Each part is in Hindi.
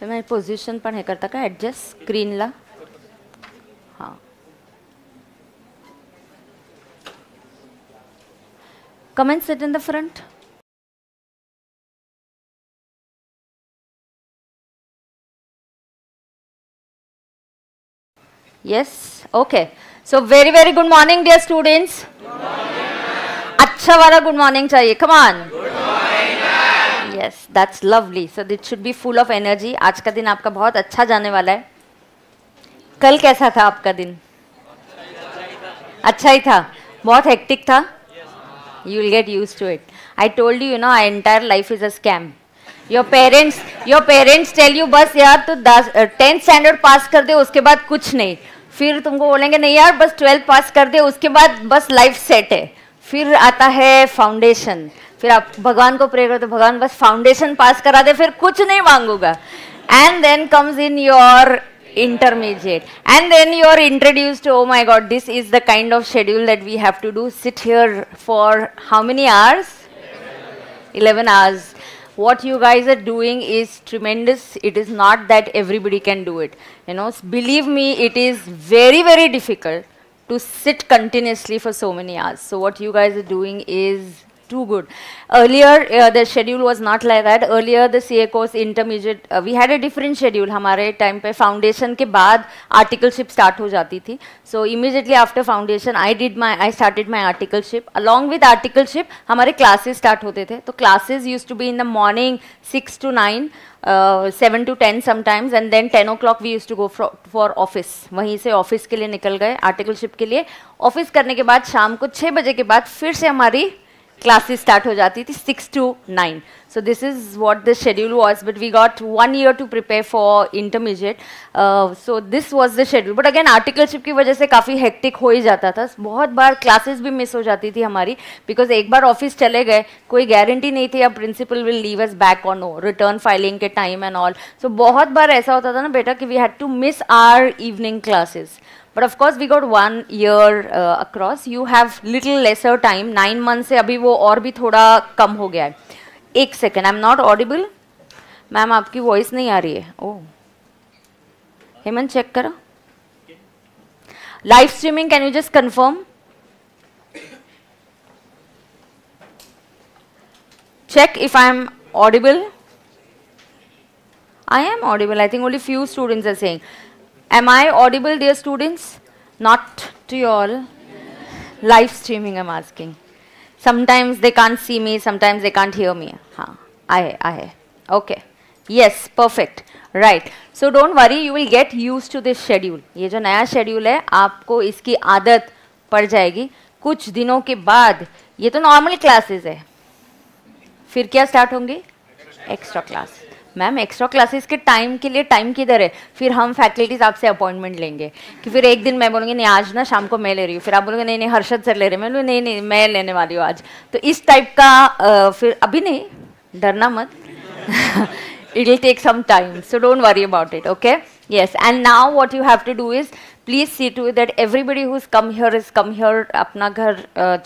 तो मैं पोजिशन पे करता का एडजस्ट स्क्रीनला हाँ comment set in the front yes okay so very very good morning dear students अच्छा वाला गुड मॉर्निंग चाहिए come on yes that's lovely so that should be full of energy आज का दिन आपका बहुत अच्छा जाने वाला है कल कैसा था आपका दिन अच्छा ही था बहुत हेक्टिक था you will get used to it I told you know I entire life is a scam your parents your parents tell you बस यार तो दस टेंथ स्टैंडर्ड पास कर दे उसके बाद कुछ नहीं फिर तुमको बोलेंगे नहीं यार बस ट्वेल्थ पास कर दे उसके बाद बस लाइफ सेट है फिर आता है फाउंडेशन फिर आप भगवान को प्रे करते तो भगवान बस फाउंडेशन पास करा दे फिर कुछ नहीं मांगूंगा and then comes in your intermediate and then you are to oh my God this is the kind of schedule that we have to do sit here for how many hours eleven hours what you guys are doing is tremendous it is not that everybody can do it you know believe me it is very very difficult to sit continuously for so many hours. So what you guys are doing is too good. Earlier, uh, the schedule was not like that. Earlier, the CA course intermediate, uh, we had a different schedule. Hamare time pe foundation ke baad articleship start ho jati thi. So immediately after foundation, I did my, I started my articleship. Along with articleship, hamare classes start होते थे. So classes used to be in the morning 6 to 9. Seven to ten sometimes and then ten o'clock we use to go for office वहीं से ऑफिस के लिए निकल गए आर्टिकलशिप के लिए ऑफिस करने के बाद शाम को छः बजे के बाद फिर से हमारी क्लासेस स्टार्ट हो जाती थी six to nine so this is what the schedule was but we got one year to prepare for intermediate so this was the schedule but again articleship की वजह से काफ़ी हेक्टिक हो ही जाता था बहुत बार क्लासेज भी मिस हो जाती थी हमारी बिकॉज एक बार ऑफिस चले गए कोई गारंटी नहीं थी अब principal will leave us back on oh return filing के टाइम एंड ऑल सो बहुत बार ऐसा होता था ना बेटा कि we had to miss our evening classes But of course, we got one year uh, across. You have little lesser time. Nine months se abhi wo aur bhi thoda kam ho gaya hai. Ek i I'm not audible. Ma'am, aapki voice nahi aa hai. Oh. Heman, check karo. Live streaming, can you just confirm? check if I'm audible. I am audible. I think only few students are saying. Am I audible, dear students? Not to you all. Live streaming, I'm asking. Sometimes they can't see me, sometimes they can't hear me. ha I, I. Okay. Yes, perfect. right so don't worry you will get used to this schedule ye jo naya schedule hai aapko iski aadat pad jayegi kuch दिनों ke baad ye to normal classes hai फिर क्या स्टार्ट होंगी extra class ma'am extra classes के टाइम के लिए टाइम किधर है फिर हम फैकल्टीज आपसे अपॉइंटमेंट लेंगे कि फिर एक दिन मैं बोलूँगी नहीं आज ना शाम को मैं ले रही हूँ फिर आप बोलोगे नहीं नहीं हर्षद सर ले रहे मैं बोलूँ नहीं नहीं मैं लेने वाली हूँ आज तो इस टाइप का फिर अभी नहीं डरना मत it will take some time so don't worry about it okay yes and now what you have to do is please see to that everybody who is come here is come here अपना घर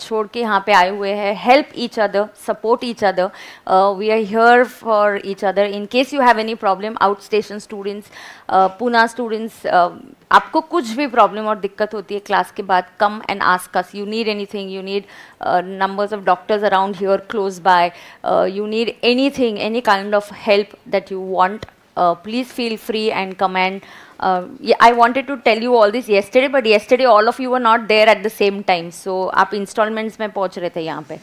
छोड़ के यहाँ पे आए हुए हैं help each other support each other we are here for each other in case you have any problem out station students Poona students आपको कुछ भी प्रॉब्लम और दिक्कत होती है क्लास के बाद come and ask us you need any thing you need numbers of doctors around here close by you need any thing any kind of help that you want please feel free and come and Um, yeah, I wanted to tell you all this yesterday, but yesterday all of you were not there at the same time. So आप installments में पहुंच रहे थे यहाँ पे.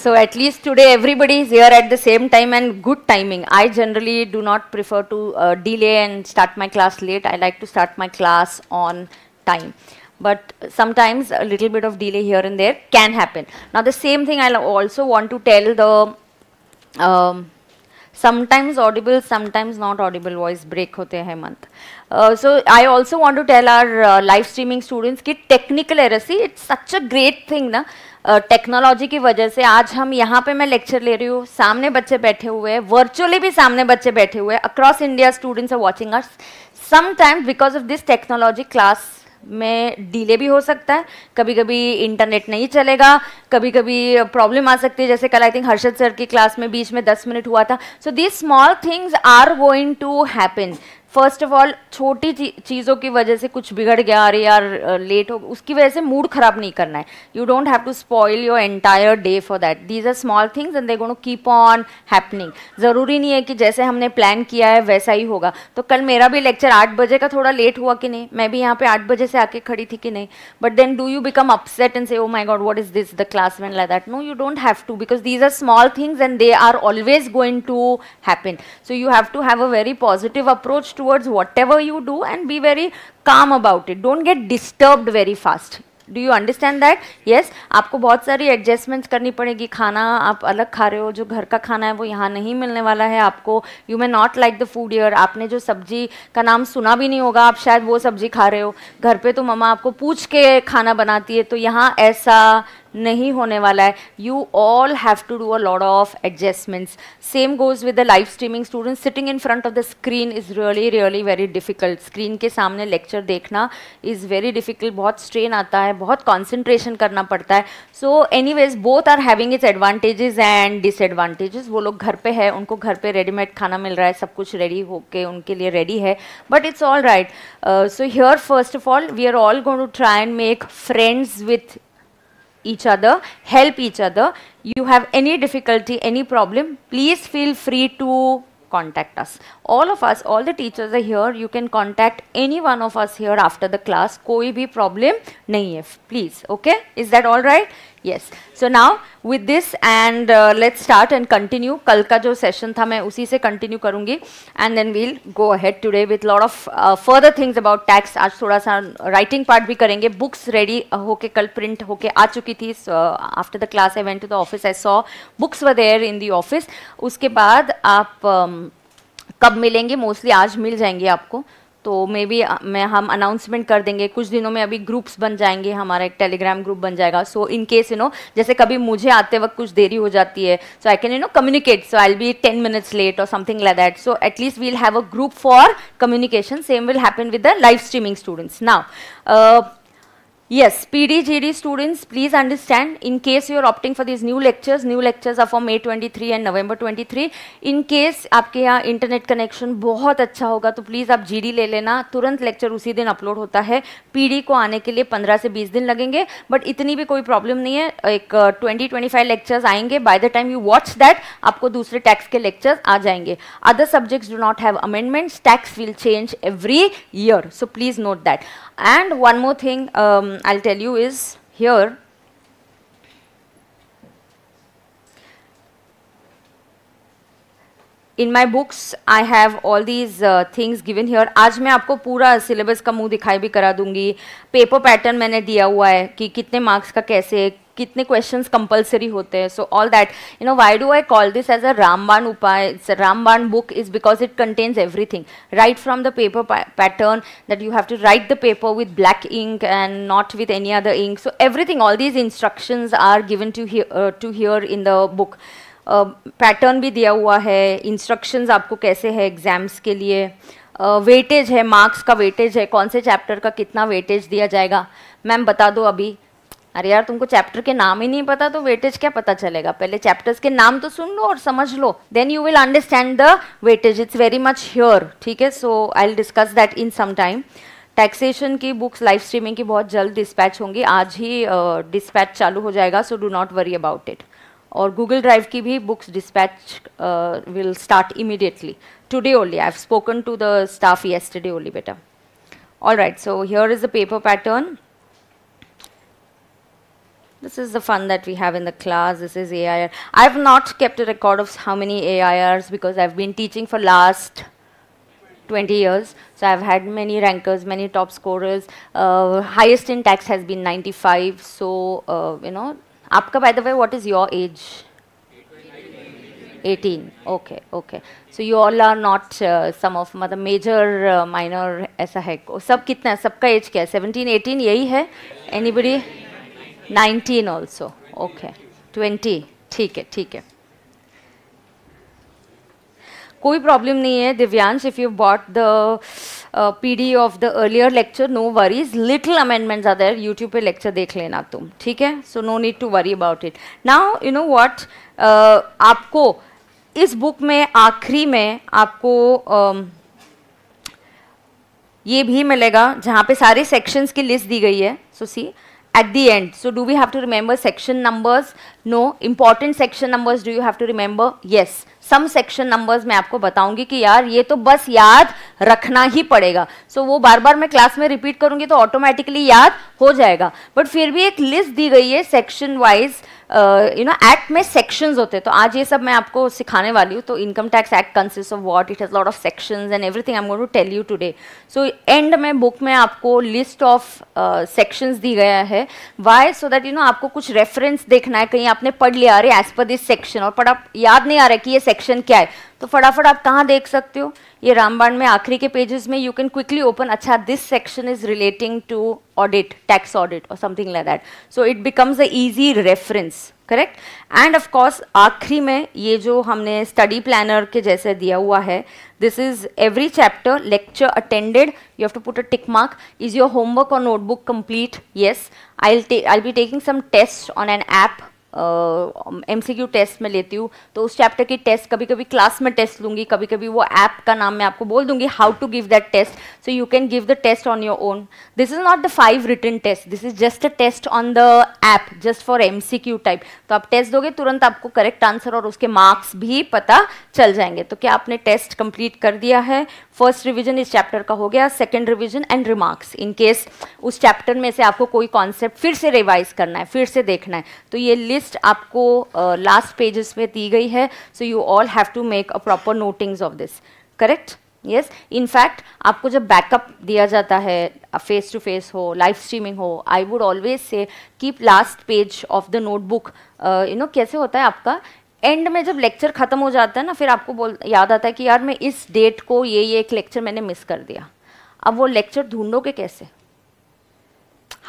So at least today everybody is here at the same time and good timing. I generally do not prefer to uh, delay and start my class late. I like to start my class on time. But sometimes a little bit of delay here and there can happen. Now the same thing I also want to tell the um, sometimes audible, sometimes not audible voice break होते हैं month. So uh, so I also want to tell our uh, live streaming students एरेसी technical such it's such a great thing ना टेक्नोलॉजी uh, की वजह से आज हम यहाँ पे मैं लेक्चर ले रही हूँ सामने बच्चे बैठे हुए हैं वर्चुअली भी सामने बच्चे बैठे हुए हैं across India students are watching us समाइम because of this technology class में डीले भी हो सकता है कभी कभी इंटरनेट नहीं चलेगा कभी कभी प्रॉब्लम आ सकती है जैसे कल आई थिंक हर्षद सर की क्लास में बीच में दस मिनट हुआ था so these small things are going to happen first of all छोटी चीज़ों की वजह से कुछ बिगड़ गया अरे यार लेट हो उसकी वजह से मूड ख़राब नहीं करना है you don't have to spoil your entire day for that these are small things and they gonna keep on happening ज़रूरी नहीं है कि जैसे हमने प्लान किया है वैसा ही होगा तो कल मेरा भी लेक्चर आठ बजे का थोड़ा लेट हुआ कि नहीं मैं भी यहाँ पे आठ बजे से आके खड़ी थी कि नहीं but then do you become upset and say oh my God what is this the class when like that no you don't have to because these are small things and they are always going to happen so you have to have a very positive approach to towards whatever you do and be very calm about it don't get disturbed very fast do you understand that yes आपको बहुत सारी एडजस्टमेंट्स करनी पड़ेगी खाना आप अलग खा रहे हो जो घर का खाना है वो यहाँ नहीं मिलने वाला है आपको you may not like the food year आपने जो सब्जी का नाम सुना भी नहीं होगा आप शायद वो सब्जी खा रहे हो घर पर तो मम्मा आपको पूछ के खाना बनाती है तो यहाँ ऐसा नहीं होने वाला है you all have to do a lot of adjustments same goes with the live streaming student sitting in front of the screen is really really very difficult screen के सामने लेक्चर देखना इज़ वेरी डिफिकल्ट बहुत स्ट्रेन आता है बहुत कॉन्सेंट्रेशन करना पड़ता है so anyways both are having its advantages and disadvantages वो लोग घर पे है उनको घर पे रेडीमेड खाना मिल रहा है सब कुछ रेडी होके उनके लिए रेडी है but it's all right so here first of all we are all going to try and make friends with each other, help each other. You have any difficulty, any problem, please feel free to contact us. All of us, all the teachers are here. You can contact any one of us here after the class. Koi bhi problem nahi hai. Please, okay? Is that all right? Yes so now with this and let's start and continue कल का जो सेशन था मैं उसी से कंटिन्यू करूँगी and then we'll go ahead today with lot of further things about tax आज थोड़ा सा राइटिंग पार्ट भी करेंगे बुक्स रेडी uh, होके कल प्रिंट होके आ चुकी थी after the class I went to the office I saw books were there in the office उसके बाद आप um, कब मिलेंगे मोस्टली आज मिल जाएंगे आपको तो मे बी uh, मैं हम अनाउंसमेंट कर देंगे कुछ दिनों में अभी ग्रुप्स बन जाएंगे हमारा एक टेलीग्राम ग्रुप बन जाएगा so in case you know जैसे कभी मुझे आते वक्त कुछ देरी हो जाती है so I can you know communicate so I be ten minutes late और something like that so at least we'll have a group for communication same will happen with the live streaming students now Yes, PD, GD students, please understand in case you are opting for these new lectures, new lectures are from May 23 and November 23. In case आपके यहाँ इंटरनेट कनेक्शन बहुत अच्छा होगा तो प्लीज़ आप जीडी ले लेना तुरंत लेक्चर उसी दिन अपलोड होता है पीडी को आने के लिए 15 से 20 दिन लगेंगे बट इतनी भी कोई प्रॉब्लम नहीं है एक 20-25 लेक्चर्स आएंगे by the time you watch that आपको दूसरे टैक्स के लेक्चर्स आ जाएंगे other subjects do not have amendments tax will change every year so please note that and one more thing I'll tell you is here in my books I have all these things given here आज मैं आपको पूरा सिलेबस का मुंह दिखाई भी करा दूंगी पेपर पैटर्न मैंने दिया हुआ है कि कितने मार्क्स का कैसे कितने क्वेश्चन कंपल्सरी होते हैं so all that you know why do I call this as a रामबाण उपाय इट्स अ रामबाण book is because it contains everything right from the paper pattern that you have to write the paper with black ink and not with any other ink so everything all these instructions are given to to here in the book pattern भी दिया हुआ है इंस्ट्रक्शन आपको कैसे है एग्ज़ाम्स के लिए वेटेज uh, है मार्क्स का वेटेज है कौन से चैप्टर का कितना वेटेज दिया जाएगा मैम बता दो अभी अरे यार तुमको चैप्टर के नाम ही नहीं पता तो वेटेज क्या पता चलेगा पहले चैप्टर्स के नाम तो सुन लो और समझ लो then you will understand the weightage it's very much here ठीक है so I will discuss that in some time taxation की बुक्स लाइव स्ट्रीमिंग की बहुत जल्द डिस्पैच होंगी आज ही डिस्पैच uh, चालू हो जाएगा so do not worry about it और गूगल ड्राइव की भी books dispatch will start immediately today only I have spoken to the staff yesterday only बेटा all right so here is the paper pattern this is the fun that we have in the class. This is AIR. I've not kept a record of how many AIRs because I've been teaching for last 20 years. So I've had many rankers, many top scorers. Uh, highest in tax has been 95. So, uh, you know, Apka, by the way, what is your age? 18. Okay, okay. So you all are not uh, some of the major uh, minor ऐसा है सब कितना सबका एज क्या है 17 18 यही है anybody nineteen also okay twenty ठीक है ठीक है कोई प्रॉब्लम नहीं है Divyansh if you bought the P D of the earlier lecture no worries little amendments are YouTube पे लेक्चर देख लेना तुम ठीक है so no need to worry about it now you know what आपको इस बुक में आखिरी में आपको uh, ये भी मिलेगा जहाँ पे सारे सेक्शंस की लिस्ट दी गई है so so see at the end. So do we have to remember section numbers? No. Important section numbers do you have to remember? Yes. Some section numbers मैं आपको बताऊंगी कि यार ये तो बस याद रखना ही पड़ेगा सो so, वो बार बार मैं क्लास में रिपीट करूंगी तो ऑटोमेटिकली याद हो जाएगा बट फिर भी एक लिस्ट दी गई है section wise you know act में सेक्शंस होते हैं तो आज ये सब मैं आपको सिखाने वाली हूँ तो income tax act consist of what it has lot of sections and everything I am going to tell you today so and में बुक में आपको लिस्ट ऑफ सेक्शंस दी गया है why so that you know आपको कुछ रेफरेंस देखना है कहीं आपने पढ़ लिया अरे एज पर दिस सेक्शन और पर आप याद नहीं आ रहा है कि ये सेक्शन क्या है तो फटाफट आप कहाँ देख सकते हो ये रामबाण में आखिरी के पेजेस में यू कैन क्विकली ओपन अच्छा this section is relating to audit tax audit और something like that so it becomes a easy reference correct and of course आखिरी में ये जो हमने स्टडी प्लानर के जैसे दिया हुआ है this is every chapter lecture attended you have to put a tick mark is your homework और notebook complete yes I I be taking some test on an app M Q test में लेती हूँ तो उस चैप्टर की टेस्ट कभी कभी क्लास में टेस्ट लूँगी कभी कभी वो ऐप का नाम मैं आपको बोल दूँगी how to give that test so you can give the test on your own this is not the five return test this is just a test on the app just for M type तो आप टेस्ट दोगे तुरंत आपको करेक्ट आंसर और उसके मार्क्स भी पता चल जाएंगे तो क्या आपने टेस्ट कंप्लीट कर दिया है फर्स्ट रिविजन इस चैप्टर का हो गया second revision and remarks in case उस चैप्टर में से आपको कोई कॉन्सेप्ट फिर से रिवाइज करना है फिर से देखना है तो ये लिस्ट लिस्ट आपको लास्ट uh, पेजेस में दी गई है so you all have to make a proper notings of this correct yes in fact आपको जब बैकअप दिया जाता है फेस टू फेस हो लाइव स्ट्रीमिंग हो I would always say keep last page of the notebook you know कैसे होता है आपका एंड में जब लेक्चर ख़त्म हो जाता है ना फिर आपको बोल याद आता है कि यार मैं इस डेट को ये ये एक लेक्चर मैंने मिस कर दिया अब वो लेक्चर ढूंढोगे कैसे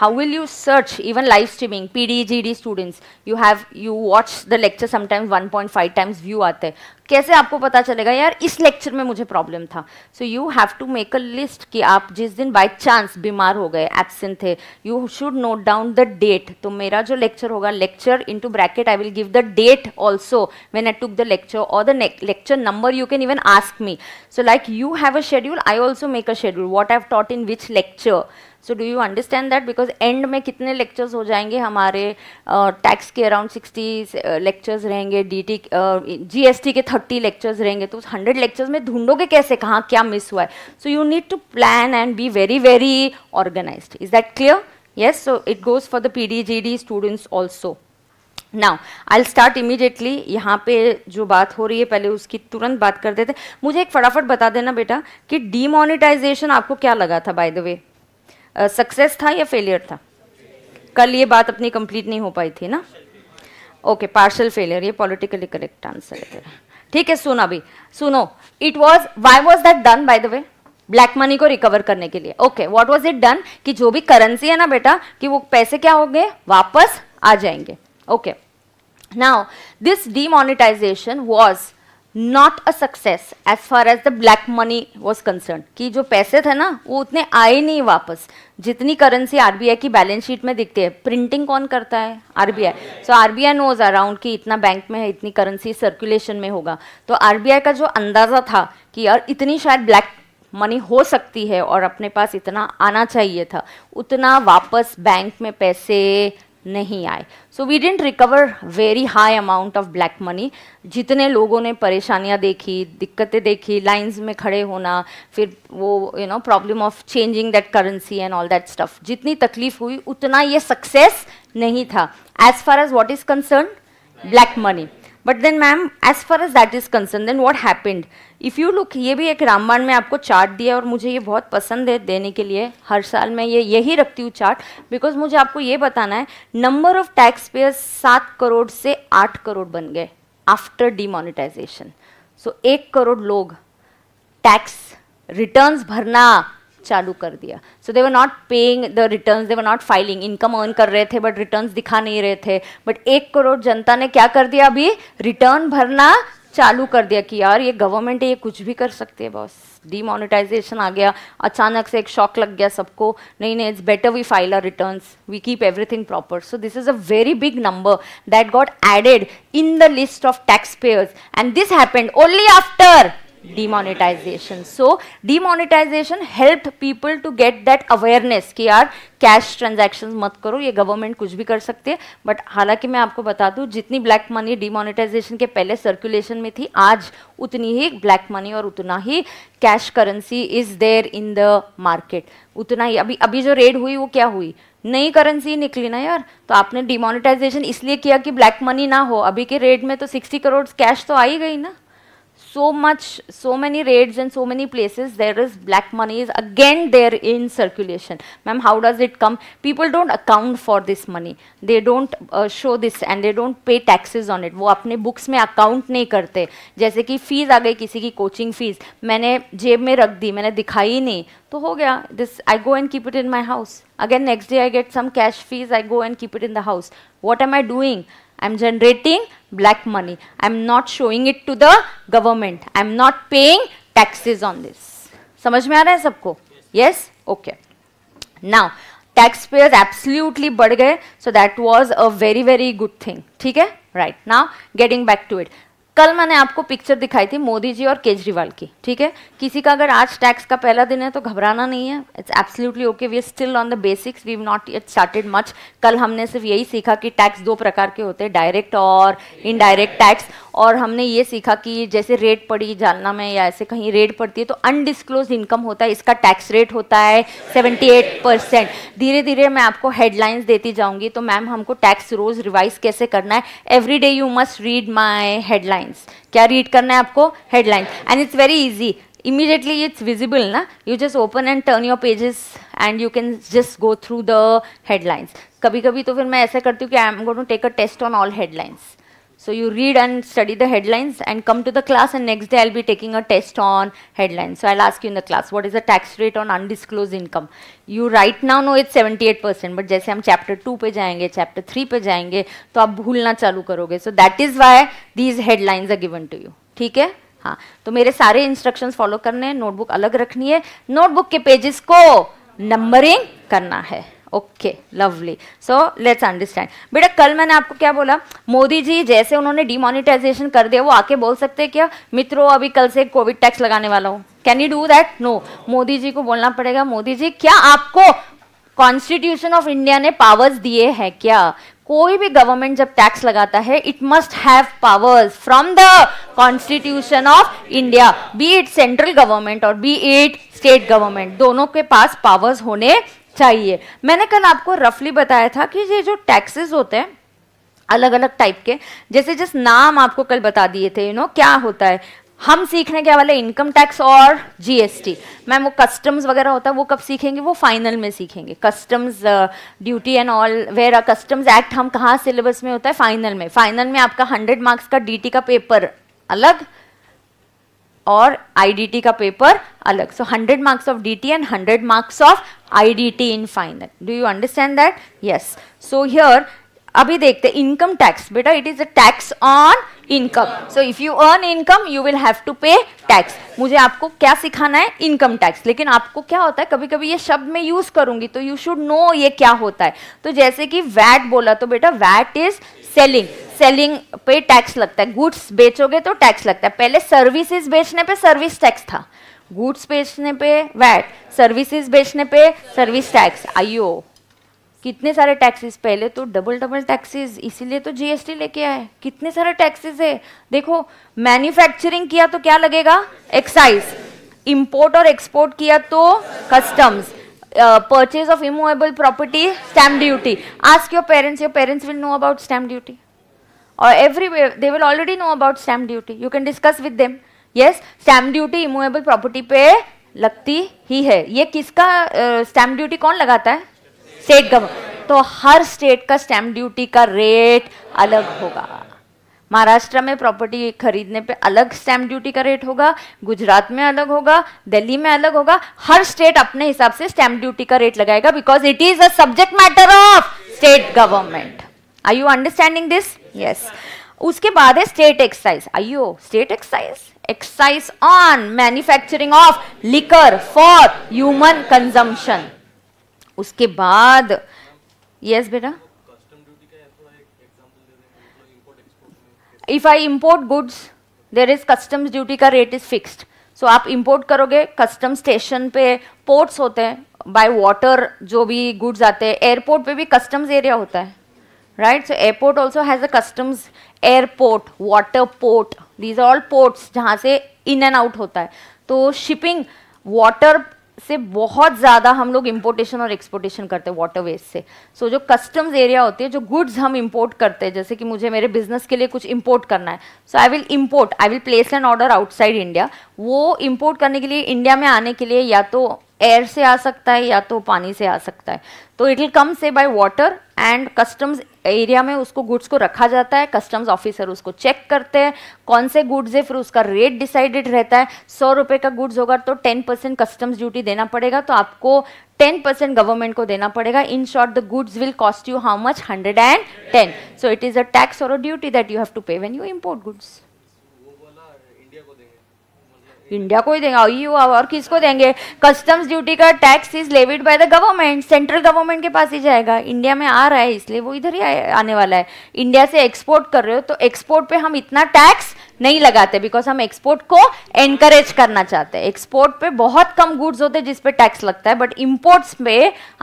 how will you search even live streaming pd gd students you have you watch the lecture sometimes 1.5 times view aate hai कैसे आपको पता चलेगा यार इस लेक्चर में मुझे प्रॉब्लम था so you have to make a list कि आप जिस दिन बाय चांस बीमार हो गए एब्सेंट थे you should note down the date तो मेरा जो लेक्चर होगा lecture into bracket I will give the date also when I took the lecture और the lecture number you can even ask me so like you have a schedule I also make a schedule what have taught in which lecture so do you understand that because because and में कितने लेक्चर्स हो जाएंगे हमारे टैक्स के अराउंड सिक्सटी लेक्चर्स रहेंगे डीटी जीएसटी के थर्टी लेक्चर्स रहेंगे तो उस हंड्रेड लेक्चर्स में ढूंढोगे कैसे कहाँ क्या मिस हुआ है so you need to plan and be very very organise is that clear yes so it goes for the pdgd students also now I start immediately यहाँ पे जो बात हो रही है पहले उसकी तुरंत बात कर देते मुझे एक फटाफट बता देना बेटा कि डीमोनिटाइजेशन आपको क्या लगा था बाय द वे सक्सेस था या फेलियर था कल ये बात अपनी कंप्लीट नहीं हो पाई थी ना ओके पार्शल फेलियर ये पॉलिटिकली करेक्ट आंसर है तेरा ठीक है सुना अभी सुनो it was why was that done by the way black money को रिकवर करने के लिए okay what was it done कि जो भी करेंसी है ना बेटा कि वो पैसे क्या हो गए वापस आ जाएंगे okay now this demonetisation was not a success as far as the black money was concern कि जो पैसे थे ना वो उतने आए नहीं वापस जितनी करेंसी आरबीआई की बैलेंस शीट में दिखती है प्रिंटिंग कौन करता है RBI so RBI knows around कि इतना बैंक में है इतनी करेंसी सर्कुलेशन में होगा तो आरबीआई का जो अंदाज़ा था कि यार इतनी शायद ब्लैक मनी हो सकती है और अपने पास इतना आना चाहिए था उतना वापस बैंक में पैसे नहीं आए so we didn't recover very high amount of black money जितने लोगों ने परेशानियां देखी दिक्कतें देखी लाइन्स में खड़े होना फिर वो you know problem of changing that currency and all that stuff जितनी तकलीफ हुई उतना ये सक्सेस नहीं था as far as what is concern black money but then ma'am as far as that is concern then what happened if you look ये भी एक रामबाण में आपको चार्ट दिया और मुझे ये बहुत पसंद है देने के लिए हर साल मैं ये यही रखती हूँ चार्ट बिकॉज मुझे आपको ये बताना है नंबर ऑफ टैक्स पेयर सात करोड़ से आठ करोड़ बन गए आफ्टर डिमोनिटाइजेशन सो एक करोड़ लोग टैक्स रिटर्न्स भरना चालू कर दिया so they were not paying the return they were not filing income earn कर रहे थे बट रिटर्न दिखा नहीं रहे थे बट एक करोड़ जनता ने क्या कर दिया अभी रिटर्न भरना चालू कर दिया कि यार ये गवर्नमेंट है ये कुछ भी कर सकती है बॉस डीमोनेटाइजेशन आ गया अचानक से एक शॉक लग गया सबको नहीं नहीं it's better we file our return we keep everything proper so this is a very big number that got added in the list of tax payers and this happened only after demonetisation so demonetisation help people to get that awareness कि यार कैश ट्रांजेक्शन मत करो ये गवर्नमेंट कुछ भी कर सकते हैं बट हालांकि मैं आपको बता दूँ जितनी ब्लैक मनी डिमोनिटाइजेशन के पहले सर्कुलेशन में थी आज उतनी ही ब्लैक मनी और उतना ही cash currency is there in the market उतना ही अभी अभी जो रेड हुई वो क्या हुई नई करेंसी निकली ना यार तो आपने डिमोनिटाइजेशन इसलिए किया कि ब्लैक मनी ना हो अभी के रेट में तो सिक्सटी करोड़ कैश तो आई गई ना so much, so many raids in so many places, there is black money is again there in circulation. Ma'am, how does it come? People don't account for this money. They don't uh, show this and they don't pay taxes on it. वो अपने books में account नहीं करते जैसे कि fees आ गई किसी की coaching fees मैंने जेब में रख दी मैंने दिखाई नहीं तो हो गया this I go and keep it in my house again next day I get some cash fees I go and keep it in the house what am I doing I am generating black money. I am not showing it to the government. I am not paying taxes on this. samajh mein aa raha hai sabko Yes? yes? Okay. Now, taxpayers absolutely bad gaye so that was a very very good thing theek hai right now getting back to it कल मैंने आपको पिक्चर दिखाई थी मोदी जी और केजरीवाल की ठीक है किसी का अगर आज टैक्स का पहला दिन है तो घबराना नहीं है it's absolutely okay we are still on the basics we not yet started much कल हमने सिर्फ यही सीखा कि टैक्स दो प्रकार के होते हैं डायरेक्ट और इनडायरेक्ट टैक्स और हमने ये सीखा कि जैसे रेट पड़ी जालना में या ऐसे कहीं रेट पड़ती है तो अनडिस्क्लोज इनकम होता है इसका टैक्स रेट होता है एट परसेंट धीरे धीरे मैं आपको हेडलाइंस देती जाऊंगी तो मैम हमको टैक्स रोज़ रिवाइज कैसे करना है every day you must read my headline headlines क्या रीड करना है आपको headlines and it's very easy immediately it's visible ना you just open and turn your pages and you can just go through the headlines कभी कभी तो फिर मैं ऐसा करती हूँ कि I am go to take a test on all headlines So you read and study the headlines and come to the class and next day I'll be taking a test on headlines. So I'll ask you in the class, what is the tax rate on undisclosed income? You right now know it's 78% but jaise hum chapter 2 pe jayenge chapter 3 pe jayenge to aap bhulna chalu karoge So that is why these headlines are given to you. theek hai ha to mere sare instructions follow karne hai notebook alag rakhni hai notebook ke pages ko numbering karna hai okay lovely so let's understand बेटा कल मैंने आपको क्या बोला मोदी जी जैसे उन्होंने डिमोनिटाइजेशन कर दिया वो आके बोल सकते हैं क्या मित्रों अभी कल से कोविड टैक्स लगाने वाला हूँ can you do that no Modi ji को बोलना पड़ेगा मोदी जी क्या आपको कॉन्स्टिट्यूशन ऑफ इंडिया ने पावर्स दिए हैं क्या कोई भी गवर्नमेंट जब टैक्स लगाता है it must have powers from the constitution of India be it central government और बी इट स्टेट गवर्नमेंट दोनों के पास पावर्स होने चाहिए मैंने कल आपको रफली बताया था कि ये जो टैक्सेस होते हैं अलग अलग टाइप के जैसे जिस नाम आपको कल बता दिए थे यू you नो know, क्या होता है हम सीखने के वाले इनकम टैक्स और जीएसटी मैम वो कस्टम्स वगैरह होता है वो कब सीखेंगे वो फाइनल में सीखेंगे customs duty and all where a customs act हम कहाँ सिलेबस में होता है फाइनल में फाइनल में आपका हंड्रेड मार्क्स का डीटी का पेपर अलग और आईडीटी का पेपर अलग so hundred marks of DT and hundred marks of IDT in final. Do you understand that? Yes. So here, abhi dekhte income tax. Beta, it is a tax on income. So if you earn income, you will have to pay tax. मुझे आपको क्या सिखाना है इनकम टैक्स लेकिन आपको क्या होता है कभी कभी ये शब्द मैं यूज करूंगी तो यू शुड नो ये क्या होता है तो जैसे कि वैट बोला तो बेटा वैट इज सेलिंग सेलिंग पे टैक्स लगता है गुड्स बेचोगे तो टैक्स लगता है पहले सर्विसेज बेचने पे सर्विस टैक्स था गुड्स बेचने पे वैट सर्विसेज बेचने पे सर्विस टैक्स आईओ कितने सारे टैक्सेस पहले तो डबल डबल टैक्सेस इसीलिए तो जीएसटी लेके आए कितने सारे टैक्सेस है देखो मैन्युफैक्चरिंग किया तो क्या लगेगा एक्साइज इंपोर्ट और एक्सपोर्ट किया तो customs purchase of immovable property stamp duty आज your parents your parents will know about stamp duty और every they will already know about stamp duty you can discuss with them yes stamp duty immovable property पे लगती ही है ये किसका स्टैम्प uh, ड्यूटी कौन लगाता है स्टेट गवर्नमेंट तो हर स्टेट का स्टैम्प ड्यूटी का रेट अलग होगा महाराष्ट्र में प्रॉपर्टी खरीदने पे अलग स्टैम्प ड्यूटी का रेट होगा गुजरात में अलग होगा दिल्ली में अलग होगा हर स्टेट अपने हिसाब से स्टैम्प ड्यूटी का रेट लगाएगा because it is a subject matter of state government I you understanding this yes उसके बाद है स्टेट एक्साइज आइयो state excise excise on manufacturing of liquor for human consumption उसके बाद yes बेटा if I import goods there is customs duty का रेट इज फिक्स्ड सो आप इम्पोर्ट करोगे कस्टम स्टेशन पे पोर्ट्स होते हैं बाय वाटर जो भी गुड्स आते हैं एयरपोर्ट पे भी कस्टम्स एरिया होता है right so airport also has a customs airport water port these all ports जहाँ से इन एंड आउट होता है तो शिपिंग वाटर से बहुत ज़्यादा हम लोग इम्पोर्टेशन और एक्सपोर्टेशन करते हैं वाटर वेस्ट से सो so, जो कस्टम्स एरिया होती है जो गुड्स हम इम्पोर्ट करते हैं जैसे कि मुझे मेरे बिजनेस के लिए कुछ इम्पोर्ट करना है so I will import I will place an order outside India वो इम्पोर्ट करने के लिए इंडिया में आने के लिए या तो एयर से आ सकता है या तो पानी से आ सकता है तो इट विल कम से by water and customs area में उसको गुड्स को रखा जाता है कस्टम्स ऑफिसर उसको चेक करते हैं कौन से गुड्स है फिर उसका रेट डिसाइडेड रहता है सौ रुपये का गुड्स होगा तो टेन परसेंट कस्टम्स ड्यूटी देना पड़ेगा तो आपको टेन परसेंट गवर्नमेंट को देना पड़ेगा in short the goods will cost you how much hundred and ten so it is a tax और a duty that you have to pay when you import goods India को ही देंगे यू और किसको देंगे कस्टम्स ड्यूटी का tax is levied by the government central government के पास ही जाएगा इंडिया में आ रहा है इसलिए वो इधर ही आने वाला है इंडिया से एक्सपोर्ट कर रहे हो तो एक्सपोर्ट पे हम इतना टैक्स नहीं लगाते बिकॉज हम एक्सपोर्ट को एनकरेज करना चाहते हैं एक्सपोर्ट पे बहुत कम गुड्स होते हैं जिसपे टैक्स लगता है बट इम्पोर्ट्स पे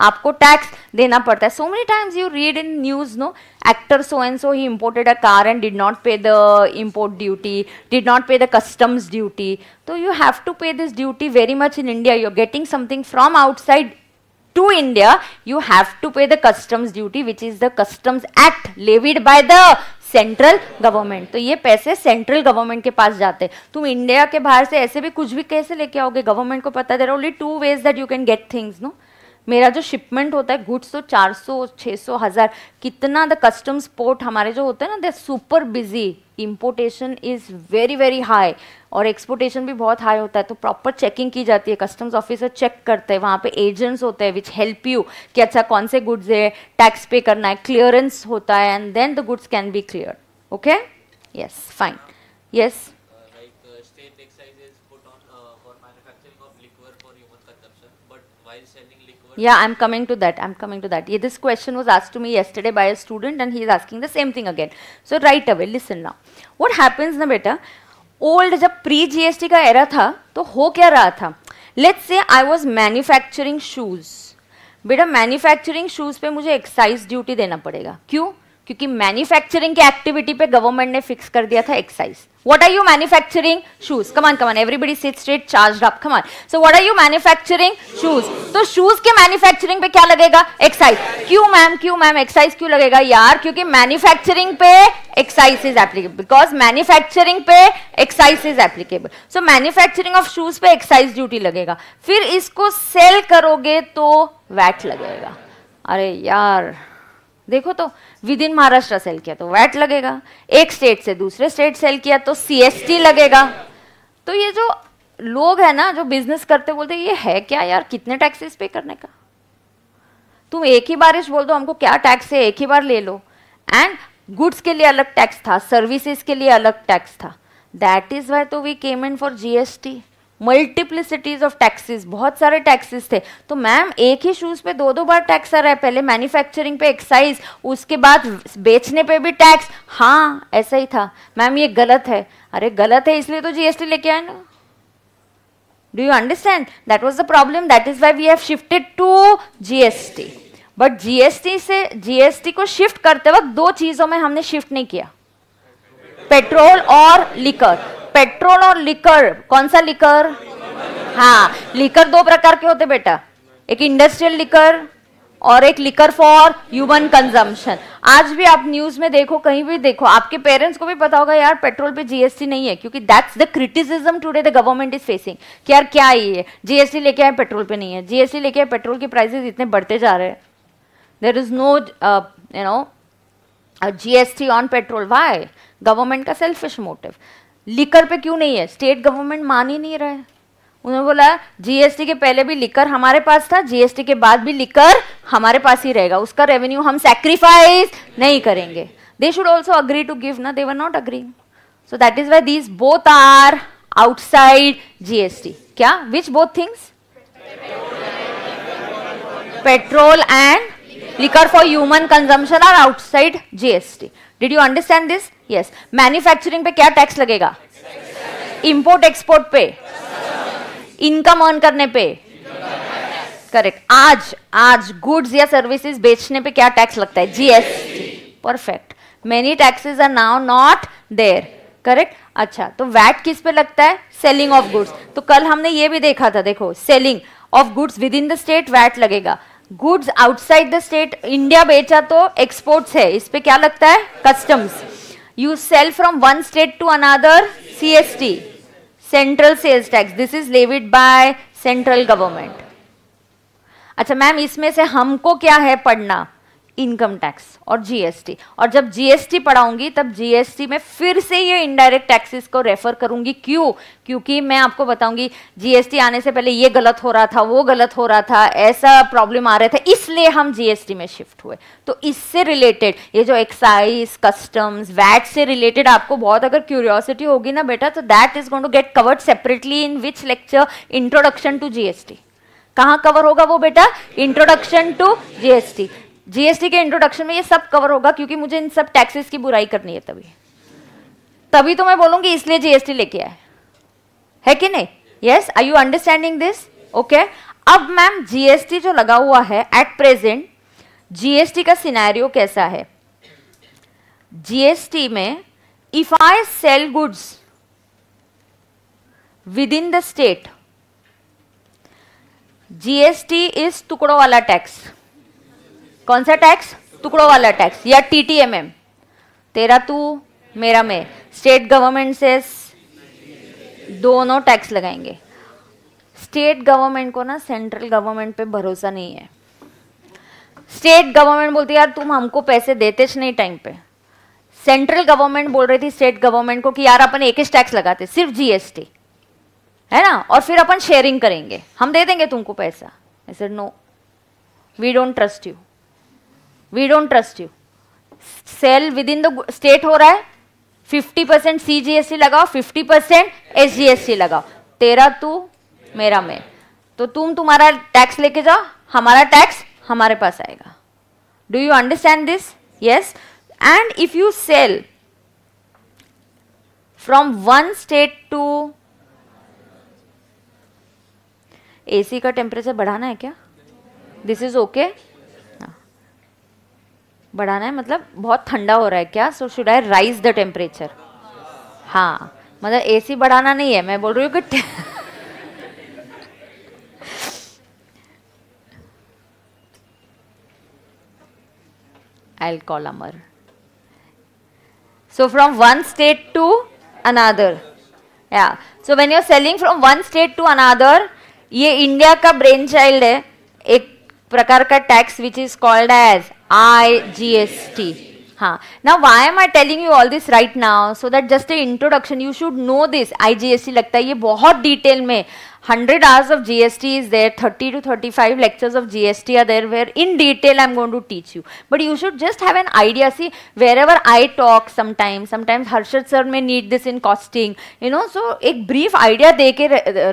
आपको टैक्स देना पड़ता है so many times you read in news no actor so and so he imported a car and did not pay the import duty did not pay the customs duty तो you have to pay this duty very much in India you are getting something from outside to India you have to pay the customs duty which is the customs act levied by the central government तो ये पैसे सेंट्रल गवर्नमेंट के पास जाते तुम इंडिया के बाहर से ऐसे भी कुछ भी कैसे लेके आओगे गवर्नमेंट को पता there only two ways that you can get things no मेरा जो शिपमेंट होता है गुड्स तो 400, 600, हज़ार कितना द कस्टम्स पोर्ट हमारे जो होते हैं ना they super busy importation is very very high और एक्सपोर्टेशन भी बहुत हाई होता है तो प्रॉपर चेकिंग की जाती है कस्टम्स ऑफिसर चेक करते हैं वहाँ पे एजेंट्स होते हैं विच हेल्प यू कि अच्छा कौन से गुड्स है टैक्स पे करना है क्लियरेंस होता है and then the goods can be clear okay yes fine yes Yeah, I'm coming to that. I'm coming to that. Yeah, this question was asked to me yesterday by a student and he is asking the same thing again. So right away, listen now. What happens na beta old jab pre gst ka era tha to ho kya raha tha let's say i was manufacturing shoes beta manufacturing shoes pe mujhe excise duty dena padega kyun क्योंकि मैन्युफैक्चरिंग के एक्टिविटी पे गवर्नमेंट ने फिक्स कर दिया था excise what are you manufacturing shoes come on come on everybody sit straight charge up come on so what are you manufacturing shoes तो शूज के मैन्युफैक्चरिंग पे क्या लगेगा एक्साइज क्यों मैम क्यों मैम एक्साइज क्यों लगेगा यार क्योंकि मैन्युफैक्चरिंग पे excise is applicable because manufacturing पे excise is applicable so manufacturing of shoes पे एक्साइज ड्यूटी लगेगा फिर इसको सेल करोगे तो वैट लगेगा अरे यार देखो तो विद इन महाराष्ट्र सेल किया तो वैट लगेगा एक स्टेट से दूसरे स्टेट सेल किया तो सीएसटी लगेगा तो ये जो लोग है ना जो बिजनेस करते बोलते ये है क्या यार कितने टैक्सेस पे करने का तुम एक ही बारिश बोल दो हमको क्या टैक्स है एक ही बार ले लो एंड गुड्स के लिए अलग टैक्स था सर्विसेज के लिए अलग टैक्स था दैट इज वाई तो we came in for GST multiplicities of taxes बहुत सारे टैक्सेस थे तो मैम एक ही शूज़ पे दो दो बार टैक्स आ रहा है पहले मैन्युफैक्चरिंग पे एक्साइज उसके बाद बेचने पे भी टैक्स हाँ ऐसा ही था मैम ये गलत है अरे गलत है इसलिए तो जीएसटी लेके आए ना do you understand that was the problem that is why we have shifted to GST but GST से जीएसटी को शिफ्ट करते वक्त दो चीज़ों में हमने शिफ्ट नहीं किया पेट्रोल और लिकर पेट्रोल और लिकर कौन सा लिकर हाँ लिकर दो प्रकार के होते बेटा एक इंडस्ट्रियल लिकर और एक लिकर फॉर ह्यूमन कंजम्पशन आज भी आप न्यूज में देखो कहीं भी देखो आपके पेरेंट्स को भी पता होगा यार पेट्रोल पे जीएसटी नहीं है क्योंकि that's the criticism today the government is facing कि यार क्या ये जीएसटी लेके आए पेट्रोल पे नहीं है जीएसटी लेके आए पेट्रोल के प्राइसेस इतने बढ़ते जा रहे हैं there is no you know GST on petrol why government का सेल्फिश मोटिव लिकर पे क्यों नहीं है स्टेट गवर्नमेंट मान ही नहीं रहे उन्होंने बोला जीएसटी के पहले भी लिकर हमारे पास था जीएसटी के बाद भी लिकर हमारे पास ही रहेगा उसका रेवेन्यू हम सेक्रीफाइस नहीं करेंगे they should also agree to give ना they were not agree so that is why these both are outside GST क्या which both things petrol and liquor for human consumption are outside GST did you understand this yes manufacturing पे क्या टैक्स लगेगा इंपोर्ट एक्सपोर्ट पे इनकम अर्न करने पे करेक्ट आज आज गुड्स या सर्विसेज बेचने पे क्या टैक्स लगता है GST perfect many taxes are now not there correct अच्छा तो वैट किस पे लगता है सेलिंग ऑफ गुड्स तो कल हमने ये भी देखा था देखो selling of goods within the state VAT लगेगा goods outside the state India बेचा तो एक्सपोर्ट्स है इस पे क्या लगता है customs you sell from one state to another CST central sales tax this is levied by central government अच्छा मैम इसमें से हमको क्या है पढ़ना इनकम टैक्स और जीएसटी और जब जीएसटी पढ़ाऊंगी तब जीएसटी में फिर से ये इनडायरेक्ट टैक्सेस को रेफर करूंगी क्यों क्योंकि मैं आपको बताऊंगी जीएसटी आने से पहले ये गलत हो रहा था वो गलत हो रहा था ऐसा प्रॉब्लम आ रहा था इसलिए हम जीएसटी में शिफ्ट हुए तो इससे रिलेटेड ये जो एक्साइज कस्टम्स वैट से रिलेटेड आपको बहुत अगर क्यूरियोसिटी होगी ना बेटा तो that is going to get covered separately in which lecture introduction to GST कहाँ कवर होगा वो बेटा इंट्रोडक्शन टू जीएसटी जीएसटी के इंट्रोडक्शन में ये सब कवर होगा क्योंकि मुझे इन सब टैक्सेस की बुराई करनी है तभी तभी तो मैं बोलूंगी इसलिए जीएसटी लेके आए है कि नहीं yes I you understanding this okay अब मैम जीएसटी जो लगा हुआ है एट प्रेजेंट जीएसटी का सिनेरियो कैसा है जीएसटी में if I sell goods within the state GST is टुकड़ों वाला टैक्स कौन सा टैक्स टुकड़ों वाला टैक्स या टी टी एम एम तेरा तू मेरा मैं स्टेट गवर्नमेंट से दोनों टैक्स लगाएंगे स्टेट गवर्नमेंट को ना सेंट्रल गवर्नमेंट पे भरोसा नहीं है स्टेट गवर्नमेंट बोलती यार तुम हमको पैसे देते नहीं टाइम पे सेंट्रल गवर्नमेंट बोल रही थी स्टेट गवर्नमेंट को कि यार अपन एक ही टैक्स लगाते सिर्फ जीएसटी है ना और फिर अपन शेयरिंग करेंगे हम दे देंगे तुमको पैसा no we don't trust you we don't trust you sell within the state हो रहा है 50 परसेंट सी जी एस सी लगाओ fifty percent S G S C लगाओ तेरा तू मेरा मैं तो तुम तुम्हारा टैक्स लेके जाओ हमारा टैक्स हमारे पास आएगा do you understand this yes and if you sell from one state to AC का टेम्परेचर बढ़ाना है क्या दिस इज ओके बढ़ाना है मतलब बहुत ठंडा हो रहा है क्या so should I raise the temperature हाँ मतलब ए सी बढ़ाना नहीं है मैं बोल रही हूँ कि Amar so from one state to another या so when you are selling from one state to another ये इंडिया का ब्रेन चाइल्ड है एक प्रकार का tax which is called as I G S T हाँ ना why am I telling you all this right now so that just a introduction you should know this I G S T लगता है ये बहुत डिटेल में 100 hours of GST is there, 30 to 35 lectures of GST are there where in detail I'm going to teach you. But you should just have an idea. See, wherever I talk sometimes, sometimes Harshad sir may need this in costing, you know. So, a brief idea deke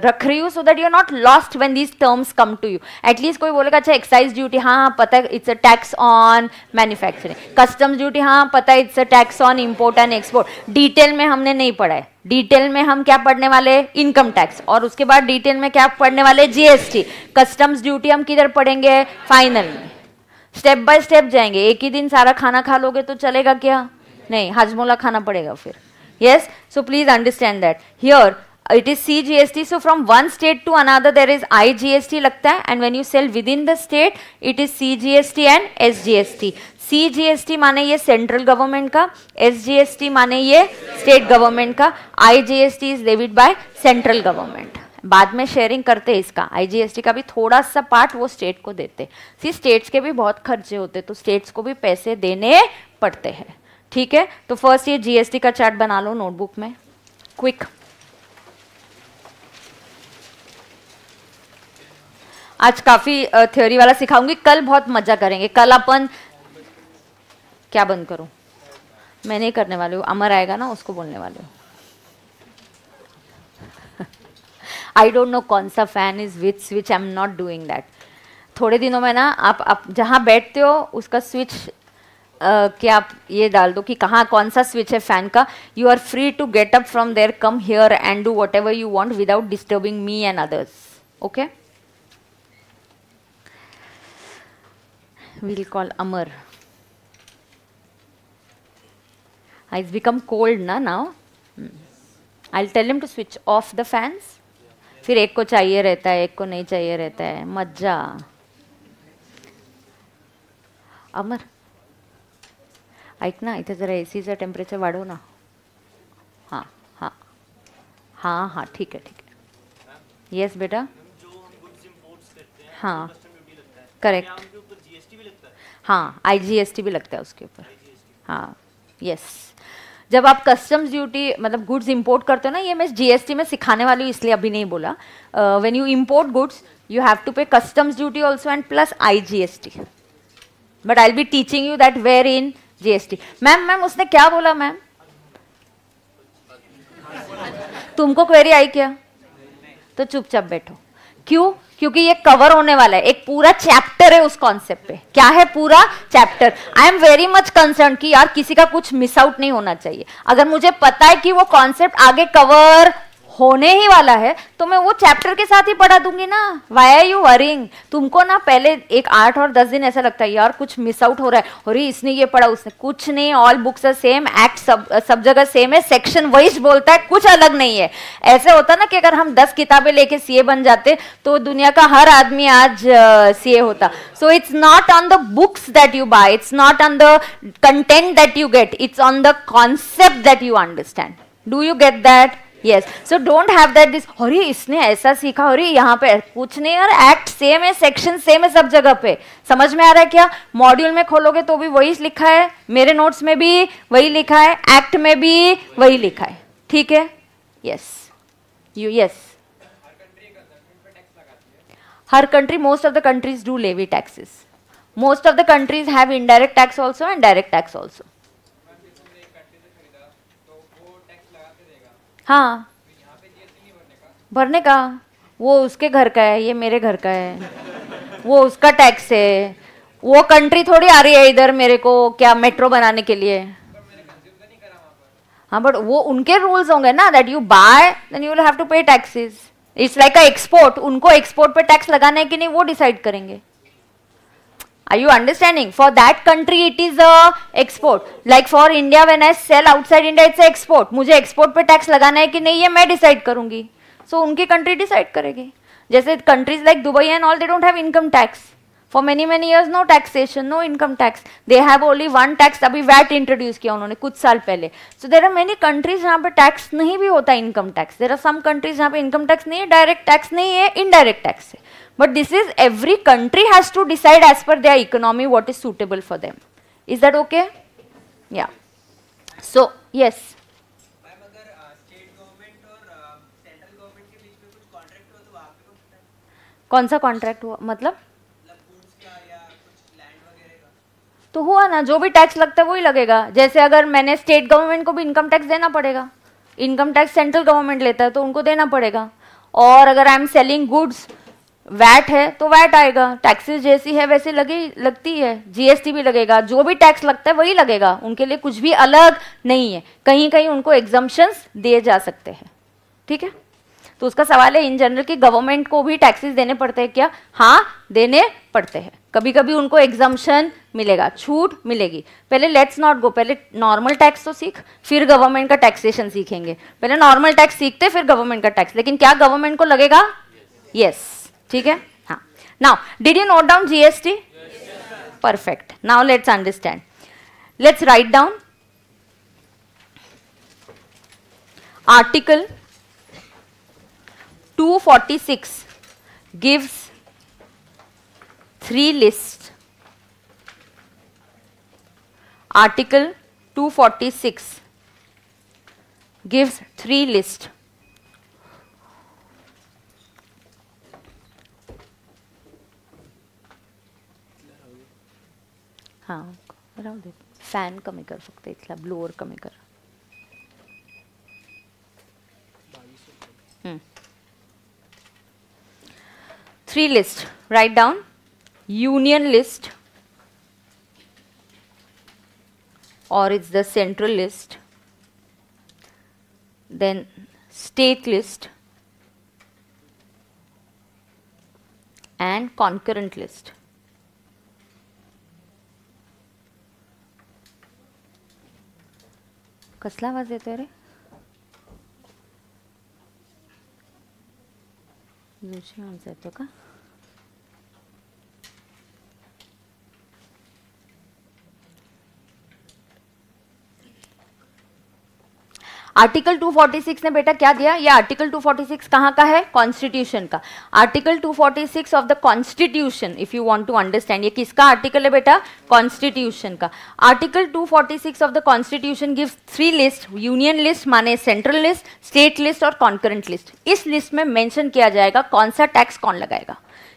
रख रही हूँ so that you're not lost when these terms come to you. At least कोई बोलेगा अच्छा excise duty हाँ पता है it's a tax on manufacturing. Customs duty हाँ पता है it's a tax on import and export. Detail में हमने नहीं पढ़ा है. डिटेल में हम क्या पढ़ने वाले इनकम टैक्स और उसके बाद डिटेल में क्या पढ़ने वाले जीएसटी कस्टम्स ड्यूटी हम किधर पढ़ेंगे फाइनल स्टेप बाय स्टेप जाएंगे एक ही दिन सारा खाना खा लोगे तो चलेगा क्या नहीं हजमोला खाना पड़ेगा फिर yes so please understand that here it is C G S T so from one state to another there is I G S T लगता है and when you sell within the state it is C G S T and S G S T CGST माने ये सेंट्रल गवर्नमेंट का एसजीएसटी माने ये स्टेट गवर्नमेंट का IGST is levied by central government बाद में शेयरिंग करते इसका आईजीएसटी का भी थोड़ा सा पार्ट वो स्टेट को देते सी स्टेट्स के भी बहुत खर्चे होते तो स्टेट्स को भी पैसे देने पड़ते हैं ठीक है तो फर्स्ट ये जीएसटी का चार्ट बना लो नोटबुक में क्विक आज काफी थ्योरी वाला सिखाऊंगी कल बहुत मजा करेंगे कल अपन क्या बंद करूं मैं नहीं करने वाली हूँ अमर आएगा ना उसको बोलने वाले हूँ आई डोंट नो कौन सा fan is which switch I am not doing that थोड़े दिनों में ना आप आप जहाँ बैठते हो उसका स्विच कि आप ये डाल दो कि कहाँ कौन सा स्विच है फ़ैन का you are free to get up from there come here and do whatever you want without disturbing me and others okay will call Amar Uh, it's become cold na now. Hmm. I'll tell him to switch off the fans. फिर एक को चाहिए रहता है एक को नहीं चाहिए रहता है मज्जा अमर ऐक ना इतना जरा ए सीचं टेम्परेचर वाढ़ो ना हाँ हाँ हाँ हाँ ठीक है ठीक है यस बेटा हाँ करेक्ट हाँ आई जी एस टी भी लगता है उसके ऊपर हाँ यस जब आप कस्टम्स ड्यूटी मतलब गुड्स इंपोर्ट करते हो ना ये मैं जीएसटी में सिखाने वाली हूँ इसलिए अभी नहीं बोला when you import goods you have to pay customs duty also and plus IGST but I be teaching you that where in GST ma'am ma'am उसने क्या बोला मैम तुमको क्वेरी आई क्या तो चुपचाप बैठो क्यों क्योंकि ये कवर होने वाला है एक पूरा चैप्टर है उस कॉन्सेप्ट पे क्या है पूरा chapter I am very much concern कि यार किसी का कुछ मिस आउट नहीं होना चाहिए अगर मुझे पता है कि वो कॉन्सेप्ट आगे कवर होने ही वाला है तो मैं वो चैप्टर के साथ ही पढ़ा दूंगी ना वाई आर यू वरिंग तुमको ना पहले एक आठ और दस दिन ऐसा लगता है यार कुछ मिस आउट हो रहा है अरे इसने ये पढ़ा उसने कुछ नहीं all books are same act सब सब जगह सेम है सेक्शन वाइज बोलता है कुछ अलग नहीं है ऐसे होता ना कि अगर हम दस किताबें लेके सी बन जाते तो दुनिया का हर आदमी आज सी uh, होता so it's not on the books that you buy it's not on the content that you get it's on the concept that you understand do you get that yes so don't have that this अरे इसने ऐसा सीखा अरे यहाँ पे कुछ नहीं और एक्ट सेम है सेक्शन सेम है सब जगह पे समझ में आ रहा है क्या मॉड्यूल में खोलोगे तो भी वही लिखा है मेरे नोट्स में भी वही लिखा है एक्ट में भी वही लिखा है ठीक है यस यू यस हर country most of the countries do levy taxes most of the countries have indirect tax also and direct tax also हाँ भरने का वो उसके घर का है ये मेरे घर का है वो उसका टैक्स है वो कंट्री थोड़ी आ रही है इधर मेरे को क्या मेट्रो बनाने के लिए हाँ बट वो उनके रूल्स होंगे ना that you buy then you will have to pay taxes it's like a export उनको एक्सपोर्ट पे टैक्स लगाना है कि नहीं वो डिसाइड करेंगे Are you understanding? For that country it is a export. Like for India when I sell outside India it's a export. मुझे export पे tax लगाना है कि नहीं ये मैं decide करूँगी. So उनकी country decide करेगी. जैसे countries like Dubai and all they don't have income tax. For many many years no taxation, no income tax. They have only one tax. अभी VAT introduce किया उन्होंने कुछ साल पहले. So there are many countries जहाँ पे tax नहीं भी होता income tax. There are some countries जहाँ पे income tax नहीं है, direct tax नहीं है, indirect tax है. But this is every country has to decide as per their economy what is suitable for them. Is that okay? Yeah. So, yes. तो तो कौन सा कॉन्ट्रैक्ट हुआ मतलब, मतलब तो हुआ ना जो भी टैक्स लगता है ही लगेगा जैसे अगर मैंने स्टेट गवर्नमेंट को भी इनकम टैक्स देना पड़ेगा इनकम टैक्स सेंट्रल गवर्नमेंट लेता है तो उनको देना पड़ेगा और अगर I am selling goods VAT है तो वैट आएगा टैक्सेस जैसी है वैसे लगे लगती है जीएसटी भी लगेगा जो भी टैक्स लगता है वही लगेगा उनके लिए कुछ भी अलग नहीं है कहीं कहीं उनको एग्जाम्शंस दिए जा सकते हैं ठीक है तो उसका सवाल है इन जनरल कि गवर्नमेंट को भी टैक्सेस देने पड़ते हैं क्या हाँ देने पड़ते हैं कभी कभी उनको एग्जाम्शन मिलेगा छूट मिलेगी पहले लेट्स नॉट गो पहले नॉर्मल टैक्स तो सीख फिर गवर्नमेंट का टैक्सेशन सीखेंगे पहले नॉर्मल टैक्स सीखते फिर गवर्नमेंट का टैक्स लेकिन क्या गवर्नमेंट को लगेगा यस yes. yes. ठीक है हाँ now did you note down GST perfect now let's understand let's write down article 246 gives three lists article 246 gives three lists हां राहू दे फॅन कमी कर फक्त इथला ब्लोअर कमी कर three list write down union list or it's the central list then state list and concurrent list कसला आवाज येतोय रे जोशी आवाज येतो का आर्टिकल 246 ने बेटा क्या दिया ये आर्टिकल 246 कहाँ का है कॉन्स्टिट्यूशन का article 246 of the constitution if you want to understand ये किसका आर्टिकल है बेटा कॉन्स्टिट्यूशन का article 246 of the constitution gives three list union list माने सेंट्रल लिस्ट स्टेट लिस्ट और कॉन्करेंट लिस्ट इस लिस्ट में मैंशन किया जाएगा कौन सा टैक्स कौन लगाएगा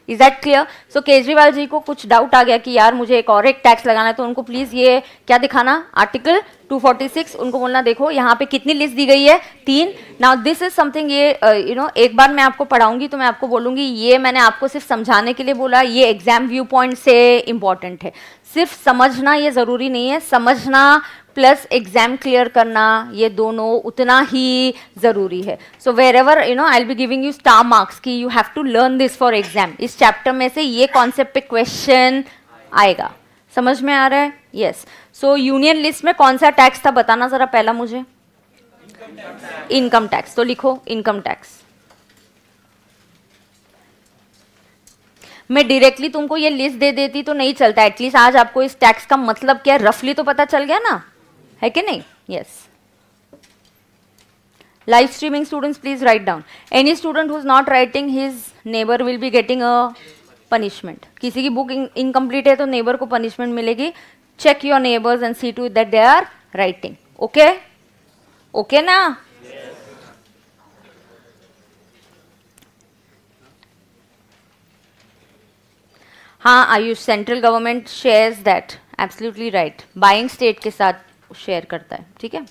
is that clear so Kejriwal ji को कुछ डाउट आ गया कि यार मुझे एक और एक टैक्स लगाना है तो उनको प्लीज ये क्या दिखाना आर्टिकल 246 उनको बोलना देखो यहाँ पे कितनी लिस्ट दी गई है तीन नाउ दिस इज समथिंग ये यू नो एक बार मैं आपको पढ़ाऊंगी तो मैं आपको बोलूंगी ये मैंने आपको सिर्फ समझाने के लिए बोला ये एग्जाम व्यू पॉइंट से इंपॉर्टेंट है सिर्फ समझना ये ज़रूरी नहीं है समझना प्लस एग्जाम क्लियर करना ये दोनों उतना ही ज़रूरी है so wherever you know I be giving you star marks कि you have to learn this for exam इस चैप्टर में से ये कॉन्सेप्ट पे क्वेश्चन आएगा समझ में आ रहा है यस सो यूनियन लिस्ट में कौन सा टैक्स था बताना ज़रा पहला मुझे इनकम टैक्स तो लिखो इनकम टैक्स मैं डिरेक्टली तुमको ये लिस्ट दे देती तो नहीं चलता एटलीस्ट आज आपको इस टैक्स का मतलब क्या रफली तो पता चल गया ना है कि नहीं yes live streaming students please write down any student who is not writing his neighbour will be getting a punishment किसी की बुक इनकम्प्लीट है तो नेबर को पनिशमेंट मिलेगी check your neighbours and see to that they are writing okay okay ना हाँ Ayush central government shares that absolutely right buying state के साथ शेयर करता है ठीक है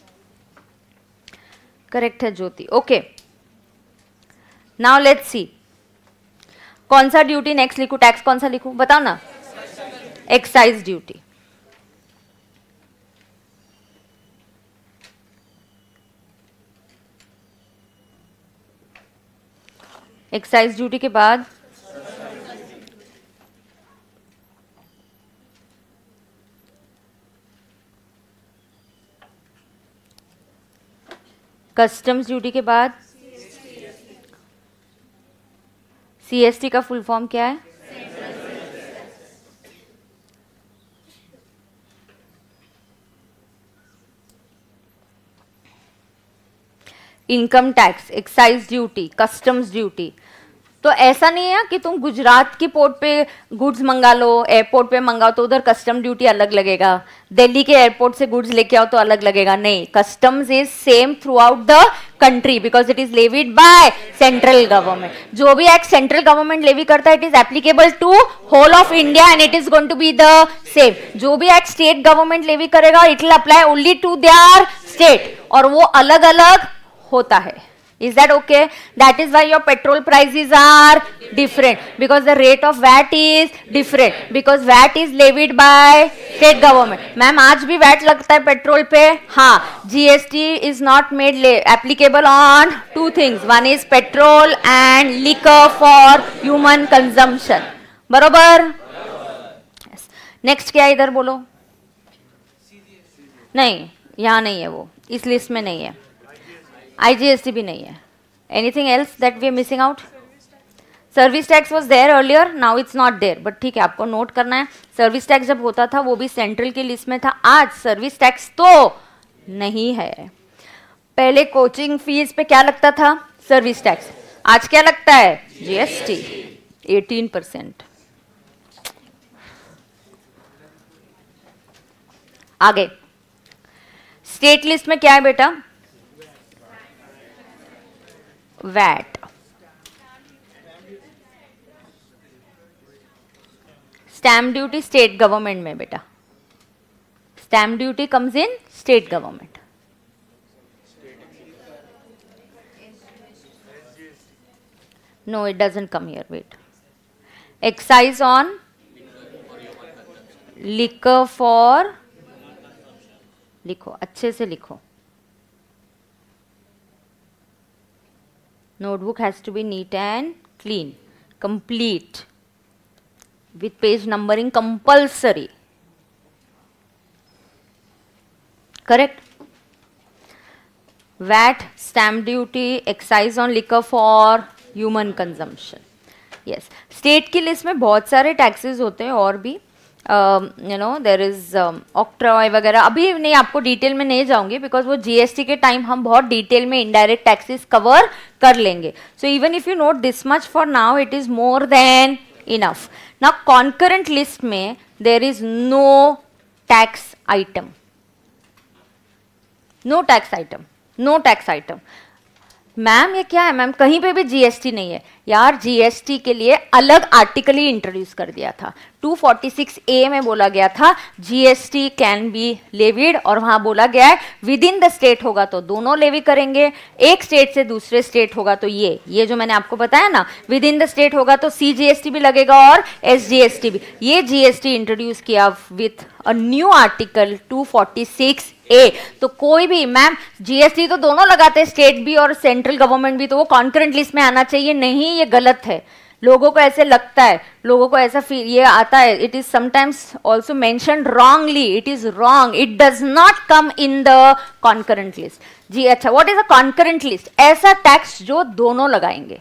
करेक्ट है Jyoti okay now let's see कौन सा ड्यूटी नेक्स्ट लिखू टैक्स कौन सा लिखू बताओ ना एक्साइज ड्यूटी एक्साइज ड्यूटी के बाद कस्टम्स ड्यूटी के बाद सीएसटी का फुल फॉर्म क्या है income tax excise duty customs duty तो ऐसा नहीं है कि तुम गुजरात की पोर्ट पे गुड्स मंगा लो एयरपोर्ट पे मंगाओ तो उधर कस्टम ड्यूटी अलग लगेगा दिल्ली के एयरपोर्ट से गुड्स लेके आओ तो अलग लगेगा नहीं customs is same throughout the country because it is levied by central government जो भी एक्ट सेंट्रल गवर्नमेंट लेवी करता है it is applicable to whole of India and it is going to be the same जो भी एक्ट स्टेट गवर्नमेंट लेवी करेगा it will apply only to their state और वो अलग अलग होता है is that okay that is why your petrol prices are different because the rate of vat is different because vat is levied by state government ma'am आज भी वैट लगता है पेट्रोल पे हाँ GST is not made applicable on two things one is petrol and liquor for human consumption बरोबर नेक्स्ट क्या इधर बोलो नहीं यहाँ नहीं है वो इस list में नहीं है IGST भी नहीं है. Anything else that we are missing out service tax was there earlier now it's not there but ठीक है आपको नोट करना है सर्विस टैक्स जब होता था वो भी सेंट्रल की लिस्ट में था आज सर्विस टैक्स तो नहीं है पहले कोचिंग फीस पे क्या लगता था सर्विस टैक्स आज क्या लगता है जीएसटी 18 परसेंट आगे स्टेट लिस्ट में क्या है बेटा VAT stamp duty state government में बेटा stamp duty comes in state government no it doesn't come here VAT excise on liquor for लिखो अच्छे से लिखो Notebook has to be neat and clean, complete with page numbering compulsory. Correct? VAT, stamp duty, excise on liquor for human consumption. yes. state ki list mein bahut sare taxes hote hain aur bhi you know there is octroi वगैरह अभी नहीं आपको डिटेल में नहीं जाऊंगी बिकॉज वो जीएसटी के टाइम हम बहुत डिटेल में इनडायरेक्ट टैक्सेस कवर कर लेंगे so even if you note this much for now it is more than enough ना कॉन्करेंट लिस्ट में there is no tax item no tax item no tax item ma'am ये क्या है मैम कहीं पे भी जीएसटी नहीं है यार जीएसटी के लिए अलग आर्टिकल ही इंट्रोड्यूस कर दिया था 246 ए में बोला गया था जीएसटी कैन बी लेविड और वहां बोला गया है विद इन द स्टेट होगा तो दोनों लेवी करेंगे एक स्टेट से दूसरे स्टेट होगा तो ये ये जो मैंने आपको बताया ना विद इन द स्टेट होगा तो सी जीएसटी भी लगेगा और एस जीएसटी भी ये जीएसटी इंट्रोड्यूस किया with a new article 246 A तो कोई भी मैम जीएसटी तो दोनों लगाते हैं स्टेट भी और सेंट्रल गवर्नमेंट भी तो वो कॉन्करेंट लिस्ट में आना चाहिए नहीं ये गलत है लोगों को ऐसे लगता है लोगों को ऐसा फील ये आता है it is sometimes also mention wrongly it is wrong it does not come in the concurrent list जी अच्छा what is a concurrent list ऐसा टैक्स जो दोनों लगाएंगे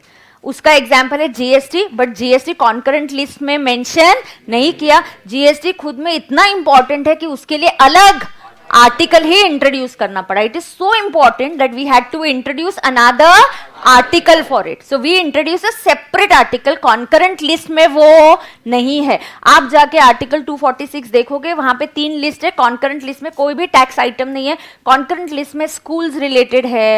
उसका एग्जाम्पल है GST but GST concurrent list में मेंशन नहीं किया जीएसटी खुद में इतना इंपॉर्टेंट है कि उसके लिए अलग आर्टिकल ही इंट्रोड्यूस करना पड़ा it is so important that we had to introduce another article for it so we introduce a separate article concurrent list में वो नहीं है आप जाके आर्टिकल 246 देखोगे वहां पे तीन लिस्ट है कॉन्करेंट लिस्ट में कोई भी टैक्स आइटम नहीं है कॉन्करेंट लिस्ट में स्कूल्स रिलेटेड है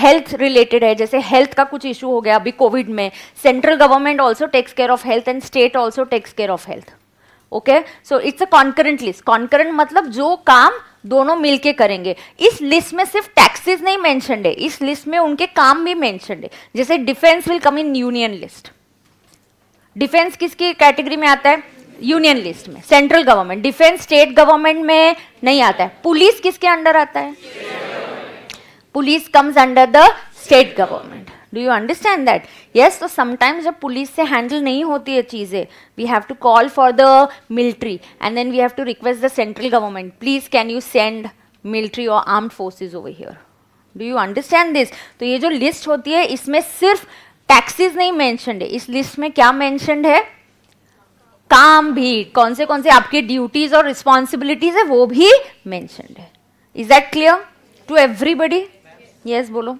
हेल्थ रिलेटेड है जैसे हेल्थ का कुछ इशू हो गया अभी कोविड में central government also takes care of health and state also takes care of health okay so it's a concurrent list concurrent मतलब जो काम दोनों मिलके करेंगे इस लिस्ट में सिर्फ टैक्सेस नहीं मेंशनड है इस लिस्ट में उनके काम भी मेंशनड है जैसे defence will come in union list defence किसकी कैटेगरी में आता है यूनियन लिस्ट में central government defence state government में नहीं आता है पुलिस किसके अंडर आता है police comes under the state government do you understand that yes तो समटाइम्स जब पुलिस से हैंडल नहीं होती है चीज़ें we have to call for the military and then we have to request the central government please can you send military और armed forces over here do you understand this तो ये जो लिस्ट होती है इसमें सिर्फ टैक्सीज नहीं मैंशनड है इस लिस्ट में क्या मैंशनड है काम भी कौन से कौन से आपके ड्यूटीज और रिस्पॉन्सिबिलिटीज है वो भी मैंशनड है is that clear to everybody yes बोलो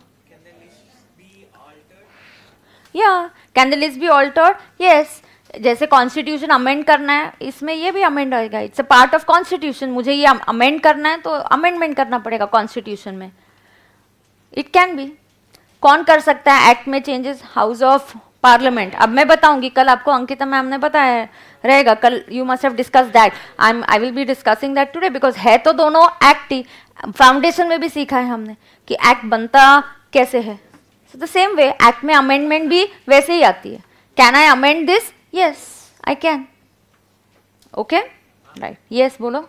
या can the list be altered yes जैसे कॉन्स्टिट्यूशन अमेंड करना है इसमें ये भी अमेंड होगा it's a part of constitution मुझे ये अमेंड करना है तो अमेंडमेंट करना पड़ेगा कॉन्स्टिट्यूशन में इट कैन बी कौन कर सकता है एक्ट में चेंजेस हाउस ऑफ पार्लियामेंट अब मैं बताऊंगी कल आपको अंकिता मैम ने बताया है रहेगा कल you must have discuss that I I will be discussing that today because है तो दोनों एक्ट ही फाउंडेशन में भी सीखा है हमने कि एक्ट बनता कैसे है so the same way act में अमेंडमेंट भी वैसे ही आती है can I amend this yes I can okay right yes बोलो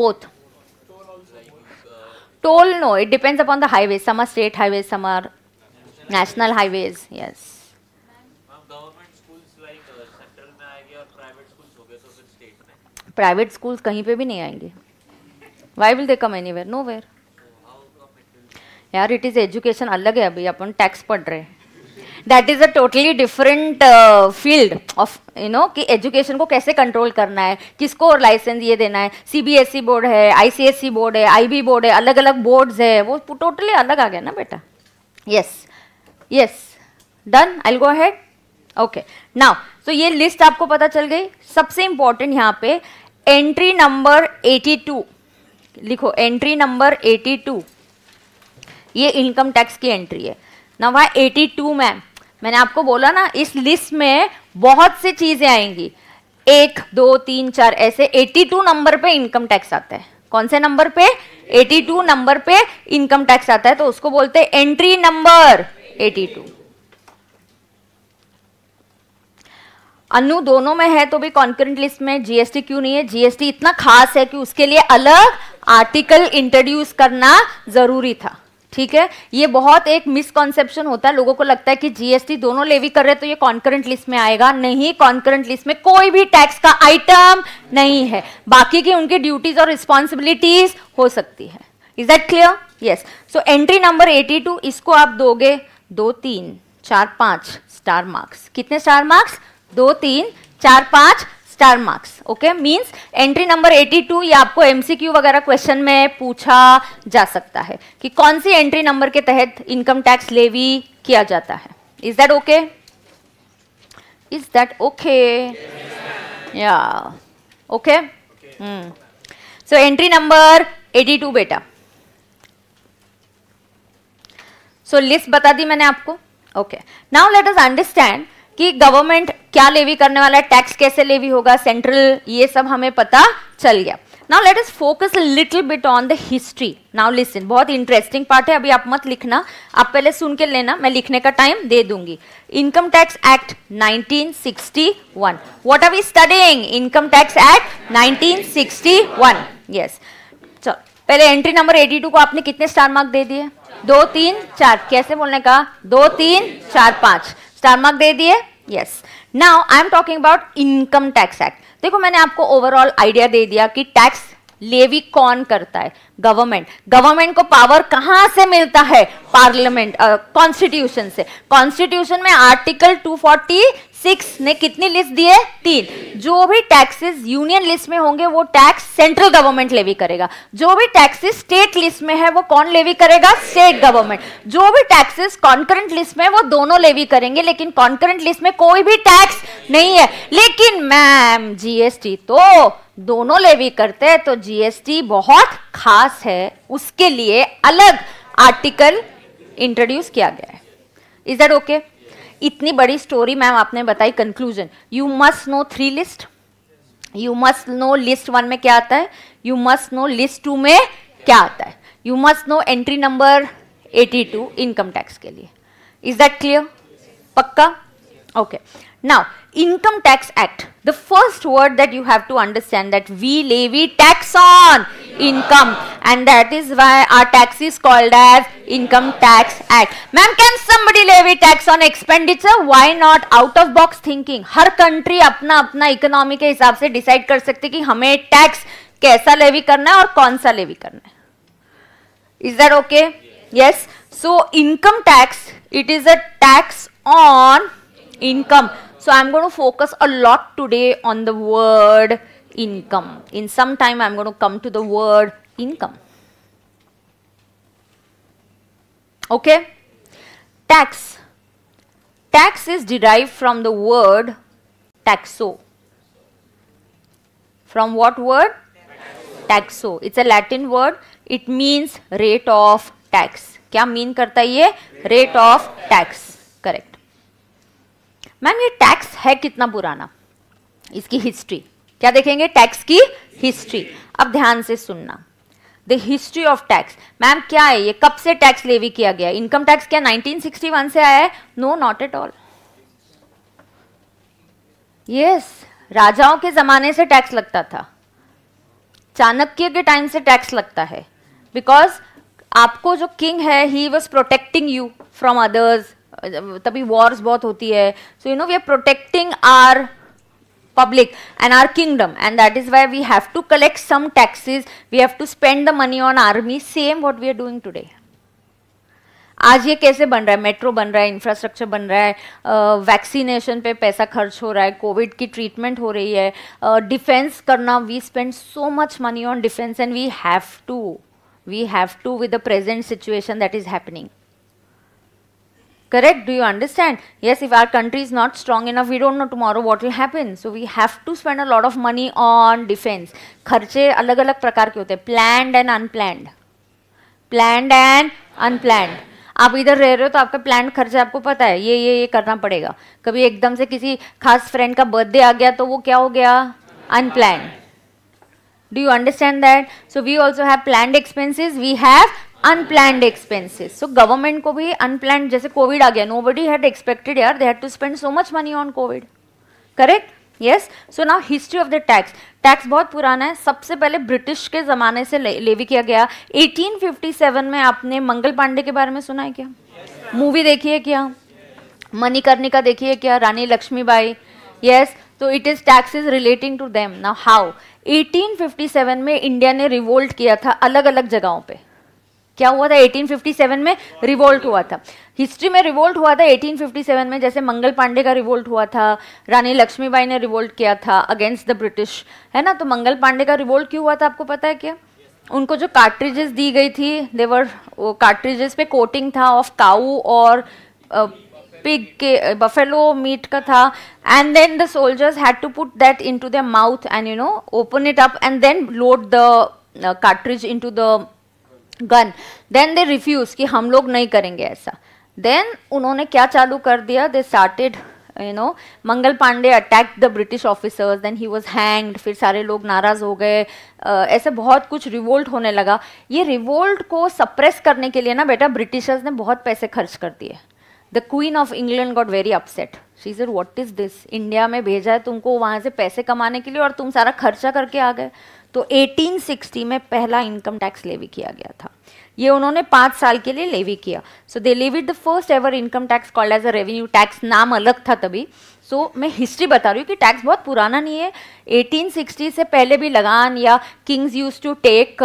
both toll no it depends upon the highway some are state highway some are national highways yes private schools कहीं पे भी नहीं आएंगे why will they come anywhere nowhere यार इट इज़ एजुकेशन अलग है अभी अपन टैक्स पढ़ रहे हैं that is a totally different field of you know कि एजुकेशन को कैसे कंट्रोल करना है किसको लाइसेंस ये देना है सीबीएसई बोर्ड e है आईसीएसई बोर्ड e है बी बोर्ड है अलग अलग बोर्ड्स है वो टोटली अलग आ गया ना बेटा yes yes done I go ahead okay now तो ये लिस्ट आपको पता चल गई सबसे इंपॉर्टेंट यहाँ पे एंट्री नंबर 82 लिखो एंट्री नंबर 82 ये इनकम टैक्स की एंट्री है ना वहाँ एटी टू मैम मैंने आपको बोला ना इस लिस्ट में बहुत सी चीज़ें आएंगी एक दो तीन चार ऐसे 82 नंबर पे इनकम टैक्स आता है कौन से नंबर पे 82 नंबर पे इनकम टैक्स आता है तो उसको बोलते हैं एंट्री नंबर 82 अनु दोनों में है तो भी कॉन्करेंट लिस्ट में जीएसटी क्यों नहीं है जीएसटी इतना खास है कि उसके लिए अलग आर्टिकल इंट्रोड्यूस करना जरूरी था ठीक है ये बहुत एक मिसकॉन्सेप्शन होता है लोगों को लगता है कि जीएसटी दोनों लेवी कर रहे तो ये कॉन्करेंट लिस्ट में आएगा नहीं कॉन्करेंट लिस्ट में कोई भी टैक्स का आइटम नहीं है बाकी की उनकी ड्यूटीज और रिस्पॉन्सिबिलिटीज हो सकती है is that clear yes so entry number 82 इसको आप दोगे दो तीन चार पांच स्टार मार्क्स कितने स्टार मार्क्स दो तीन चार पांच star marks okay means entry number 82 या आपको एमसीक्यू वगैरह क्वेश्चन में पूछा जा सकता है कि कौन सी एंट्री नंबर के तहत इनकम टैक्स लेवी किया जाता है is that okay is that okay या ओके सो एंट्री नंबर 82 बेटा सो so, लिस्ट बता दी मैंने आपको okay now let us understand कि गवर्नमेंट क्या लेवी करने वाला है टैक्स कैसे लेवी होगा सेंट्रल ये सब हमें पता चल गया now let is focus little bit on the history now listen बहुत इंटरेस्टिंग पार्ट है अभी आप मत लिखना आप पहले सुन के लेना मैं लिखने का टाइम दे दूंगी income tax act 1961 what are we studying income tax act 1961 yes चलो पहले एंट्री नंबर 82 को आपने कितने स्टार मार्क दे दिए दो तीन चार कैसे बोलने का दो तीन चार पांच स्टार मार्क दे दिए yes now I am talking about income tax act देखो मैंने आपको ओवरऑल आइडिया दे दिया कि टैक्स लेवी कौन करता है गवर्नमेंट गवर्नमेंट को पावर कहां से मिलता है पार्लियामेंट कॉन्स्टिट्यूशन uh, से कॉन्स्टिट्यूशन में आर्टिकल सिक्स ने कितनी लिस्ट दी है तीन जो भी टैक्सेस यूनियन लिस्ट में होंगे वो टैक्स सेंट्रल गवर्नमेंट लेवी करेगा जो भी टैक्सेस स्टेट लिस्ट में है वो कौन लेवी करेगा स्टेट गवर्नमेंट जो भी टैक्सेस कॉन्करेंट लिस्ट में वो दोनों लेवी करेंगे लेकिन कॉन्करेंट लिस्ट में कोई भी टैक्स नहीं है लेकिन मैम जीएसटी तो दोनों लेवी करते हैं तो जीएसटी बहुत खास है उसके लिए अलग आर्टिकल इंट्रोड्यूस किया गया है इज दैट ओके इतनी बड़ी स्टोरी मैम आपने बताई conclusion you must know three list you must know list one में क्या आता है you must know list two में क्या आता है you must know entry number 82 income tax के लिए इज दैट क्लियर पक्का okay now Income Tax Act, the first word that you have to understand that we levy tax on income and that is why our tax is called as Income Tax Act. Ma'am, can somebody levy tax on expenditure? Why not? Out of box thinking. Her country अपना अपना economy के हिसाब से decide कर सकते कि हमें tax कैसा levy करना है और कौन सा levy करना है. Is that okay? Yes. So income tax, it is a tax on income. So I'm going to focus a lot today on the word income. In some time I'm going to come to the word income. Okay? Tax. Tax is derived from the word taxo. From what word? Taxo. It's a Latin word. It means rate of tax. क्या mean करता है rate of tax. मैम ये टैक्स है कितना पुराना इसकी हिस्ट्री क्या देखेंगे टैक्स की हिस्ट्री अब ध्यान से सुनना the history of tax ma'am क्या है ये कब से टैक्स लेवी किया गया इनकम टैक्स क्या 1961 से आया है no not at all yes राजाओं के ज़माने से टैक्स लगता था चाणक्य के टाइम से टैक्स लगता है बिकॉज आपको जो किंग है he was protecting you from others तभी वॉर्स बहुत होती है so you know we are protecting our public and our kingdom and that is why we have to collect some taxes we have to spend the money on army same what we are doing today आज ये कैसे बन रहा है मेट्रो बन रहा है इंफ्रास्ट्रक्चर बन रहा है वैक्सीनेशन पे पैसा खर्च हो रहा है कोविड की ट्रीटमेंट हो रही है डिफेंस करना we spend so much money on defence and we have to we have to with the present situation that is happening correct do you understand yes if our country is not strong enough we don't know tomorrow what will happen so we have to spend a lot of money on defense kharche alag alag prakar ke hote planned and unplanned planned and unplanned आप इधर रह रहे हो तो आपका प्लान खर्चा आपको पता है ये ये ये करना पड़ेगा कभी एकदम से किसी खास फ्रेंड का बर्थडे आ गया तो वो क्या हो गया unplanned do you understand that so we also have planned expenses we have unplanned expenses so government को भी अनप्लैंड जैसे कोविड आ गया नो बडी हैड एक्सपेक्टेड यार they had to spend so much money on Covid correct yes so now history of the tax tax बहुत पुराना है सबसे पहले ब्रिटिश के ज़माने से ले, लेवी किया गया 1857 में आपने मंगल पांडे के बारे में सुना है क्या मूवी yes, देखी है क्या yes. मनी करने का देखी है क्या रानी लक्ष्मीबाई यस yes, तो it is tax is relating to them now how 1857 में इंडिया ने रिवोल्ट किया था अलग अलग जगहों पर क्या हुआ था 1857 में रिवोल्ट हुआ था हिस्ट्री में रिवोल्ट हुआ था 1857 में जैसे मंगल पांडे का रिवोल्ट हुआ था रानी लक्ष्मीबाई ने रिवोल्ट किया था अगेंस्ट द ब्रिटिश है ना तो मंगल पांडे का रिवोल्ट क्यों हुआ था आपको पता है क्या उनको जो कार्ट्रिजेस दी गई थी देवर वो कार्ट्रिजेस पे कोटिंग था ऑफ काउ और पिग के बफेलो मीट का था and then the soldiers had to put that into their mouth and you know open it up and then load the cartridge into the gun then they refuse कि हम लोग नहीं करेंगे ऐसा देन उन्होंने क्या चालू कर दिया they started you know Mangal Pandey attack the British officers then he was hanged फिर सारे लोग नाराज हो गए ऐसे बहुत कुछ रिवोल्ट होने लगा ये रिवोल्ट को सप्रेस करने के लिए ना बेटा ब्रिटिशर्स ने बहुत पैसे खर्च कर दिए the queen of England got very upset sir what is this India में भेजा है तुमको वहाँ से पैसे कमाने के लिए और तुम सारा खर्चा करके आ गए तो 1860 में पहला इनकम टैक्स लेवी किया गया था ये उन्होंने पांच साल के लिए लेवी किया so they levy the first ever income tax called as a revenue tax नाम अलग था तभी सो so, मैं हिस्ट्री बता रही हूँ कि टैक्स बहुत पुराना नहीं है 1860 से पहले भी लगान या kings use to take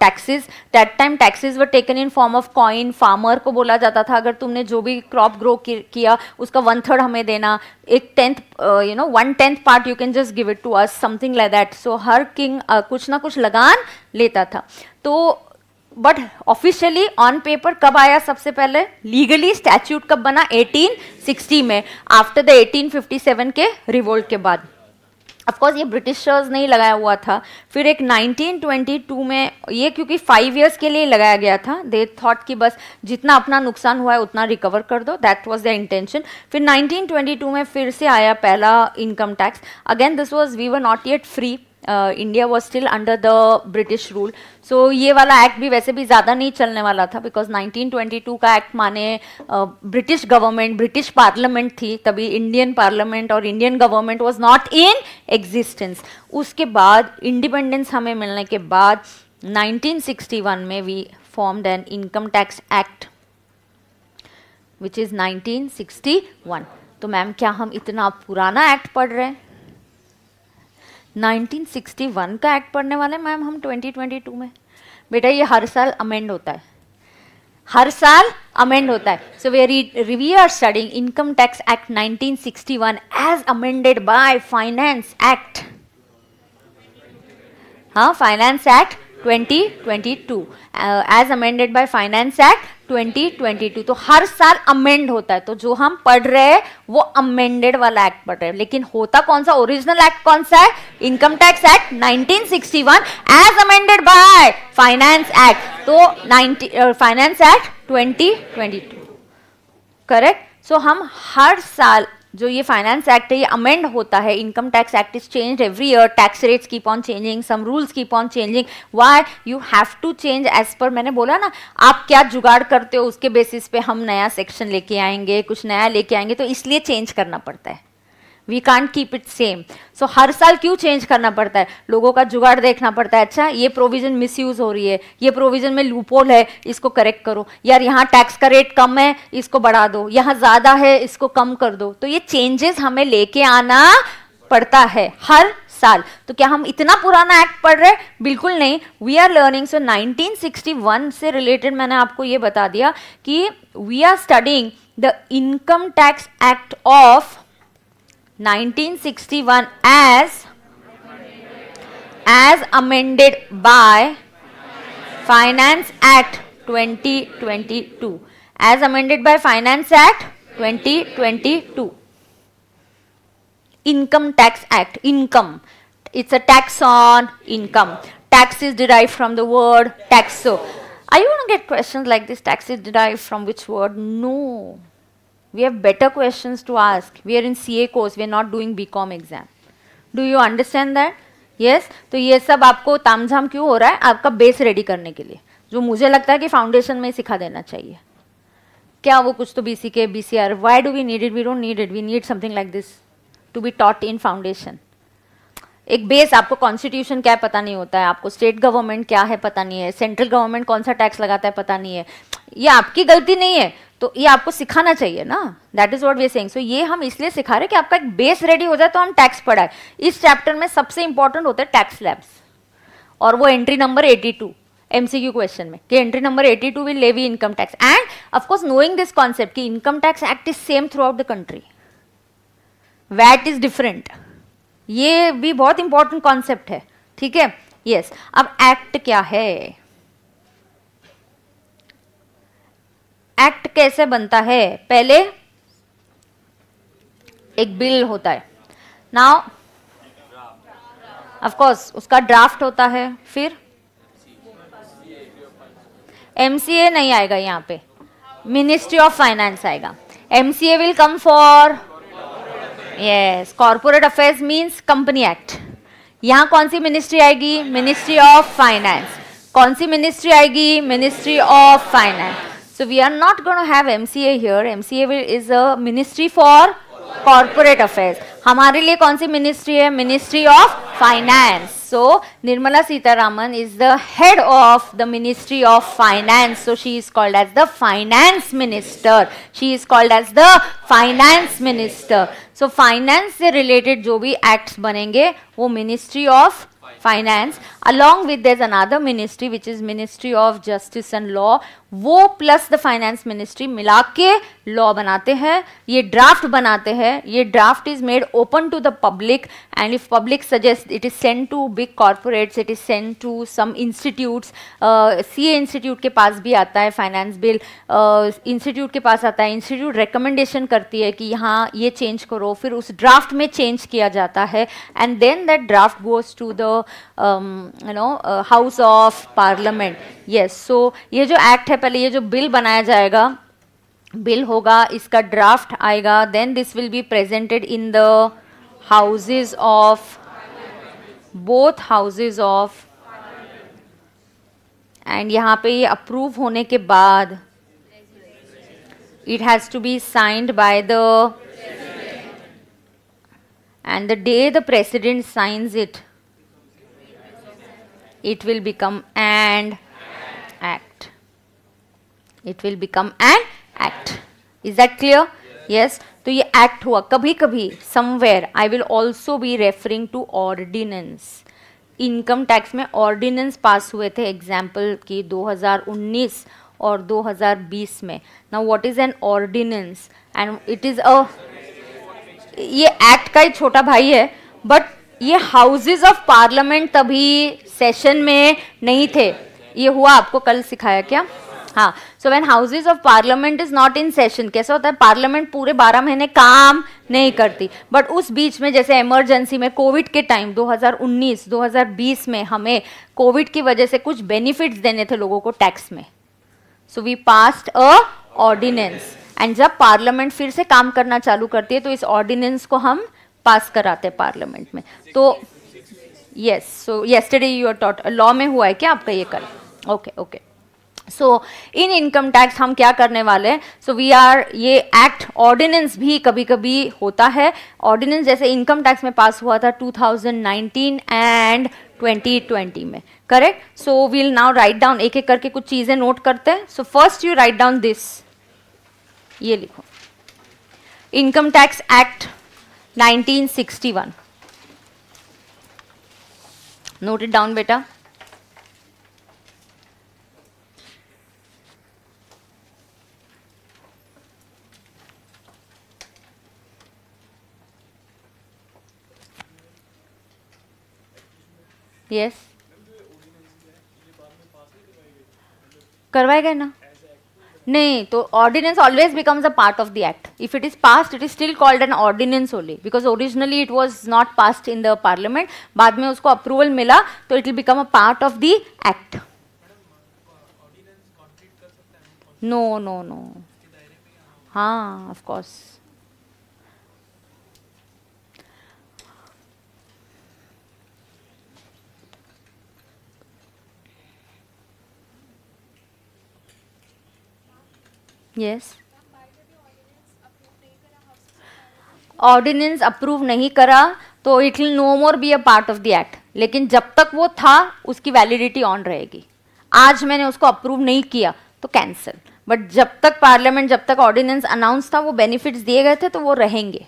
taxes that time taxes were taken in form of coin farmer को बोला जाता था अगर तुमने जो भी क्रॉप ग्रो किया उसका वन थर्ड हमें देना एक tenth you know one tenth part you can just give it to us something like that so हर किंग uh, कुछ ना कुछ लगान लेता था तो बट ऑफिशियली ऑन पेपर कब आया सबसे पहले लीगली स्टैच्यूट कब बना 1860 में आफ्टर द 1857 के रिवोल्ट के बाद ऑफकोर्स ये ब्रिटिशर्स ने ही लगाया हुआ था फिर एक 1922 में ये क्योंकि फाइव ईयर्स के लिए लगाया गया था दे थॉट कि बस जितना अपना नुकसान हुआ है उतना रिकवर कर दो दैट वाज द इंटेंशन फिर 1922 में फिर से आया पहला income tax again this was we were not yet free India was still under the British rule so ये वाला एक्ट भी वैसे भी ज़्यादा नहीं चलने वाला था बिकॉज 1922 का एक्ट माने ब्रिटिश गवर्नमेंट ब्रिटिश पार्लियामेंट थी तभी इंडियन पार्लियामेंट और Indian government was not in existence उसके बाद इंडिपेंडेंस हमें मिलने के बाद 1961 में we formed an income tax act which is 1961 तो मैम क्या हम इतना पुराना एक्ट पढ़ रहे हैं 1961 का एक्ट पढ़ने वाले मैम हम 2022 में बेटा ये हर साल अमेंड होता है हर साल अमेंड होता है so way we are studying income tax act 1961 as amended by finance act हाँ finance act 2022 as amended by finance act 2022 तो हर साल अमेंड होता है तो जो हम पढ़ रहे हैं वो अमेंडेड वाला एक्ट पढ़ रहे हैं लेकिन होता कौन सा ओरिजिनल एक्ट कौन सा है income tax act 1961 as amended by finance act तो 90 फाइनेंस एक्ट 2022 करेक्ट सो हम हर साल जो ये फाइनेंस एक्ट है ये अमेंड होता है income tax act is change every year tax rates keep on changing some rules keep on changing why you have to change as per मैंने बोला ना आप क्या जुगाड़ करते हो उसके बेसिस पे हम नया सेक्शन लेके आएंगे कुछ नया लेके आएंगे तो इसलिए चेंज करना पड़ता है we can't keep it same so हर साल क्यों चेंज करना पड़ता है लोगों का जुगाड़ देखना पड़ता है अच्छा ये प्रोविजन यूज हो रही है ये प्रोविजन में लूपोल है इसको करेक्ट करो यार यहाँ टैक्स का रेट कम है इसको बढ़ा दो यहाँ ज़्यादा है इसको कम कर दो तो ये चेंजेस हमें लेके आना पड़ता है हर साल तो क्या हम इतना पुराना एक्ट पढ़ रहे बिल्कुल नहीं वी आर लर्निंग सो 1961 से रिलेटेड मैंने आपको ये बता दिया कि we are studying the income tax act of 1961 as as amended by Finance Act 2022 as amended by Finance Act 2022 Income Tax Act income it's a tax on income tax is derived from the word taxo are you going to get questions like this tax is derived from which word no We have better questions to ask. We are in CA course. We are not doing BCom exam. Do you understand that? Yes. to ye sab aapko tamjham kyu ho raha hai aapka base ready karne ke liye jo mujhe lagta hai ki foundation mein sikha dena chahiye kya wo kuch to B C के B C R why do we need it we don't need it we need something like this to be एक बेस आपको कॉन्स्टिट्यूशन क्या है पता नहीं होता है आपको स्टेट गवर्नमेंट क्या है पता नहीं है सेंट्रल गवर्नमेंट कौन सा टैक्स लगाता है पता नहीं है ये आपकी गलती नहीं है तो ये आपको सिखाना चाहिए ना that is what we sang so ये हम इसलिए सिखा रहे कि आपका एक बेस रेडी हो जाए तो हम टैक्स पढ़ाए इस चैप्टर में सबसे इंपॉर्टेंट होता है टैक्स लैब्स और वो एंट्री नंबर 82 एमसीक्यू क्वेश्चन में कि entry number 82 will levy income tax and of course knowing this concept कि income tax act is same throughout the country VAT is different ये भी बहुत इंपॉर्टेंट कॉन्सेप्ट है ठीक है यस yes. अब एक्ट क्या है एक्ट कैसे बनता है पहले एक बिल होता है नाउ ऑफ कोर्स उसका ड्राफ्ट होता है फिर एमसीए नहीं आएगा यहाँ पे मिनिस्ट्री ऑफ फाइनेंस आएगा MCA will come for yes corporate affairs means company act यहाँ कौन सी मिनिस्ट्री आएगी मिनिस्ट्री ऑफ फाइनेंस कौन सी मिनिस्ट्री आएगी ministry of finance So we are not going to have MCA here. MCA is a ministry for corporate affairs. हमारे लिए कौन सी ministry है? Ministry of Finance. So Nirmala Sitaraman is the head of the Ministry of Finance. So she is called as the Finance Minister. She is called as the Finance Minister. So finance से related जो भी acts बनेंगे वो Ministry of Finance along with there's another ministry which is Ministry of Justice and Law वो प्लस द फाइनेंस मिनिस्ट्री मिला के लॉ बनाते हैं ये ड्राफ्ट बनाते हैं ये draft is made open to the public and if public suggest it is send to big corporates it is send to some institutes C A institute के पास भी आता है फाइनेंस बिल इंस्टीट्यूट के पास आता है इंस्टीट्यूट रिकमेंडेशन करती है कि यहाँ ये चेंज करो फिर उस ड्राफ्ट में चेंज किया जाता है and then that draft goes to the you know house of parliament yes so ये जो एक्ट है पहले ये जो बिल बनाया जाएगा बिल होगा इसका ड्राफ्ट आएगा then this will be presented in the houses of both houses of and यहाँ पे ये अप्रूव होने के बाद it has to be signed by the end the day the president signs it it will become and it will become an act is that clear yes तो ये एक्ट हुआ कभी कभी somewhere I will also be referring to ordinance income tax में ऑर्डिनेंस पास हुए थे एग्जाम्पल की 2019 और 2020 में ना what is an ordinance and it is a ये एक्ट का ही छोटा भाई है बट ये हाउसेज ऑफ पार्लियामेंट तभी सेशन में नहीं थे ये हुआ आपको कल सिखाया क्या हाँ so when houses of parliament is not in session कैसा होता है पार्लियामेंट पूरे बारह महीने काम नहीं करती बट उस बीच में जैसे इमरजेंसी में कोविड के टाइम 2019 2020 में हमें कोविड की वजह से कुछ बेनिफिट्स देने थे लोगों को टैक्स में so we passed a ordinance and जब पार्लियामेंट फिर से काम करना चालू करती है तो इस ऑर्डिनेंस को हम पास कराते हैं पार्लियामेंट में तो yes so yesterday you are taught law में हुआ है क्या आपका ये कल okay okay so in income tax हम क्या करने वाले हैं सो वी आर ये एक्ट ऑर्डिनेंस भी कभी कभी होता है ऑर्डिनेंस जैसे इनकम टैक्स में पास हुआ था 2019 एंड 2020 में correct so we'll now write down एक एक करके कुछ चीज़ें नोट करते हैं so first you write down this ये लिखो income tax act 1961 note it down बेटा यस करवाए गए ना नहीं तो ordinance always becomes a part of the act if it is pass it is still called an ordinance only because originally it was not passed in the parliament बाद में उसको अप्रूवल मिला तो it will become a part of the act no no no हाँ ऑफकोर्स यस ऑर्डिनेंस अप्रूव नहीं करा तो it will no more be a part of the act लेकिन जब तक वो था उसकी वैलिडिटी ऑन रहेगी आज मैंने उसको अप्रूव नहीं किया तो कैंसिल बट जब तक पार्लियामेंट जब तक ऑर्डिनेंस अनाउंस था वो बेनिफिट्स दिए गए थे तो वो रहेंगे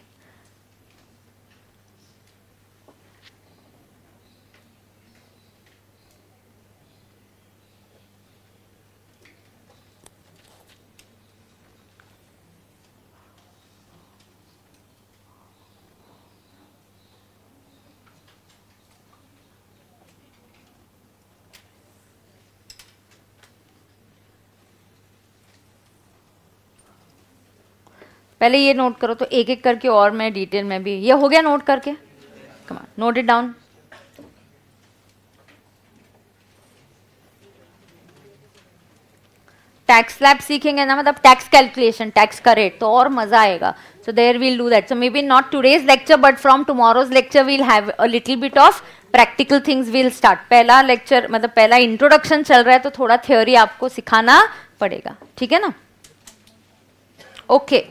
पहले ये नोट करो तो एक एक करके और मैं डिटेल में भी ये हो गया नोट करके comma note it down tax slab सीखेंगे ना मतलब टैक्स कैलकुलेशन टैक्स का रेट तो और मजा आएगा so there we'll do that so maybe not today's lecture but from tomorrow's lecture we'll have a little bit of practical things will start पहला लेक्चर मतलब पहला इंट्रोडक्शन चल रहा है तो थोड़ा थ्योरी आपको सिखाना पड़ेगा ठीक है ना ओके okay.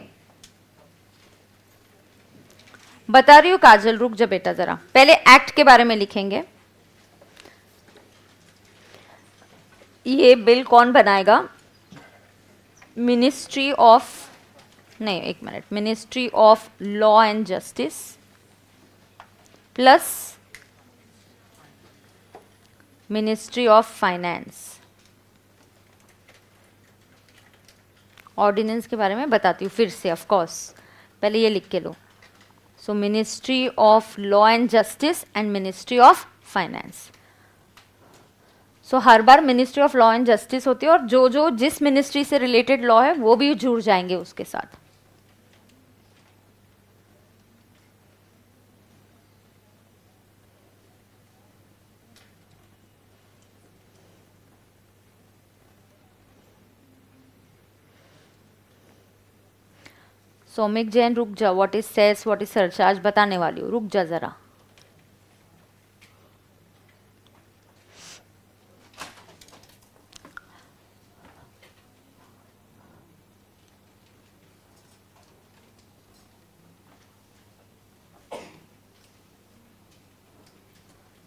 बता रही हूँ काजल रुक जा बेटा जरा पहले एक्ट के बारे में लिखेंगे ये बिल कौन बनाएगा मिनिस्ट्री ऑफ नहीं एक minute ministry of law and justice plus ministry of finance ordinance के बारे में बताती हूँ फिर से ऑफ कोर्स पहले ये लिख के लो So Ministry of Law and Justice and Ministry of Finance. So so, हर बार ministry of law and justice होती है और जो जो जिस मिनिस्ट्री से रिलेटेड लॉ है वो भी जुड़ जाएंगे उसके साथ सोमिक जैन रुक जा what is cess what is surcharge बताने वाली हूँ रुक जा ज़रा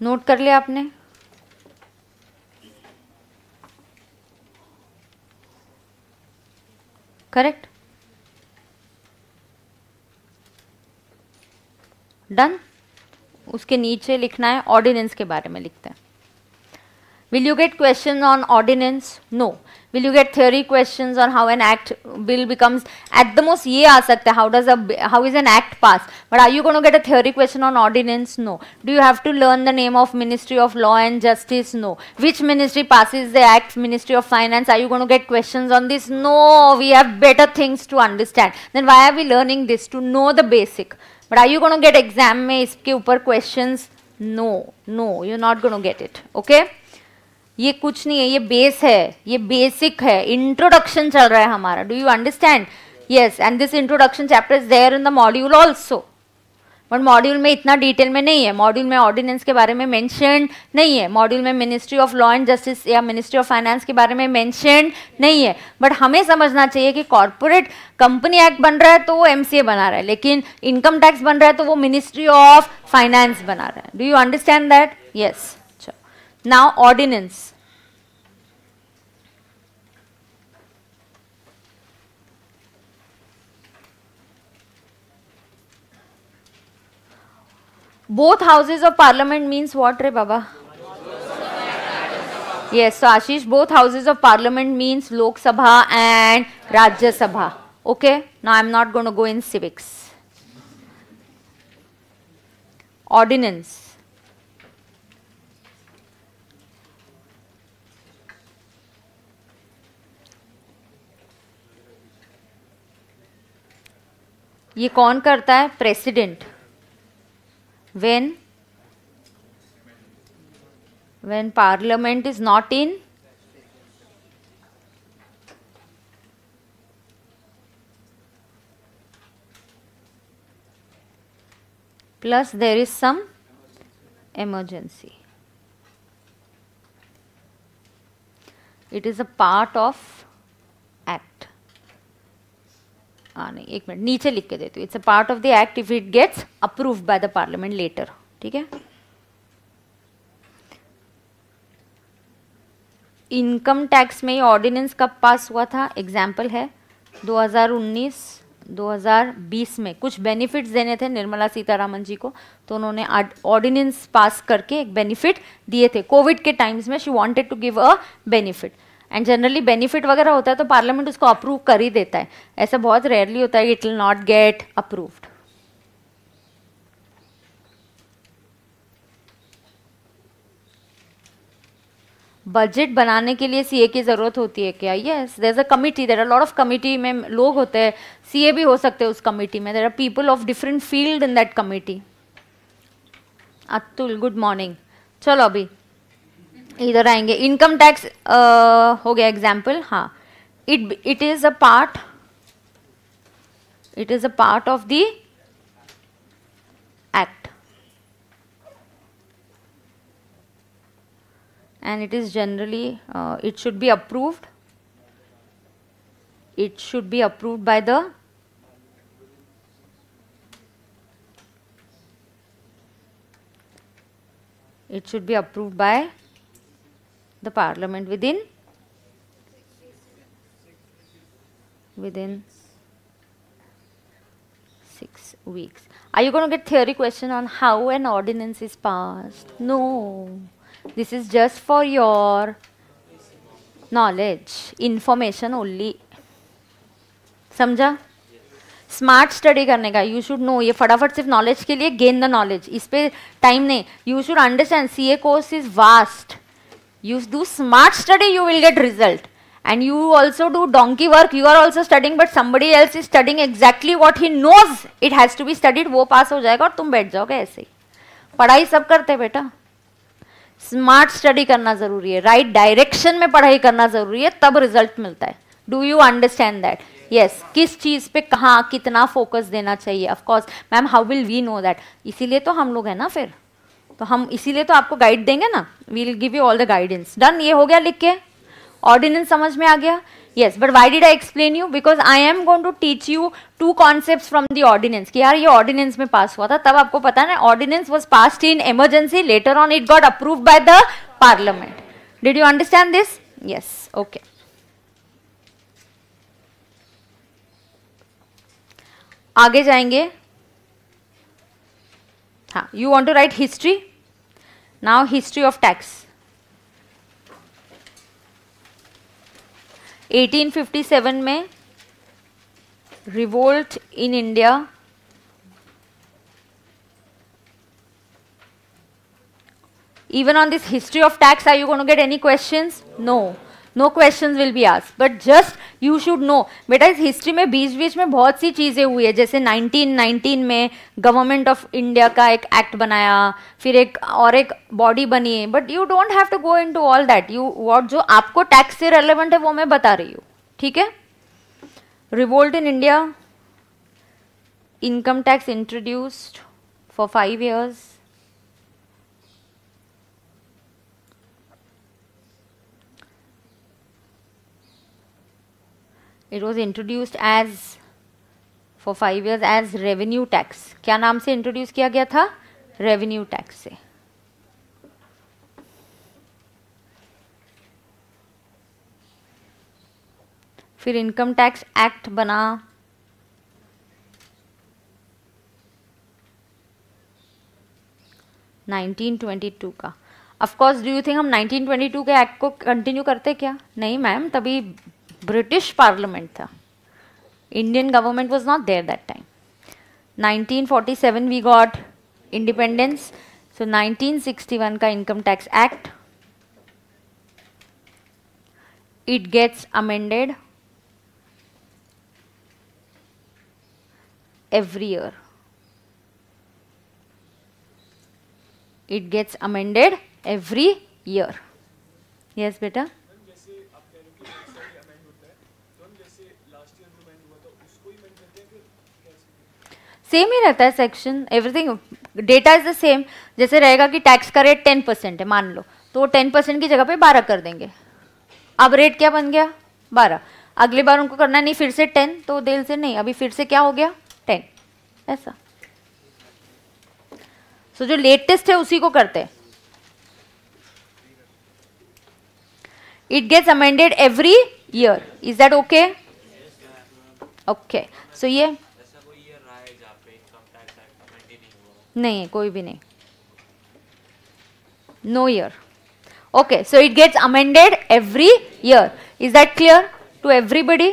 नोट कर लिया आपने करेक्ट डन उसके नीचे लिखना है ऑर्डिनेंस के बारे में लिखते हैं will you get question on ordinance no will you get theory question on how an act bill becomes at the most ये आ सकता है how does how is an act pass but are you gonna get a theory question on ordinance no do you have to learn the name of ministry of law and justice no which ministry pass is the act ministry of finance I you gonna get question on this no we have better things to understand then why are we learning this to know the basic but are you gonna get exam में इसके ऊपर question no no you not gonna get it okay ये कुछ नहीं है ये बेस है ये बेसिक है इंट्रोडक्शन चल रहा है हमारा do you understand yes and this introduction chapter is there in the module also पर मॉड्यूल में इतना डिटेल में नहीं है मॉड्यूल में ऑर्डिनेंस के बारे में मेंशन नहीं है मॉड्यूल में ministry of law and justice या मिनिस्ट्री ऑफ फाइनेंस के बारे में मेंशन नहीं है बट हमें समझना चाहिए कि कॉरपोरेट कंपनी एक्ट बन रहा है तो वो एमसीए बना रहा है लेकिन इनकम टैक्स बन रहा है तो वो मिनिस्ट्री ऑफ फाइनेंस बना रहा है do you understand that yes now ordinance both houses of parliament means what re baba yes so ashish both houses of parliament means lok sabha and rajya sabha okay now i'm not going to go in civics ordinance ये कौन करता है president when when parliament is not in plus there is some emergency it is a part of नहीं एक मिनट नीचे लिख के देती हूँ it's a part of the act if it gets approve by the parliament later ठीक है इनकम टैक्स में ये ऑर्डिनेंस कब पास हुआ था एग्जाम्पल है 2019 2020 में कुछ बेनिफिट्स देने थे निर्मला सीतारामन जी को तो उन्होंने ऑर्डिनेंस पास करके एक बेनिफिट दिए थे कोविड के टाइम्स में she wanted to give a benefit and generally benefit वगैरह होता है तो पार्लियामेंट उसको अप्रूव कर ही देता है ऐसा बहुत रेयरली होता है it will not get approved budget बनाने के लिए सीए की ज़रूरत होती है क्या yes there is a committee there are lot of committee में लोग होते हैं सीए भी हो सकते हैं उस कमिटी में there are people of different field in that committee Atul good morning चलो अभी इधर आएंगे इनकम टैक्स हो गया एग्जाम्पल हाँ it it is a part it is a part of the act and it is generally it should be approved it should be approved by the it should be approved by the parliament within within 6 weeks are you going to get theory question on how an ordinance is passed no this is just for your knowledge information only samjha smart study करने का यू शुड नो ये फटाफट सिर्फ नॉलेज के लिए गेन द नॉलेज इस पर टाइम नहीं you should understand C A course is vast you do smart study you will get result and you also do donkey work you are also studying but somebody else is studying exactly what he knows it has to be studied wo pass ho jayega aur tum baith jaoge aise hi padhai sab karte beta smart study करना जरूरी है राइट right डायरेक्शन में पढ़ाई करना जरूरी है तब रिजल्ट मिलता है do you understand that yes किस चीज़ पे कहाँ कितना फोकस देना चाहिए of course ma'am how will we know that इसीलिए तो हम लोग हैं ना फिर तो हम इसीलिए तो आपको गाइड देंगे ना we'll give you all the guidance done ये हो गया लिख के ऑर्डिनेंस समझ में आ गया yes but why did I explain you because I am going to teach you two concept from the ordinance कि यार ये ऑर्डिनेंस में पास हुआ था तब आपको पता ना ordinance was pass in emergency later on it got approve by the parliament did you understand this yes okay आगे जाएंगे You want to write history? Now history of tax. 1857 में revolt in India even on this history of tax are you going to get any questions no no question will be ask but just you should know बेटा इस हिस्ट्री में बीच बीच में बहुत सी चीज़ें हुई है जैसे 1919 में गवर्नमेंट ऑफ इंडिया का एक एक्ट बनाया फिर एक और एक बॉडी बनी है but you don't have to go in to all that you what जो आपको टैक्स से रेलिवेंट है वो मैं बता रही हूँ ठीक है revolt in India income tax introduced for five years it was introduced as for five years as revenue tax क्या नाम से इंट्रोड्यूस किया गया था रेवेन्यू टैक्स से फिर इनकम टैक्स एक्ट बना नाइनटीन ट्वेंटी टू का अफकोर्स डू यू थिंक हम नाइनटीन ट्वेंटी टू के एक्ट को कंटिन्यू करते क्या नहीं मैम तभी British Parliament Indian government was not there that time. 1947 we got independence. So 1961 ka income tax act. It gets amended every year. It gets amended every year. Yes, better. Same ही रहता है section everything data is the same जैसे रहेगा कि टैक्स का रेट टेन परसेंट है मान लो तो वो टेन परसेंट की जगह पे बारह कर देंगे अब रेट क्या बन गया बारह अगली बार उनको करना नहीं फिर से टेन तो दिल से नहीं अभी फिर से क्या हो गया टेन ऐसा सो so, जो लेटेस्ट है उसी को करते हैं it gets amended every year is that okay okay so ये नहीं है कोई भी नहीं no year okay so it gets amended every year is that clear to everybody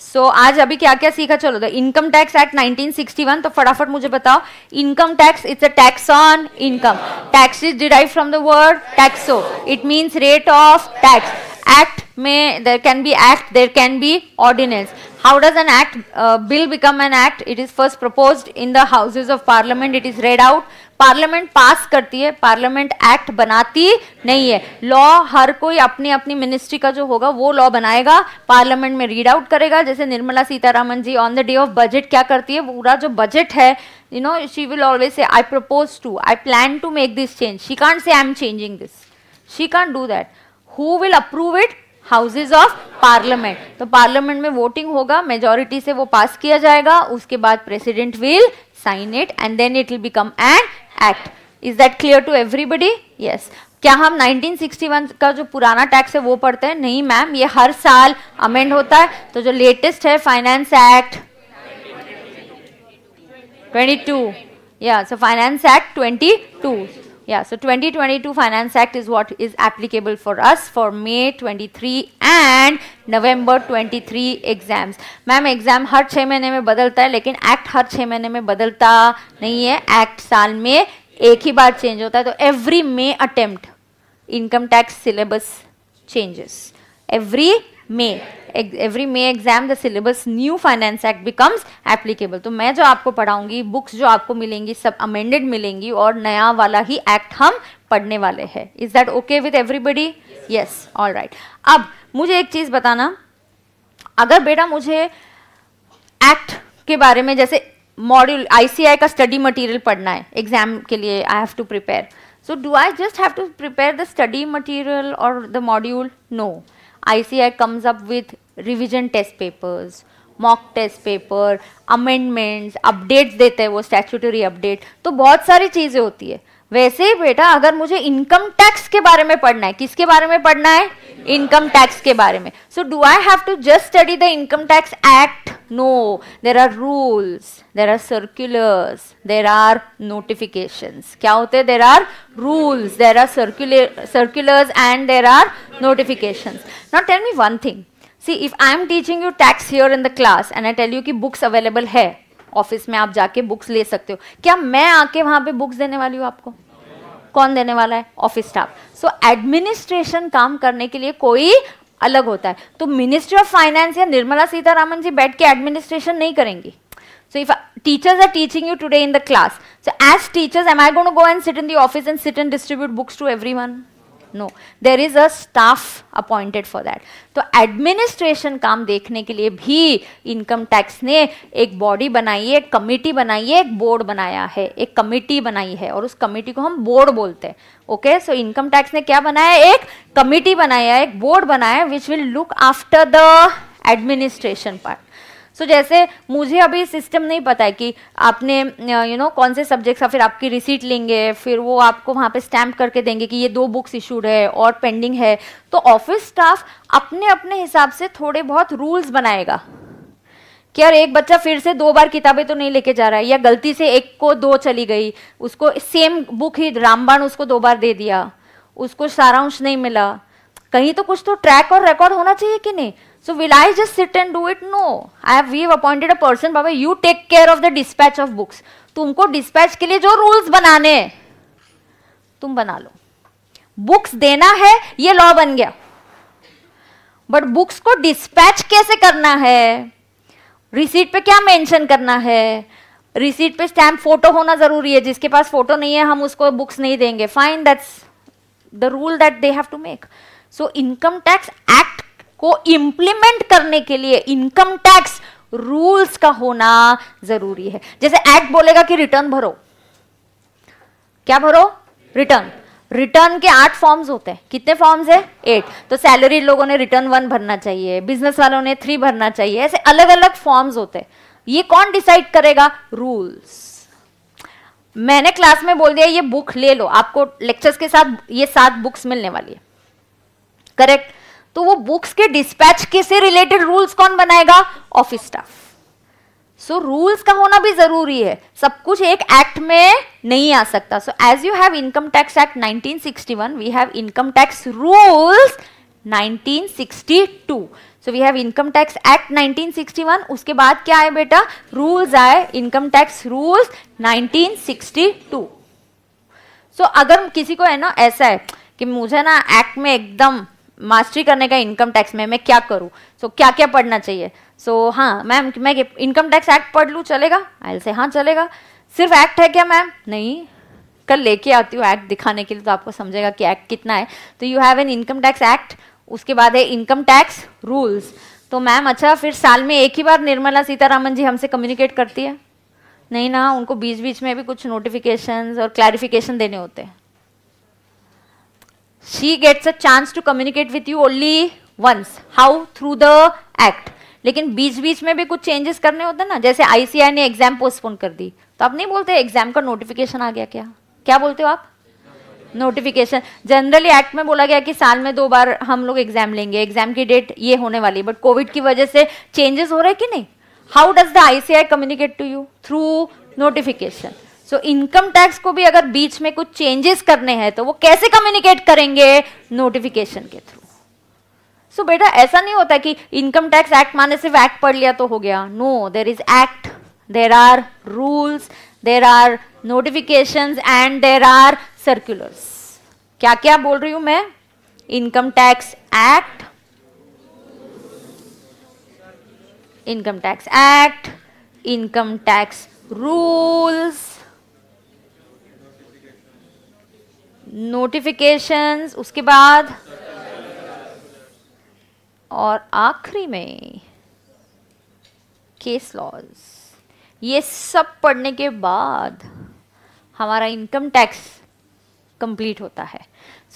so आज अभी क्या क्या सीखा चलो तो इनकम टैक्स एक्ट 1961 तो फटाफट मुझे बताओ income tax it's a tax on income tax is derive from the word taxo it means rate of tax act में there can be act there can be ordinance How does an act, uh, bill become an act? It is first proposed in the houses of parliament. It is read out. Parliament pass करती है पार्लियामेंट एक्ट बनाती नहीं है लॉ हर कोई अपनी अपनी मिनिस्ट्री का जो होगा वो लॉ बनाएगा पार्लियामेंट में रीड आउट करेगा जैसे Nirmala Sitharaman ji on the day of budget क्या करती है पूरा जो बजट है you know she will always say I propose to I plan to make this change she can't say I am changing this she can't do that who will approve it houses of parliament तो पार्लियामेंट में वोटिंग होगा मेजोरिटी से वो पास किया जाएगा उसके बाद president will sign it and then it will become an act is that clear to everybody yes क्या हम 1961 का जो पुराना टैक्स है वो पढ़ते हैं नहीं मैम ये हर साल अमेंड होता है तो जो लेटेस्ट है फाइनेंस एक्ट 22 या so finance act 22 yeah so 2022 finance act is what is applicable for us for may 23 and November 23 exams ma'am exam हर छः महीने में बदलता है लेकिन एक्ट हर छः महीने में बदलता नहीं है एक्ट साल में एक ही बार चेंज होता है तो every May attempt income tax syllabus changes every May every May exam the syllabus new finance act becomes applicable तो मैं जो आपको पढ़ाऊंगी बुक्स जो आपको मिलेंगी सब अमेंडेड मिलेंगी और नया वाला ही एक्ट हम पढ़ने वाले हैं is that okay with everybody yes all right अब मुझे एक चीज़ बताना अगर बेटा मुझे एक्ट के बारे में जैसे मॉड्यूल आईसीआई का स्टडी मटेरियल पढ़ना है एग्जाम के लिए I have to prepare so do I just have to prepare the study material और the module no ICI comes up with revision test papers mock test paper amendments, updates देते हैं वो स्टैचूटरी अपडेट तो बहुत सारी चीज़ें होती है वैसे ही बेटा अगर मुझे इनकम टैक्स के बारे में पढ़ना है किसके बारे में पढ़ना है इनकम टैक्स के बारे में so do I have to just study the income tax act no there are rules there are circulars there are notification क्या होते हैं there are rules there are circular circulars and there are notification not tell me one thing see if I am teaching you tax here in the class and I tell you की बुक्स अवेलेबल है ऑफिस में आप जाके बुक्स ले सकते हो क्या मैं आके वहां पे बुक्स देने वाली हूँ आपको कौन देने वाला है ऑफिस स्टाफ सो एडमिनिस्ट्रेशन काम करने के लिए कोई अलग होता है तो मिनिस्ट्री ऑफ फाइनेंस या निर्मला सीतारामन जी बैठ के एडमिनिस्ट्रेशन नहीं करेंगे so if teachers are teaching you today in the class so as teachers am I go and sit in the and sit and distribute books to every no there is a staff appointed for that तो एडमिनिस्ट्रेशन काम देखने के लिए भी इनकम टैक्स ने एक बॉडी बनाई है एक कमिटी बनाई है एक बोर्ड बनाया है एक कमिटी बनाई है और उस कमिटी को हम बोर्ड बोलते हैं ओके सो इनकम टैक्स ने क्या बनाया एक कमिटी बनाया एक बोर्ड बनाया which will look after the administration part so so, जैसे मुझे अभी सिस्टम नहीं पता है कि आपने you uh, you know know, कौन से सब्जेक्ट्स का फिर आपकी रिसीट लेंगे फिर वो आपको वहाँ पे स्टैम्प करके देंगे कि ये दो बुक्स इशूड है और पेंडिंग है तो ऑफिस स्टाफ अपने अपने हिसाब से थोड़े बहुत रूल्स बनाएगा कि यार एक बच्चा फिर से दो बार किताबें तो नहीं लेके जा रहा है या गलती से एक को दो चली गई उसको सेम बुक ही रामबाण उसको दो बार दे दिया उसको सारांश नहीं मिला कहीं तो कुछ तो ट्रैक और रिकॉर्ड होना चाहिए कि नहीं So will I just sit and do it? No. I have, we have appointed a person, Baba, you take care of the dispatch of books. तुमको डिस्पैच के लिए जो रूल्स बनाने तुम बना लो बुक्स देना है ये लॉ बन गया बट बुक्स को डिस्पैच कैसे करना है रिसीट पे क्या मेंशन करना है रिसीट पे स्टैम्प फोटो होना जरूरी है जिसके पास फोटो नहीं है हम उसको बुक्स नहीं देंगे fine that's the rule that they have to make so income tax act को इंप्लीमेंट करने के लिए इनकम टैक्स रूल्स का होना जरूरी है जैसे एक्ट बोलेगा कि रिटर्न भरो क्या भरो रिटर्न रिटर्न के आठ फॉर्म्स होते हैं कितने फॉर्म्स है एट तो सैलरी लोगों ने रिटर्न वन भरना चाहिए बिजनेस वालों ने थ्री भरना चाहिए ऐसे अलग अलग फॉर्म्स होते हैं ये कौन डिसाइड करेगा रूल्स मैंने क्लास में बोल दिया ये बुक ले लो आपको लेक्चर्स के साथ ये सात बुक्स मिलने वाली है करेक्ट तो वो बुक्स के डिस्पैच के से रिलेटेड रूल्स कौन बनाएगा ऑफिस स्टाफ सो रूल्स का होना भी जरूरी है सब कुछ एक एक्ट में नहीं आ सकता so as you have income tax act 1961 we have income tax rules 1962 so we have income tax act 1961 उसके बाद क्या आए बेटा रूल्स आए income tax rules 1962 so so, अगर किसी को है ना ऐसा है कि मुझे ना एक्ट में एकदम मास्टरी करने का इनकम टैक्स में मैं क्या करूँ सो so, क्या क्या पढ़ना चाहिए सो so, हाँ मैम मैं इनकम टैक्स एक्ट पढ़ लूँ चलेगा आई से हाँ चलेगा सिर्फ एक्ट है क्या मैम नहीं कल लेके आती हूँ एक्ट दिखाने के लिए तो आपको समझेगा कि एक्ट कितना है तो you have an income tax act उसके बाद है इनकम टैक्स रूल्स तो मैम अच्छा फिर साल में एक ही बार निर्मला सीतारामन जी हमसे कम्युनिकेट करती है नहीं ना उनको बीच बीच में भी कुछ नोटिफिकेशंस और क्लैरिफिकेशन देने होते हैं she gets a chance to communicate with you only once how through the act लेकिन बीच बीच में भी कुछ चेंजेस करने होते हैं ना जैसे आईसीआई ने एग्जाम पोस्टपोन कर दी तो आप नहीं बोलते एग्जाम का नोटिफिकेशन आ गया क्या क्या बोलते हो आप नोटिफिकेशन जनरली एक्ट में बोला गया कि साल में दो बार हम लोग एग्जाम लेंगे एग्जाम की डेट ये होने वाली बट कोविड की वजह से चेंजेस हो रहे कि नहीं how does the ICI communicate to you through notification so income tax को भी अगर बीच में कुछ चेंजेस करने हैं तो वो कैसे कम्युनिकेट करेंगे नोटिफिकेशन के थ्रू सो so, बेटा ऐसा नहीं होता कि इनकम टैक्स एक्ट माने सिर्फ एक्ट पढ़ लिया तो हो गया no there is act there are rules there are notification and there are circulars क्या क्या बोल रही हूं मैं income tax act income tax act income tax rules notification उसके बाद और आखिरी में केस लॉज ये सब पढ़ने के बाद हमारा इनकम टैक्स कंप्लीट होता है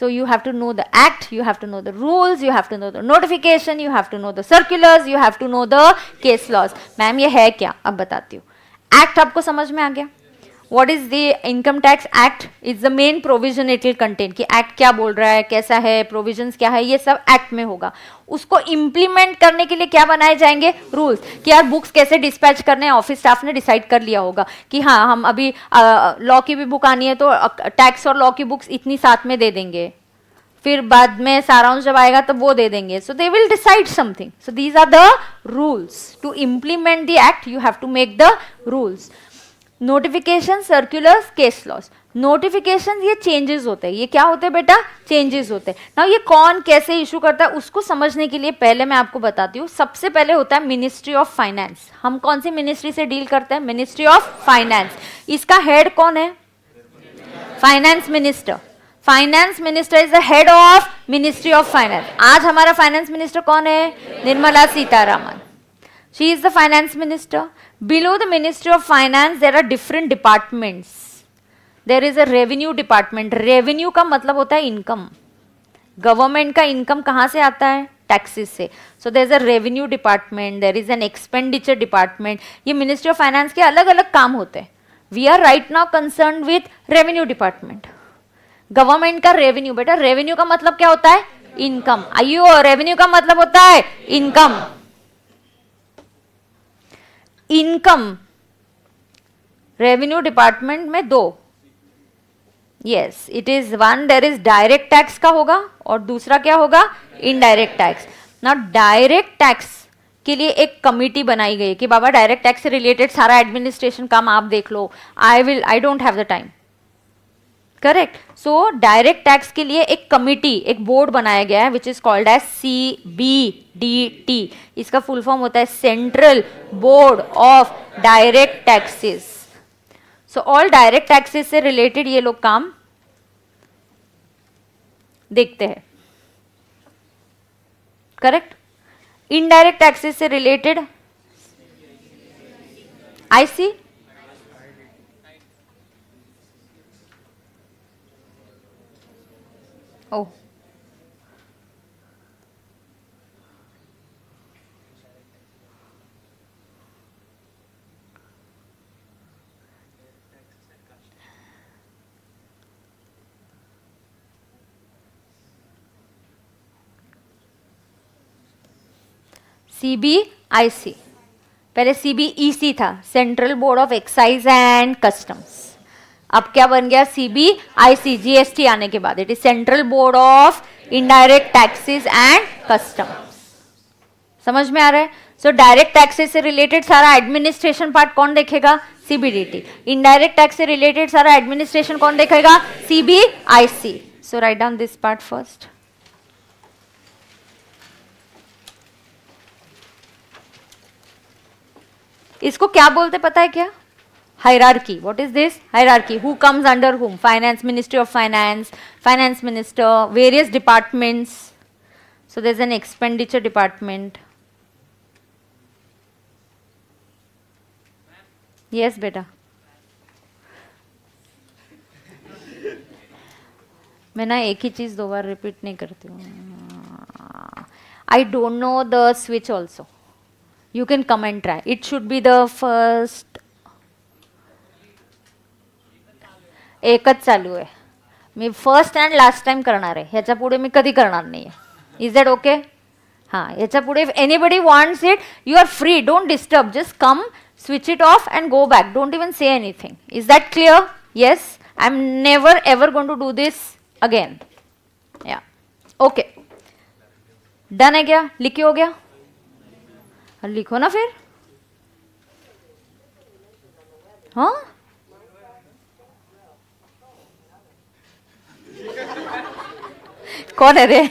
so you have to know the act you have to know the rules you have to know the notification you have to know the circulars you have to know the case laws ma'am ये है क्या अब बताती हूँ एक्ट आपको समझ में आ गया what is the income tax act is the main provision it will contain कि एक्ट क्या बोल रहा है कैसा है प्रोविजन क्या है ये सब एक्ट में होगा उसको इम्प्लीमेंट करने के लिए क्या बनाए जाएंगे रूल्स कि यार बुक्स कैसे डिस्पैच करने हैं ऑफिस स्टाफ ने डिसाइड कर लिया होगा कि हाँ हम अभी लॉ की भी बुक आनी है तो टैक्स और लॉ की बुक्स इतनी साथ में दे देंगे फिर बाद में सारांश जब आएगा तो वो दे देंगे so they will decide something so these are the rules to implement the act you have to make the rules notification circular case laws notification ये चेंजेस होते हैं ये क्या होते हैं बेटा चेंजेस होते हैं ना ये कौन कैसे इशू करता है उसको समझने के लिए पहले मैं आपको बताती हूँ सबसे पहले होता है मिनिस्ट्री ऑफ फाइनेंस हम कौन सी मिनिस्ट्री से डील करते हैं मिनिस्ट्री ऑफ फाइनेंस इसका हेड कौन है finance minister finance minister is the head of ministry of finance आज हमारा फाइनेंस मिनिस्टर कौन है Nirmala Sitharaman she is the finance minister below the ministry of finance there are different departments there is a revenue department revenue का मतलब होता है income government का income कहाँ से आता है टैक्सेस से so there is a revenue department there is an expenditure department ये मिनिस्ट्री ऑफ फाइनेंस के अलग अलग काम होते हैं we are right now concern with revenue department government का रेवेन्यू बेटा रेवेन्यू का मतलब क्या होता है इनकम आइयो रेवेन्यू का मतलब होता है इनकम इनकम रेवेन्यू डिपार्टमेंट में दो yes it is one there is direct tax का होगा और दूसरा क्या होगा इनडायरेक्ट टैक्स ना डायरेक्ट टैक्स के लिए एक कमिटी बनाई गई कि बाबा डायरेक्ट टैक्स से रिलेटेड सारा एडमिनिस्ट्रेशन काम आप देख लो I will I don't have the time correct so direct tax के लिए एक कमिटी एक बोर्ड बनाया गया है which is called as C B D T इसका फुल फॉर्म होता है central board of direct taxes so all direct taxes से रिलेटेड ये लोग काम देखते हैं करेक्ट इनडायरेक्ट टैक्सेस से related I C O C B I C पहले सी बी ई सी था central board of excise and customs अब क्या बन गया सीबीआईसी जीएसटी आने के बाद it is central board of indirect taxes and custom समझ में आ रहा है सो डायरेक्ट टैक्सेस से रिलेटेड सारा एडमिनिस्ट्रेशन पार्ट कौन देखेगा सीबीडीटी इनडायरेक्ट टैक्स से रिलेटेड सारा एडमिनिस्ट्रेशन कौन देखेगा CBIC so right down this part first इसको क्या बोलते पता है क्या hierarchy. What is this? Hierarchy. Who comes under whom? Finance, Ministry of Finance, Finance Minister, various departments. So there is an expenditure department. Yes, beta. मैं ना एक ही चीज़ दो बार रिपीट नहीं करती हूँ I don't know the switch also you can come and try it should be the first एक चालू है मी फर्स्ट एंड लास्ट टाइम करना है हेचपुढ़े मी कधी करणार नाही आहे इज दॅट ओके हाँ ह्याच्या पुढे if anybody wants it you are free don't disturb just come switch it off and go back don't even say anything is that clear yes I am never ever gone to do this again या ओके डन है क्या लिखी हो गया लिखो ना फिर हाँ Corerê.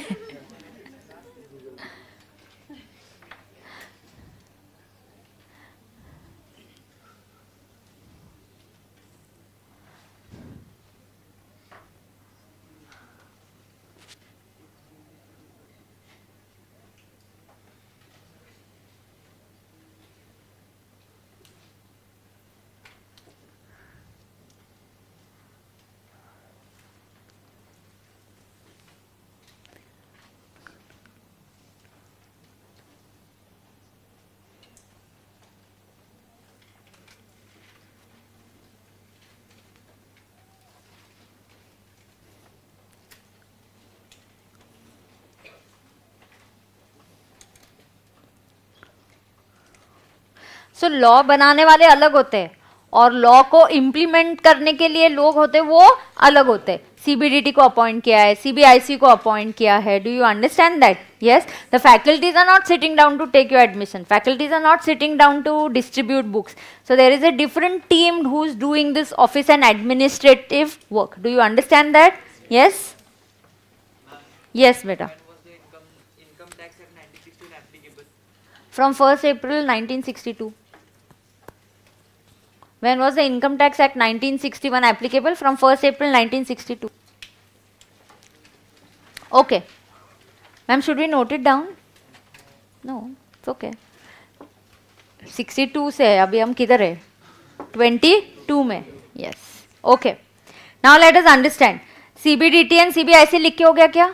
दोस्तों लॉ बनाने वाले अलग होते हैं और लॉ को इम्प्लीमेंट करने के लिए लोग होते वो अलग होते सीबीडीटी को अपॉइंट किया है सीबीआईसी को अपॉइंट किया है do you understand that yes the faculties are not sitting down to take your admission faculties are not sitting down to distribute books so there is a different team who is doing this office and administrative work do you understand that yes yes बेटा from first April nineteen sixty two When was the Income Tax Act 1961 applicable? From 1st April 1962. Okay. Ma'am, should we note it down? No, it's okay. 62 से abhi hum किधर hai 22 mein yes okay now let us understand cbdt and cbic likhe ho gaya kya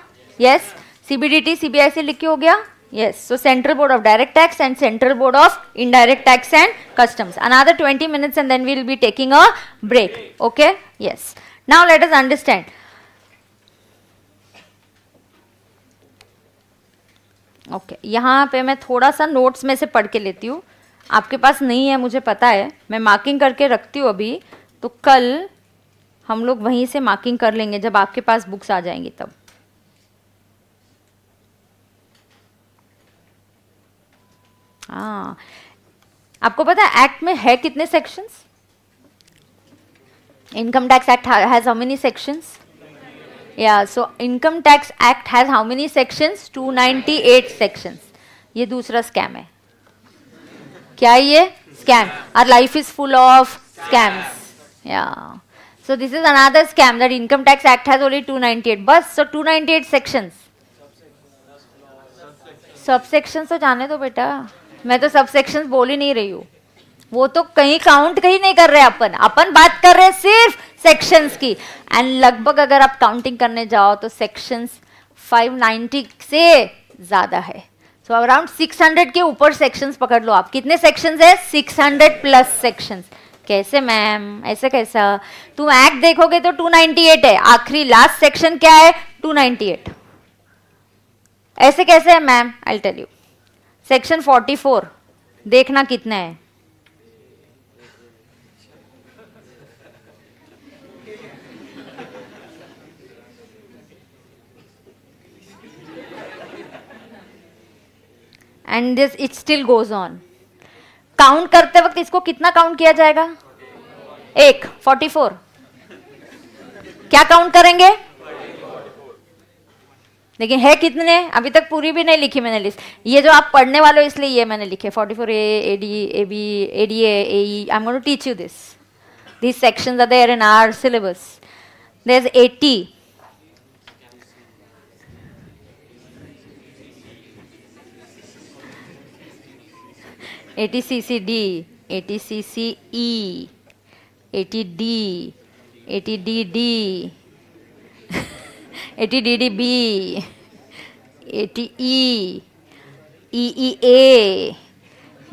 yes cbdt cbic likhe ho gaya हो Yes, so Central Board of Direct Tax and Central Board of Indirect Tax and Customs. Another 20 minutes and then we will be taking a break. Okay, yes. Now let us understand. Okay okay. यहाँ पे मैं थोड़ा सा नोट्स में से पढ़ के लेती हूँ आपके पास नहीं है मुझे पता है मैं मार्किंग करके रखती हूँ अभी तो कल हम लोग वहीं से मार्किंग कर लेंगे जब आपके पास बुक्स आ जाएंगी तब हाँ आपको पता है एक्ट में है कितने sections income tax act ha has how many sections yeah so income tax act has how many sections 298 sections ये दूसरा स्कैम है क्या ये scam our life is full of scams या so this is another scam that income tax act has only 298 बस सो 298 सेक्शंस सब सेक्शंस तो जाने दो बेटा मैं तो सब सेक्शन बोल ही नहीं रही हूँ वो तो कहीं काउंट कहीं नहीं कर रहे अपन अपन बात कर रहे हैं सिर्फ सेक्शंस की एंड लगभग अगर आप काउंटिंग करने जाओ तो सेक्शंस 590 से ज़्यादा है सो अराउंड 600 के ऊपर सेक्शंस पकड़ लो आप कितने सेक्शंस है 600 प्लस सेक्शंस कैसे मैम ऐसे कैसा तुम एक्ट देखोगे तो 298 है आखिरी लास्ट सेक्शन क्या है 298 ऐसे कैसे है ma'am I tell you section 44 देखना कितना है and this it still goes on count करते वक्त इसको कितना काउंट किया जाएगा एक फोर्टी फोर क्या काउंट करेंगे लेकिन है कितने अभी तक पूरी भी नहीं लिखी मैंने लिस्ट ये जो आप पढ़ने वाले हो इसलिए ये मैंने लिखे forty four A A D A B A D A I am going teach you this this section are there in our syllabus there is D eighty D D eighty D D B eighty E E A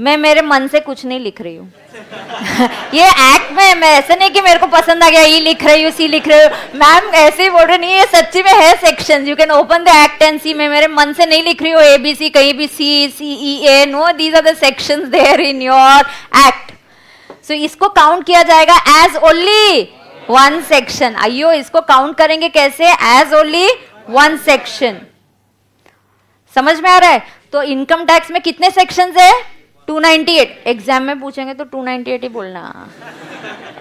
मैं मेरे मन से कुछ नहीं लिख रही हूँ ये एक्ट में मैं ऐसे नहीं कि मेरे को पसंद आ गया ये लिख रही हूँ सी लिख रही हूँ मैम ऐसे ही बोल रही नहीं ये सच्ची में है section you can open the act and see मैं मेरे मन से नहीं लिख रही हूँ ए बी सी कहीं भी C C E A no these are the section there in your act so इसको काउंट किया जाएगा एज ओनली वन सेक्शन आइयो इसको काउंट करेंगे कैसे एज ओनली वन सेक्शन समझ में आ रहा है तो इनकम टैक्स में कितने सेक्शंस है 298 एग्जाम में पूछेंगे तो 298 ही बोलना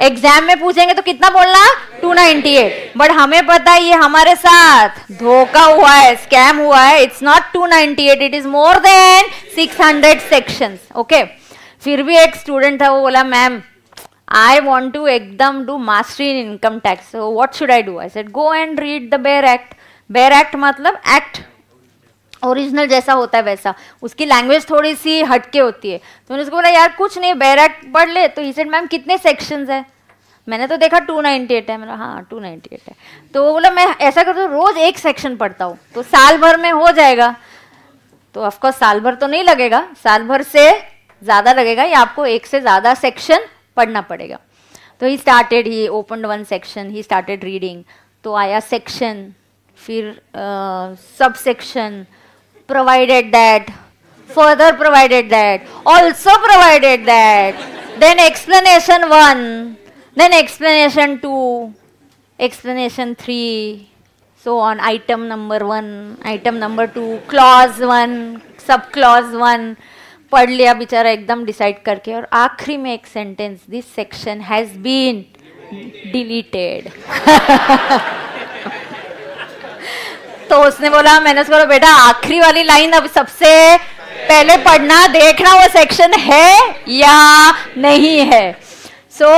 एग्जाम में पूछेंगे तो कितना बोलना 298 बट हमें पता है ये हमारे साथ धोखा हुआ है स्कैम हुआ है it's not 298 it is more than 600 sections okay फिर भी एक स्टूडेंट था वो बोला मैम I want to एकदम do mastery in income tax. So what should I do? I said go and read the बेर Act. बेर Act मतलब एक्ट ओरिजिनल जैसा होता है वैसा उसकी लैंग्वेज थोड़ी सी हटके होती है तो मैंने उसको बोला यार कुछ नहीं बेर एक्ट पढ़ ले तो ही सेड मैम कितने सेक्शंस है मैंने तो देखा 298 है मैंने हाँ 298 है तो वो बोला मैं ऐसा करता हूँ रोज़ एक सेक्शन पढ़ता हूँ तो साल भर में हो जाएगा तो ऑफकोर्स साल भर तो नहीं लगेगा साल भर से ज़्यादा लगेगा या आपको एक से ज़्यादा सेक्शन पढ़ना पड़ेगा तो he started he open one section he started reading तो आया सेक्शन फिर subsection provided that further provided that also provided that then explanation one then explanation two explanation three so on item number 1 item number 2 clause 1 sub clause 1 पढ़ लिया बेचारा एकदम डिसाइड करके और आखिरी में एक sentence this section has been deleted तो उसने बोला मैंने उसको बोला बेटा आखिरी वाली लाइन अब सबसे पहले पढ़ना देखना वो सेक्शन है या नहीं है so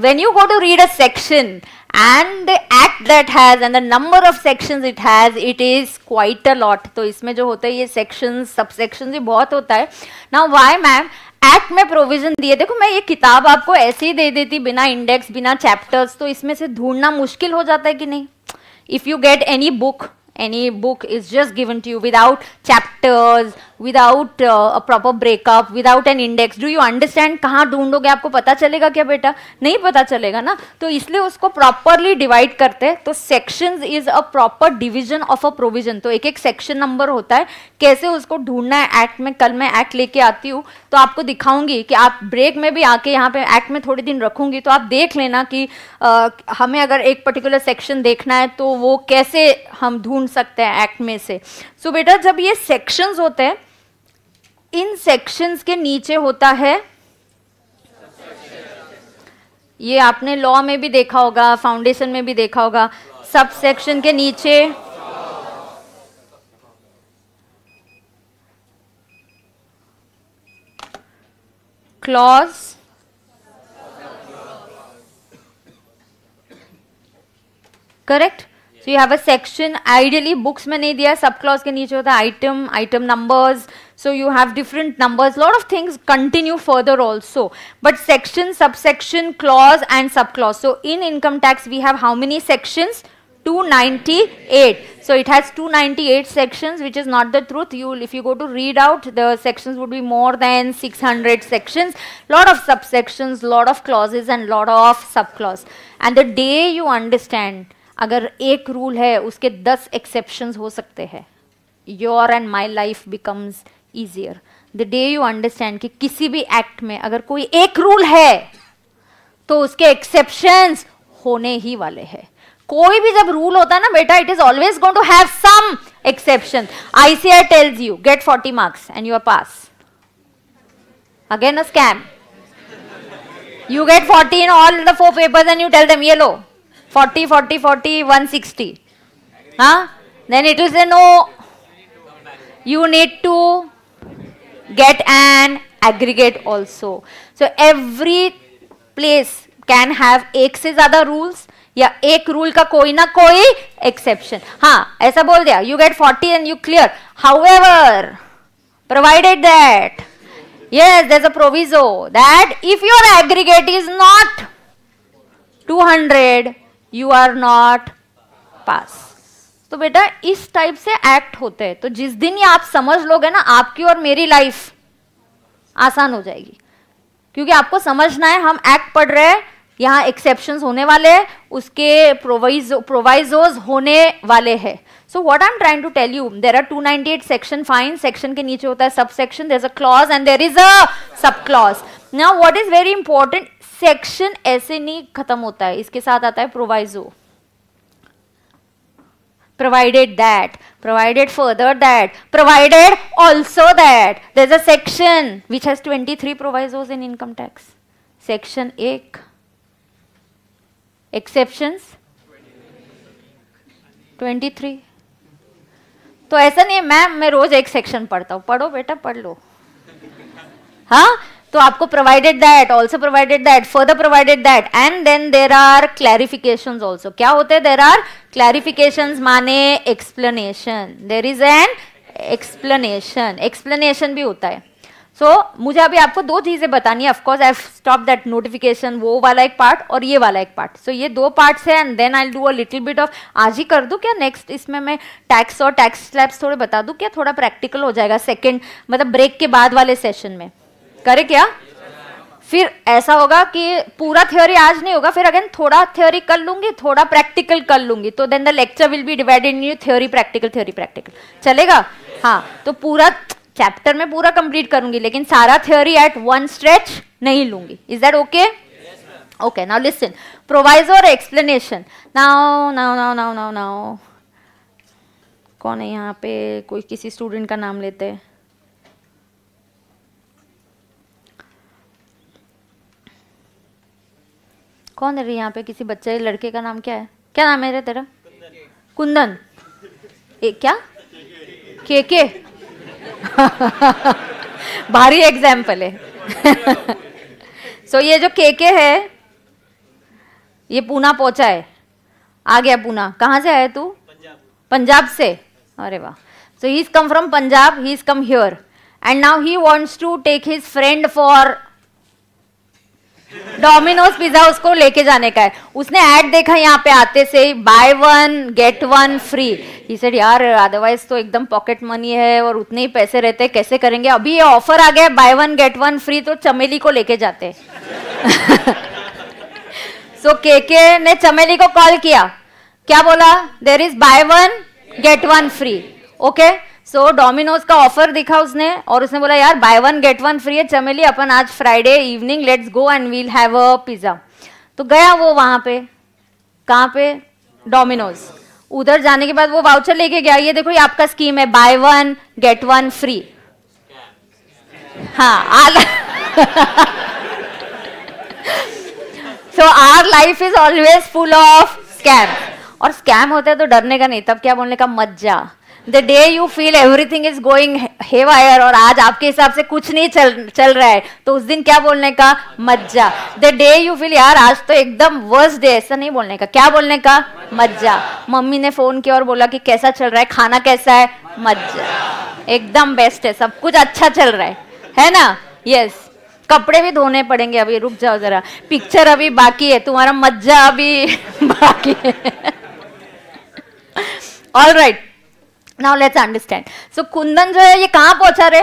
when you go to read a section and act that has and the number of sections it has it is quite a lot तो इसमें जो होता है ये सेक्शंस सब सेक्शंस भी बहुत होता है ना वाई मैम एक्ट में प्रोविजन दिए देखो मैं ये किताब आपको ऐसे ही दे देती बिना इंडेक्स बिना चैप्टर्स तो इसमें से ढूंढना मुश्किल हो जाता है कि नहीं if you get any book any book is just given to you without chapters without proper breakup without an index do you understand कहाँ ढूंढोगे आपको पता चलेगा क्या बेटा नहीं पता चलेगा ना तो इसलिए उसको प्रॉपरली डिवाइड करते हैं तो section is a proper division of a provision तो एक एक सेक्शन नंबर होता है कैसे उसको ढूंढना है एक्ट में कल मैं एक्ट लेके आती हूँ तो आपको दिखाऊंगी कि आप ब्रेक में भी आके यहाँ पे एक्ट में थोड़े दिन रखूंगी तो आप देख लेना कि आ, हमें अगर एक पर्टिकुलर सेक्शन देखना है तो वो कैसे हम ढूंढ सकते हैं एक्ट में से सो so, बेटा जब ये सेक्शंस होते हैं इन सेक्शंस के नीचे होता है ये आपने लॉ में भी देखा होगा फाउंडेशन में भी देखा होगा सब सेक्शन के नीचे clause correct so you have a section ideally books में नहीं दिया सब क्लॉज के नीचे होता है item item numbers So you have different numbers, lot of things continue further also. But section, subsection, clause and subclause. So in income tax we have how many sections? 298 so it has 298 sections which is not the truth you if you go to read out the sections would be more than 600 sections lot of subsections lot of clauses and lot of subclause and the day you understand अगर एक rule है उसके 10 exceptions हो सकते हैं your and my life becomes easier the day you understand कि किसी भी एक्ट में अगर कोई एक रूल है तो उसके एक्सेप्शन होने ही वाले हैं कोई भी जब रूल होता है ना बेटा it is always going to have some exception ICR tells you get 40 marks and you are pass again a scam you get 40 in all the four papers and you tell them ये लो 40 40 40 160 हाँ then it is a no you need to get an aggregate also so every place can have एक से ज्यादा rules या एक rule का कोई ना कोई एक्सेप्शन हाँ ऐसा बोल दिया you you forty and you clear however provided yes there's a proviso that if your aggregate is not 200 you are not pass तो बेटा इस टाइप से एक्ट होते हैं तो जिस दिन ये आप समझ लोगे ना आपकी और मेरी लाइफ आसान हो जाएगी क्योंकि आपको समझना है हम एक्ट पढ़ रहे हैं यहाँ एक्सेप्शन होने वाले हैं उसके प्रोवाइजो प्रोवाइजोज होने वाले हैं so what I am trying to tell you there are 298 section fine section के नीचे होता है subsection there a clause and there is a subclause now what is very important section ऐसे नहीं खत्म होता है इसके साथ आता है proviso provided that provided further that provided also that there's a section which has 23 provisos in income tax section 1 exceptions 23 तो ऐसा नहीं है मैम मैं रोज एक सेक्शन पढ़ता हूँ पढ़ो बेटा पढ़ लो हाँ तो आपको provided that also provided that further provided that and then there are clarification also क्या होते हैं देर आर क्लैरिफिकेशन माने explanation there is an explanation explanation भी होता है सो so, मुझे अभी आपको दो चीज़ें बतानी है of course I stop that notification वो वाला एक पार्ट और ये वाला एक पार्ट सो so, ये दो पार्ट्स है and then I do a little bit of आज ही कर दूँ क्या नेक्स्ट इसमें मैं टैक्स और टैक्स स्लैब्स थोड़े बता दूँ क्या थोड़ा प्रैक्टिकल हो जाएगा सेकेंड मतलब ब्रेक के बाद वाले सेशन में करे क्या फिर ऐसा होगा कि पूरा थ्योरी आज नहीं होगा फिर अगेन थोड़ा थ्योरी कर लूंगी थोड़ा प्रैक्टिकल कर लूंगी तो then the lecture will be divided in you theory practical theory practical चलेगा हाँ तो पूरा चैप्टर में पूरा कंप्लीट करूंगी लेकिन सारा थ्योरी एट वन स्ट्रेच नहीं लूंगी is that okay okay now listen proviso और explanation now now now now now now कौन है यहाँ पे कोई किसी स्टूडेंट का नाम लेते हैं कौन है रही यहाँ पे किसी बच्चे लड़के का नाम क्या है क्या नाम है रे तेरा कुंदन ए, क्या के के भारी एग्जाम्पल है सो so, ये जो के के है ये पूना पहुंचा है आ गया पूना कहाँ से आया तू पंजाब से अरे वाह so he is come from Punjab he is come here and now he wants to take his friend for Domino's pizza उसको लेके जाने का है उसने एड देखा यहाँ पे आते से buy one get one free said यार अदरवाइज तो एकदम पॉकेट मनी है और उतने ही पैसे रहते हैं कैसे करेंगे अभी ये ऑफर आ गया buy one get one free तो चमेली को लेके जाते सो के के ने चमेली को कॉल किया क्या बोला there is buy one get one free okay so so, Domino's का ऑफर दिखा उसने और उसने बोला यार buy one get one free है चमेली अपन आज Friday evening let's go and we'll have a pizza तो गया वो वहां पे कहाँ पे डोमिनोज उधर जाने के बाद वो वाउचर लेके गया ये देखो ये आपका स्कीम है buy one get one free हाँ so our life is always full of scam और स्कैम होता है तो डरने का नहीं तब क्या बोलने का मत जा the day you feel everything is going haywire और आज आपके हिसाब से कुछ नहीं चल चल रहा है तो उस दिन क्या बोलने का मज्जा द डे यू फील यार आज तो एकदम वर्स्ट डे ऐसा नहीं बोलने का क्या बोलने का मज्जा मम्मी ने फोन किया और बोला कि कैसा चल रहा है खाना कैसा है मज्जा एकदम बेस्ट है सब कुछ अच्छा चल रहा है है ना यस yes. कपड़े भी धोने पड़ेंगे अभी रुक जाओ जरा पिक्चर अभी बाकी है तुम्हारा मज्जा अभी बाकी है all right right. Now let's understand so Kundan जो है ये कहाँ पहुंचा रहे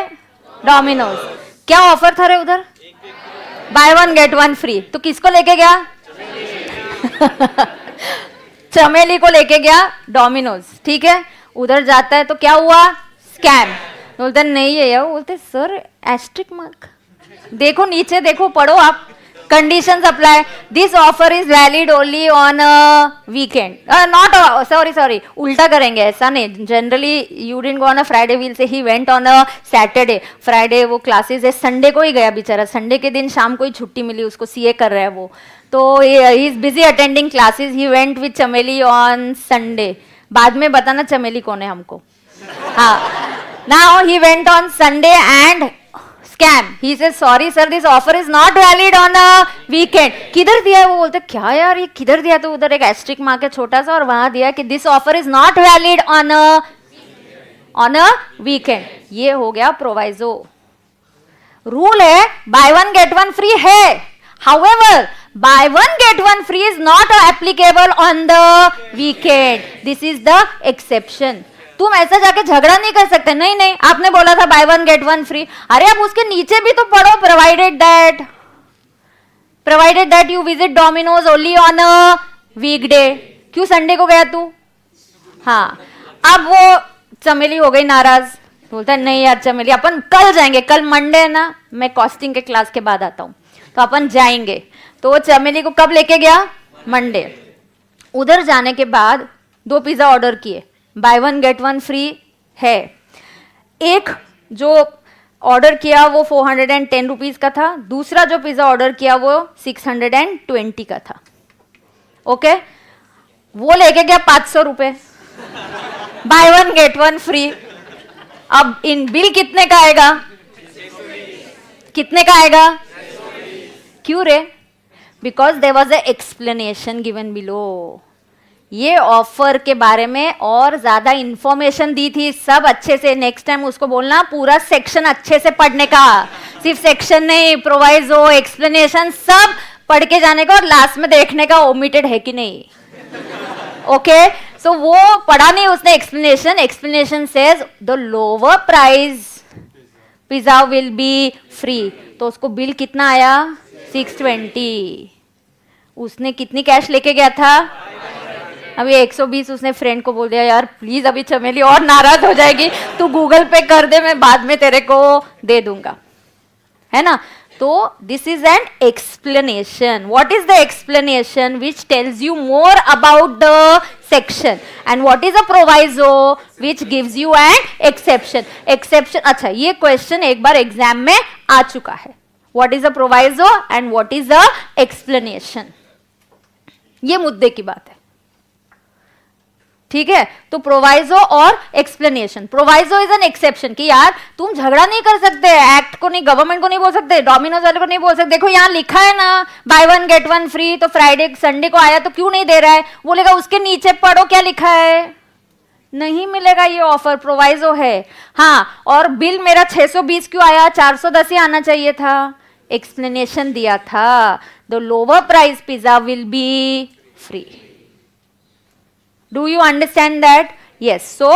डोमिनोज क्या ऑफर था रे उधर buy one get one free तो किसको लेके गया चमेली को लेके गया डोमिनोज ठीक है उधर जाता है तो क्या हुआ स्कैम बोलते नहीं है यार बोलते सर एस्ट्रिक मार्क देखो नीचे देखो पढ़ो आप conditions apply this offer is valid only on a weekend uh, not a, sorry sorry ulta karenge aisa nahi generally you didn't go on a friday we'll say he went on a saturday friday wo classes है sunday को ही गया बेचारा sunday के दिन शाम को ही छुट्टी मिली उसको सीए कर रहा है वो तो he is busy attending classes he went with Chameli on Sunday बाद में बताना चमेली कौन है हमको हाँ now he went on Sunday and scam he say sorry sir this offer is not valid on a weekend किधर दिया है वो बोलते क्या यार ये किधर दिया तो उधर एक एस्ट्रिक मार्क है छोटा सा और वहां दिया कि this offer is not valid on a on a weekend ये हो गया प्रोवाइजो रूल है buy one get one free है however buy one get one free is not applicable on the weekend this is the exception तुम ऐसे जाके झगड़ा नहीं कर सकते नहीं नहीं आपने बोला था buy one get one free अरे आप उसके नीचे भी तो पढ़ो provided that provided that you visit Domino's only on a weekday क्यों संडे को गया तू हाँ अब वो चमेली हो गई नाराज बोलता है नहीं यार चमेली अपन कल जाएंगे कल मंडे है ना मैं कॉस्टिंग के क्लास के बाद आता हूँ तो अपन जाएंगे तो वो चमेली को कब लेके गया मंडे उधर जाने के बाद दो पिज़्ज़ा ऑर्डर किए buy one get one free है एक जो ऑर्डर किया वो four hundred and ten rupees का था दूसरा जो पिज़्ज़ा ऑर्डर किया वो सिक्स हंड्रेड एंड ट्वेंटी का था ओके वो लेके गया पांच सौ रुपए buy one get one free अब इन बिल कितने का आएगा कितने का आएगा क्यों रे because there was a explanation given below ये ऑफर के बारे में और ज़्यादा इंफॉर्मेशन दी थी सब अच्छे से नेक्स्ट टाइम उसको बोलना पूरा सेक्शन अच्छे से पढ़ने का सिर्फ सेक्शन नहीं प्रोवाइज हो एक्सप्लेनेशन सब पढ़ के जाने का और लास्ट में देखने का ओमिटेड है कि नहीं ओके okay? सो so, वो पढ़ा नहीं उसने explanation explanation says the lower price pizza will be free तो उसको बिल कितना आया सिक्स ट्वेंटी उसने कितनी कैश लेके गया था अभी 120 उसने फ्रेंड को बोल दिया यार प्लीज अभी चमेली और नाराज हो जाएगी तू गूगल पे कर दे मैं बाद में तेरे को दे दूंगा है ना तो this is an explanation what is the explanation which tells you more about the section and what is a proviso which gives you an exception exception अच्छा ये क्वेश्चन एक बार एग्जाम में आ चुका है what is a proviso and what is a explanation ये मुद्दे की बात है ठीक है तो प्रोवाइजो और explanation proviso is an exception कि यार तुम झगड़ा नहीं कर सकते एक्ट को नहीं गवर्नमेंट को नहीं बोल सकते डोमिनोज वाले को नहीं बोल सकते देखो यहाँ लिखा है ना buy one get one free तो फ्राइडे संडे को आया तो क्यों नहीं दे रहा है बोलेगा उसके नीचे पढ़ो क्या लिखा है नहीं मिलेगा ये ऑफर प्रोवाइजो है हाँ और बिल मेरा 620 क्यों आया 410 ही आना चाहिए था एक्सप्लेनेशन दिया था the lower price pizza will be free do you understand that yes so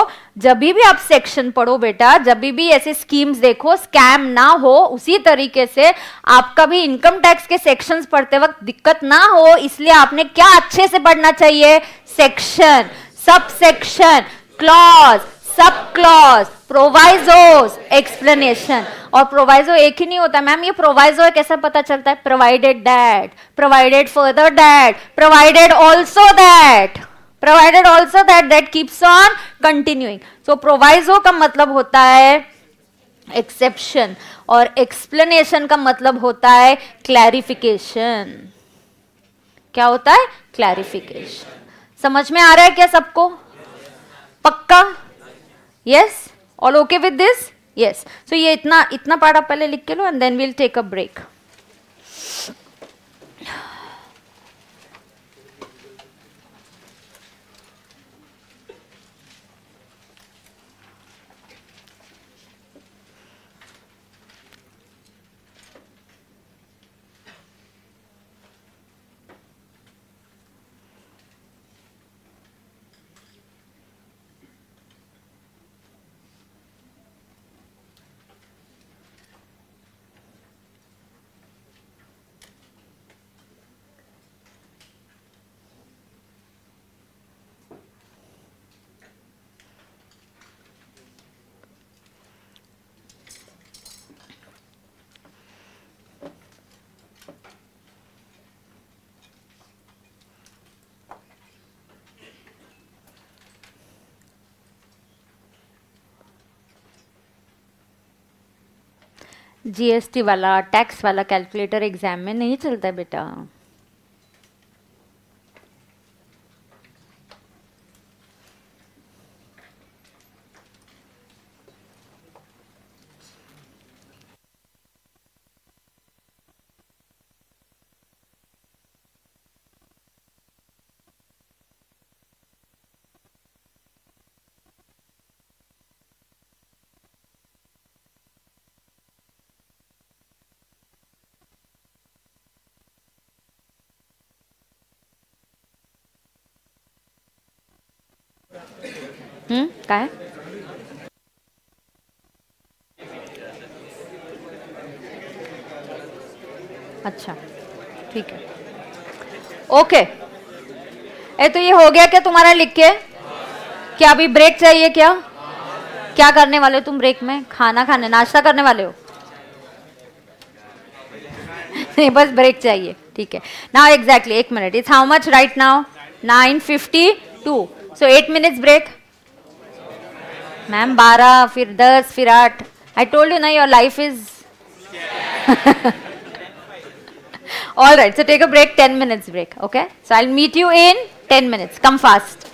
जब भी आप सेक्शन पढ़ो बेटा जब भी ऐसे स्कीम्स देखो स्कैम ना हो उसी तरीके से आपका भी इनकम टैक्स के सेक्शंस पढ़ते वक्त दिक्कत ना हो इसलिए आपने क्या अच्छे से पढ़ना चाहिए सेक्शन सब सेक्शन क्लॉज सब क्लॉज प्रोवाइजोस एक्सप्लेनेशन और प्रोवाइजो एक ही नहीं होता मैम ये प्रोवाइजो कैसा पता चलता है provided that provided further that provided also that provided also that that keeps on continuing so proviso का मतलब होता है एक्सेप्शन और एक्सप्लेनेशन का मतलब होता है क्लैरिफिकेशन क्या होता है क्लैरिफिकेशन समझ में आ रहा है क्या सबको पक्का yes all okay with this yes so ये इतना इतना पार्ट आप पहले लिख के लो and then we'll take a break GST वाला टैक्स वाला कैलकुलेटर एग्ज़ाम में नहीं चलता बेटा का है अच्छा ठीक है ओके ए तो ये हो गया क्या तुम्हारा लिख के क्या अभी ब्रेक चाहिए क्या क्या करने वाले हो तुम ब्रेक में खाना खाने नाश्ता करने वाले हो नहीं बस ब्रेक चाहिए ठीक है नाउ एग्जैक्टली एक minute it's how much right now nine fifty two so eight minutes break ma'am बारह फिर दस फिर आठ आई टोल्ड यू ना your life is All right, so take a break, 10 minutes break, okay? So I'll meet you in 10 minutes. Come fast.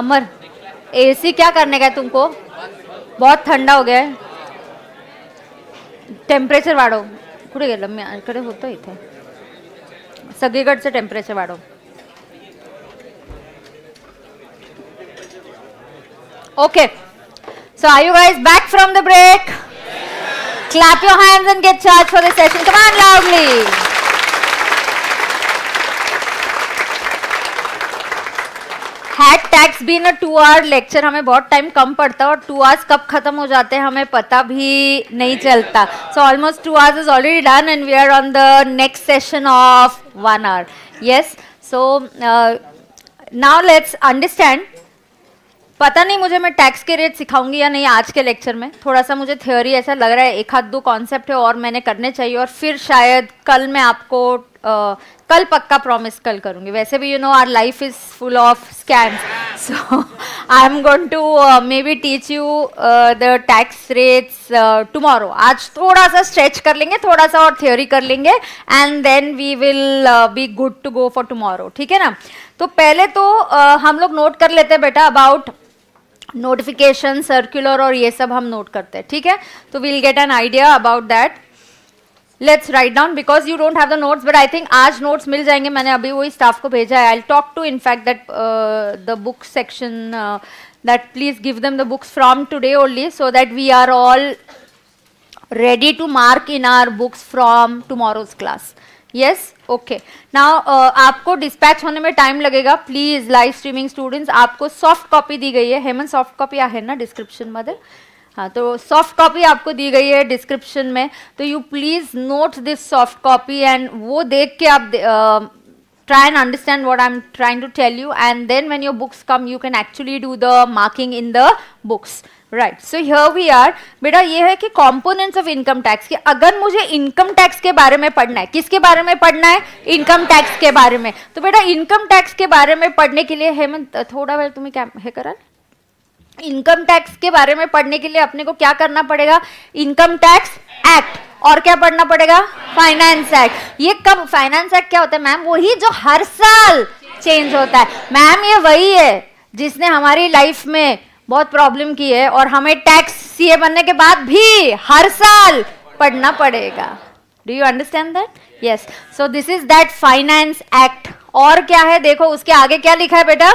Amar AC क्या करने का है तुमको बहुत ठंडा हो गया है टेम्परेचर वाढव कुठे गेलं मी इकडे होतं इथे से टेम्परेचर वाड़ो okay so are you guys back from the break clap your hands and get charge for the session come on loudly at tax भी ना टू आवर लेक्चर हमें बहुत टाइम कम पड़ता है और टू आवर्स कब खत्म हो जाते हैं हमें पता भी नहीं चलता so almost two hours is already done and we are on the next session of one hour yes so now let's understand पता नहीं मुझे मैं टैक्स के रेट सिखाऊंगी या नहीं आज के लेक्चर में थोड़ा सा मुझे थ्योरी ऐसा लग रहा है एक हाथ दो कॉन्सेप्ट है और मैंने करने चाहिए और फिर शायद कल मैं आपको कल पक्का प्रॉमिस कल करूँगी वैसे भी you know our life is full of scams so I am going to maybe teach you the tax rates tomorrow आज थोड़ा सा स्ट्रेच कर लेंगे थोड़ा सा और थियोरी कर लेंगे and then we will be good to go for tomorrow ठीक है ना तो पहले तो uh, हम लोग नोट कर लेते हैं बेटा अबाउट नोटिफिकेशन सर्कुलर और ये सब हम नोट करते हैं ठीक है तो we'll get an idea about that let's write down because you don't have the notes but I think आज नोट्स मिल जाएंगे मैंने अभी वही स्टाफ को भेजा है I talk to in fact that the book section that please give them the books from today only so that we are all ready to mark in our books from tomorrow's class yes okay ना आपको डिस्पैच होने में टाइम लगेगा प्लीज लाइव स्ट्रीमिंग स्टूडेंट्स आपको सॉफ्ट कॉपी दी गई है हेमन सॉफ्ट कॉपी आ है ना डिस्क्रिप्शन मदर हाँ तो सॉफ्ट कॉपी आपको दी गई है डिस्क्रिप्शन में तो you please note this soft copy and वो देख के आप try and understand what I am trying to tell you and then when your books come you can actually do the marking in the books right so here we are बेटा ये है कि कॉम्पोनेंट्स ऑफ इनकम टैक्स की अगर मुझे इनकम टैक्स के बारे में पढ़ना है किसके बारे में पढ़ना है इनकम टैक्स के बारे में तो बेटा इनकम टैक्स के बारे में पढ़ने के लिए हेमंत थोड़ा वेळ तुम्हें क्या है करा इनकम टैक्स के बारे में पढ़ने के लिए अपने को क्या करना पड़ेगा इनकम टैक्स एक्ट और क्या पढ़ना पड़ेगा फाइनेंस एक्ट ये कब फाइनेंस एक्ट क्या होता है मैम वही जो हर साल चेंज होता है मैम ये वही है जिसने हमारी लाइफ में बहुत प्रॉब्लम की है और हमें टैक्स सीए बनने के बाद भी हर साल पढ़ना पड़ेगा do you understand that yes so this is that finance act और क्या है देखो उसके आगे क्या लिखा है बेटा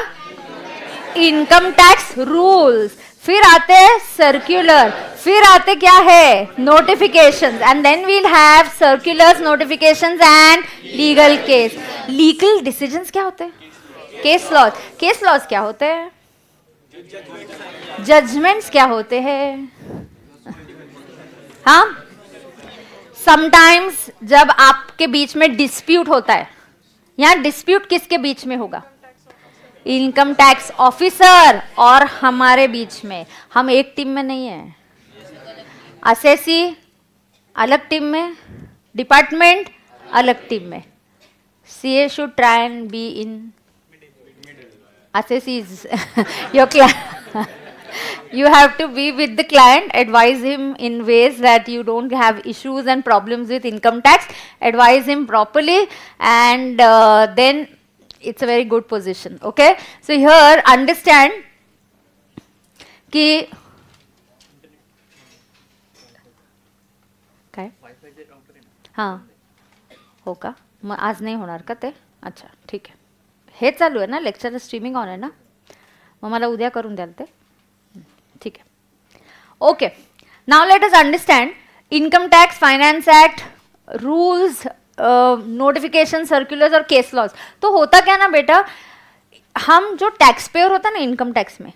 इनकम टैक्स रूल्स फिर आते सर्कुलर सर्क्यूलर फिर आते क्या है notification and then we'll have circular notification and legal case legal decision क्या होते हैं केस लॉज केस लॉज क्या होते हैं जजमेंट्स क्या होते हैं हाँ समटाइम्स जब आपके बीच में डिस्प्यूट होता है यहां डिस्प्यूट किसके बीच में होगा इनकम टैक्स ऑफिसर और हमारे बीच में हम एक टीम में नहीं है सी अलग टीम में डिपार्टमेंट अलग टीम में C A should try and be in as assessee is your client you have to be with the client advise him in ways that you don't have issues and problem with income tax advise him properly and then it's a very good position okay so here understand की काय हां हो का मग आज नाही होणार का ते अच्छा ठीक आहे हे चालू आहे ना लेक्चर स्ट्रीमिंग ऑन आहे ना मग मला उद्या करून द्याल ते ठीक आहे okay now let us understand income tax finance act rules notification circulars और केस लॉज तो होता क्या ना बेटा हम जो टैक्स पेयर होता है ना इनकम टैक्स में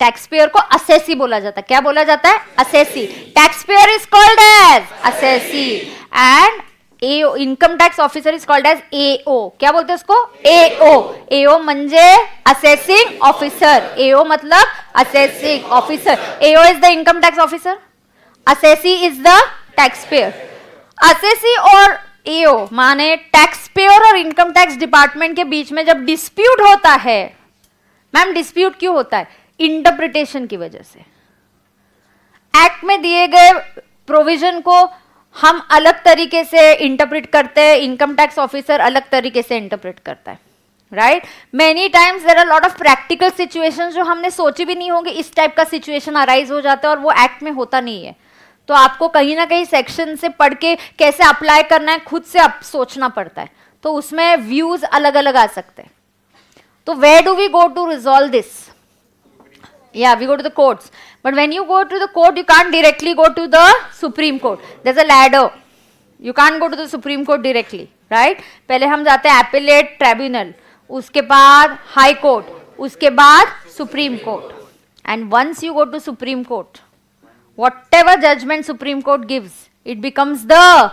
टैक्स पेयर को असेसी बोला जाता है क्या बोला जाता है assessee tax payer is called as assessee and AO income tax officer is called as AO क्या बोलते हैं उसको एओ एओ मंजे असेसिंग ऑफिसर एओ मतलब assessing officer AO is the income tax officer assessee is the tax payer assessee और एओ माने टैक्स पेयर और इनकम टैक्स डिपार्टमेंट के बीच में जब डिस्प्यूट होता है मैम डिस्प्यूट क्यों होता है इंटरप्रिटेशन की वजह से एक्ट में दिए गए प्रोविजन को हम अलग तरीके से इंटरप्रिट करते हैं इनकम टैक्स ऑफिसर अलग तरीके से इंटरप्रिट करता है right many times there are lot of practical situation जो हमने सोची भी नहीं होंगे इस टाइप का सिचुएशन अराइज हो जाता है और वो एक्ट में होता नहीं है तो आपको कहीं ना कहीं सेक्शन से पढ़ के कैसे अप्लाई करना है खुद से अप, सोचना पड़ता है तो उसमें व्यूज अलग अलग आ सकते हैं तो where do we go to resolve this या we go to the courts but when you go to the court you can't directly go to the Supreme Court this a ladder you can't go to the Supreme Court directly right पहले हम जाते हैं एपिलेट ट्राइब्यूनल उसके बाद हाई कोर्ट उसके बाद Supreme Court and once you go to Supreme Court whatever judgment Supreme Court gives, it becomes the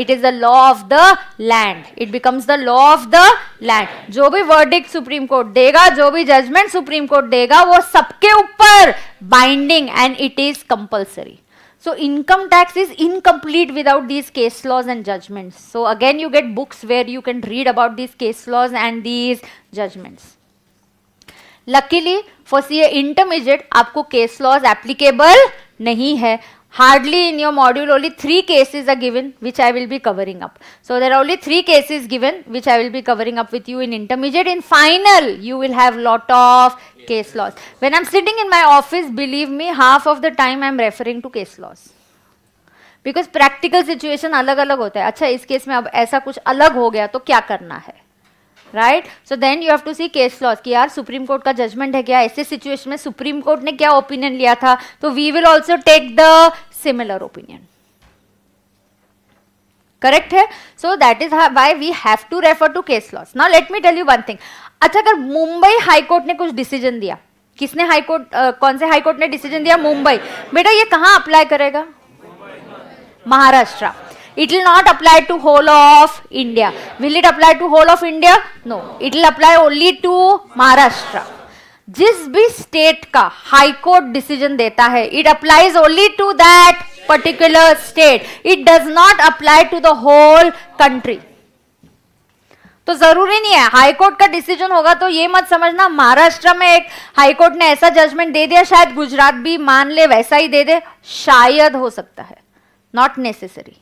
it is the law of the land it becomes the law of the land जो भी verdict supreme court देगा जो भी judgment supreme court देगा वो सबके ऊपर binding and it is compulsory so income tax is incomplete without these case laws and judgments so again you get books where you can read about these case laws and these judgments luckily for C intermediate आपको केस लॉज एप्लीकेबल नहीं है hardly in your module only three cases are given which i will be covering up so there are only three cases given which i will be covering up with you in intermediate in final you will have lot of yes. case laws when i'm sitting in my office believe me half of the time i'm referring to case laws Because practical situation अलग अलग होता है अच्छा इस केस में अब ऐसा कुछ अलग हो गया तो क्या करना है right so then you have to see case laws कि यार सुप्रीम कोर्ट का जजमेंट है क्या ऐसे सिचुएशन में सुप्रीम कोर्ट ने क्या ओपिनियन लिया था तो we will also take the similar opinion correct है so that is why we have to refer to case laws now let me tell you one thing अच्छा अगर मुंबई हाई कोर्ट ने कुछ डिसीजन दिया किसने हाई कोर्ट कौन से हाई कोर्ट ने डिसीजन दिया मुंबई बेटा ये कहां अप्लाई करेगा Maharashtra it will not apply to whole of India. Will it apply to whole of India? No. It will apply only to Maharashtra. जिस भी स्टेट का हाई कोर्ट डिसीजन देता है it applies only to that particular state it does not apply to the whole country तो जरूरी नहीं है हाई कोर्ट का डिसीजन होगा तो ये मत समझना महाराष्ट्र में एक हाई कोर्ट ने ऐसा जजमेंट दे दिया शायद गुजरात भी मान ले वैसा ही दे दे शायद हो सकता है नॉट नेसेसरी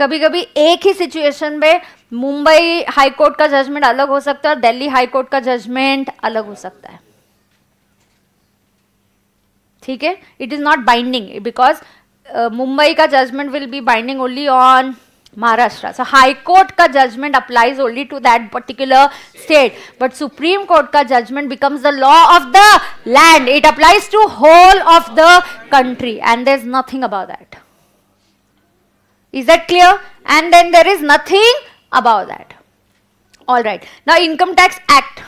कभी कभी एक ही सिचुएशन में मुंबई हाई कोर्ट का जजमेंट अलग हो सकता है और दिल्ली हाई कोर्ट का जजमेंट अलग हो सकता है ठीक है it is not binding because Mumbai का judgment will be binding only on Maharashtra so High Court का judgment applies only to that particular state but Supreme Court का judgment becomes the law of the land it applies to whole of the country and there is nothing about that Is that clear? And then there is nothing about that. all right Now Income Tax Act.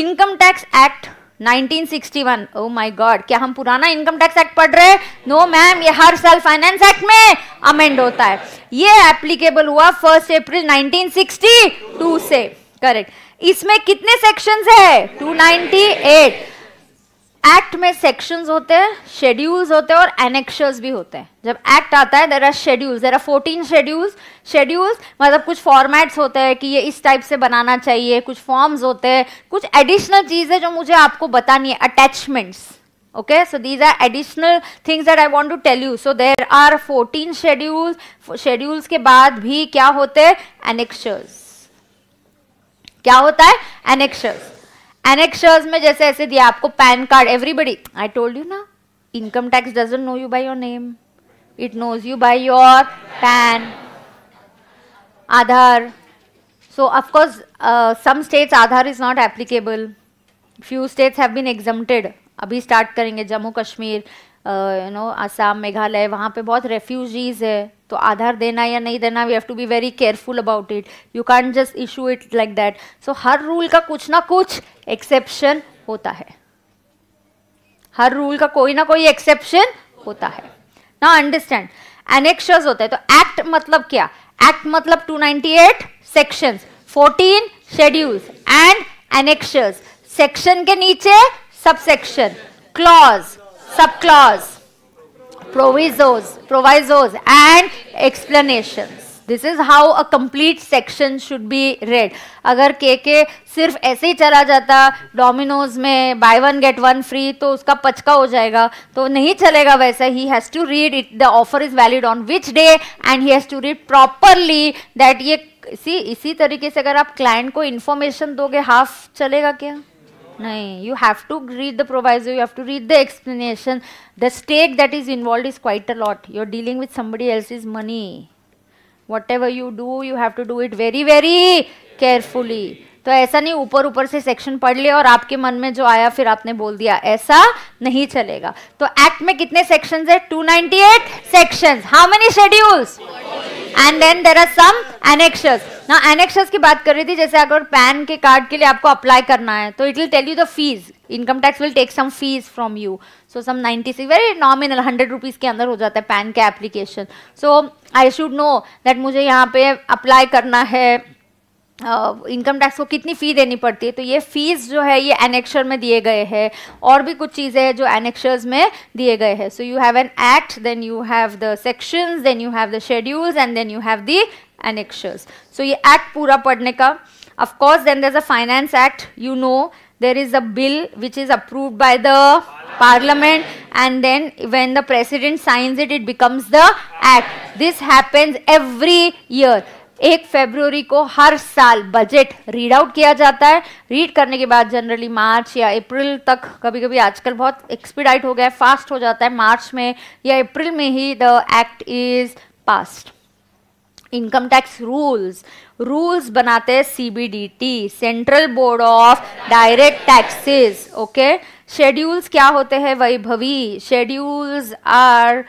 Income Tax Act 1961. Oh my God. क्या हम पुराना इनकम टैक्स एक्ट पढ़ रहे हैं नो मैम ये हर साल फाइनेंस एक्ट में अमेंड होता है ये एप्लीकेबल हुआ फर्स्ट अप्रैल 1962 से करेक्ट इसमें कितने सेक्शंस है 298 एक्ट में सेक्शंस होते हैं शेड्यूल्स होते हैं और एनेक्शर्स भी होते हैं जब एक्ट आता है there are schedules there are fourteen schedules schedules मतलब कुछ फॉर्मेट्स होते हैं कि ये इस टाइप से बनाना चाहिए कुछ फॉर्म्स होते हैं कुछ एडिशनल चीज़ें जो मुझे आपको बतानी है attachments okay so these are additional things that I want to tell you so there are fourteen schedules schedules के बाद भी क्या होते हैं एनेक्शर्स क्या होता है एनेक्शर्स एनेक्शर्स में जैसे ऐसे दिया आपको PAN card everybody I told you ना income tax doesn't know you by your name it knows you by your PAN Aadhaar so of course some states Aadhaar is not applicable few states have been have अभी स्टार्ट करेंगे जम्मू कश्मीर यू नो आसाम मेघालय वहाँ पे बहुत रेफ्यूजीज़ है तो आधार देना या नहीं देना we have to be very careful about it you can just issue it like that so हर रूल का कुछ ना कुछ एक्सेप्शन होता है हर रूल का कोई ना कोई एक्सेप्शन होता है ना अंडरस्टैंड एनेक्शर्स होता है तो एक्ट मतलब क्या एक्ट मतलब 298 sections 14 schedules and annexures section के नीचे सब सेक्शन क्लॉज सब clause provisos, provisos and explanations. This is how a complete section should be read अगर के के सिर्फ ऐसे ही चला जाता डोमिनोज में buy one get one free तो उसका पचका हो जाएगा तो नहीं चलेगा वैसा ही has to read it the offer is valid on which day and he has to read properly that ये इसी इसी तरीके से अगर आप क्लाइंट को इन्फॉर्मेशन दोगे हाफ चलेगा क्या नहीं you have to read the proviso you have to read the explanation the stake that is involve is quite a lot you are dealing with somebody else is money whatever you do you have to do it very very carefully तो ऐसा नहीं ऊपर ऊपर से सेक्शन पढ़ लिया और आपके मन में जो आया फिर आपने बोल दिया ऐसा नहीं चलेगा तो एक्ट में कितने सेक्शंस है 298 sections how many schedules and then there are some annexes ना एनेक्शस की बात कर रही थी जैसे अगर पैन के कार्ड के लिए आपको अप्लाई करना है तो it will tell you the fees income tax will take some fees from you so some 96 very nominal hundred rupees के अंदर हो जाता है पैन के application so I should know that मुझे यहाँ पे अप्लाई करना है इनकम टैक्स को कितनी फ़ी देनी पड़ती है तो ये फ़ीस जो है ये एनेक्शर में दिए गए हैं और भी कुछ चीज़ें हैं जो एनेक्शर्स में दिए गए हैं so you have an act then you have the sections then you have the schedules and then you have the annexures so ये एक्ट पूरा पढ़ने का of course then there is a finance act you know there is a bill which is approve by the parliament and then when the president signs it it becomes the act this happens every year एक फरवरी को हर साल बजट रीड आउट किया जाता है रीड करने के बाद जनरली मार्च या अप्रैल तक कभी कभी आजकल बहुत एक्सपीडाइट हो गया है फास्ट हो जाता है मार्च में या अप्रैल में ही the act is passed income tax rules rules बनाते हैं CBDT central board of direct taxes okay schedules क्या होते हैं Vaibhavi schedules are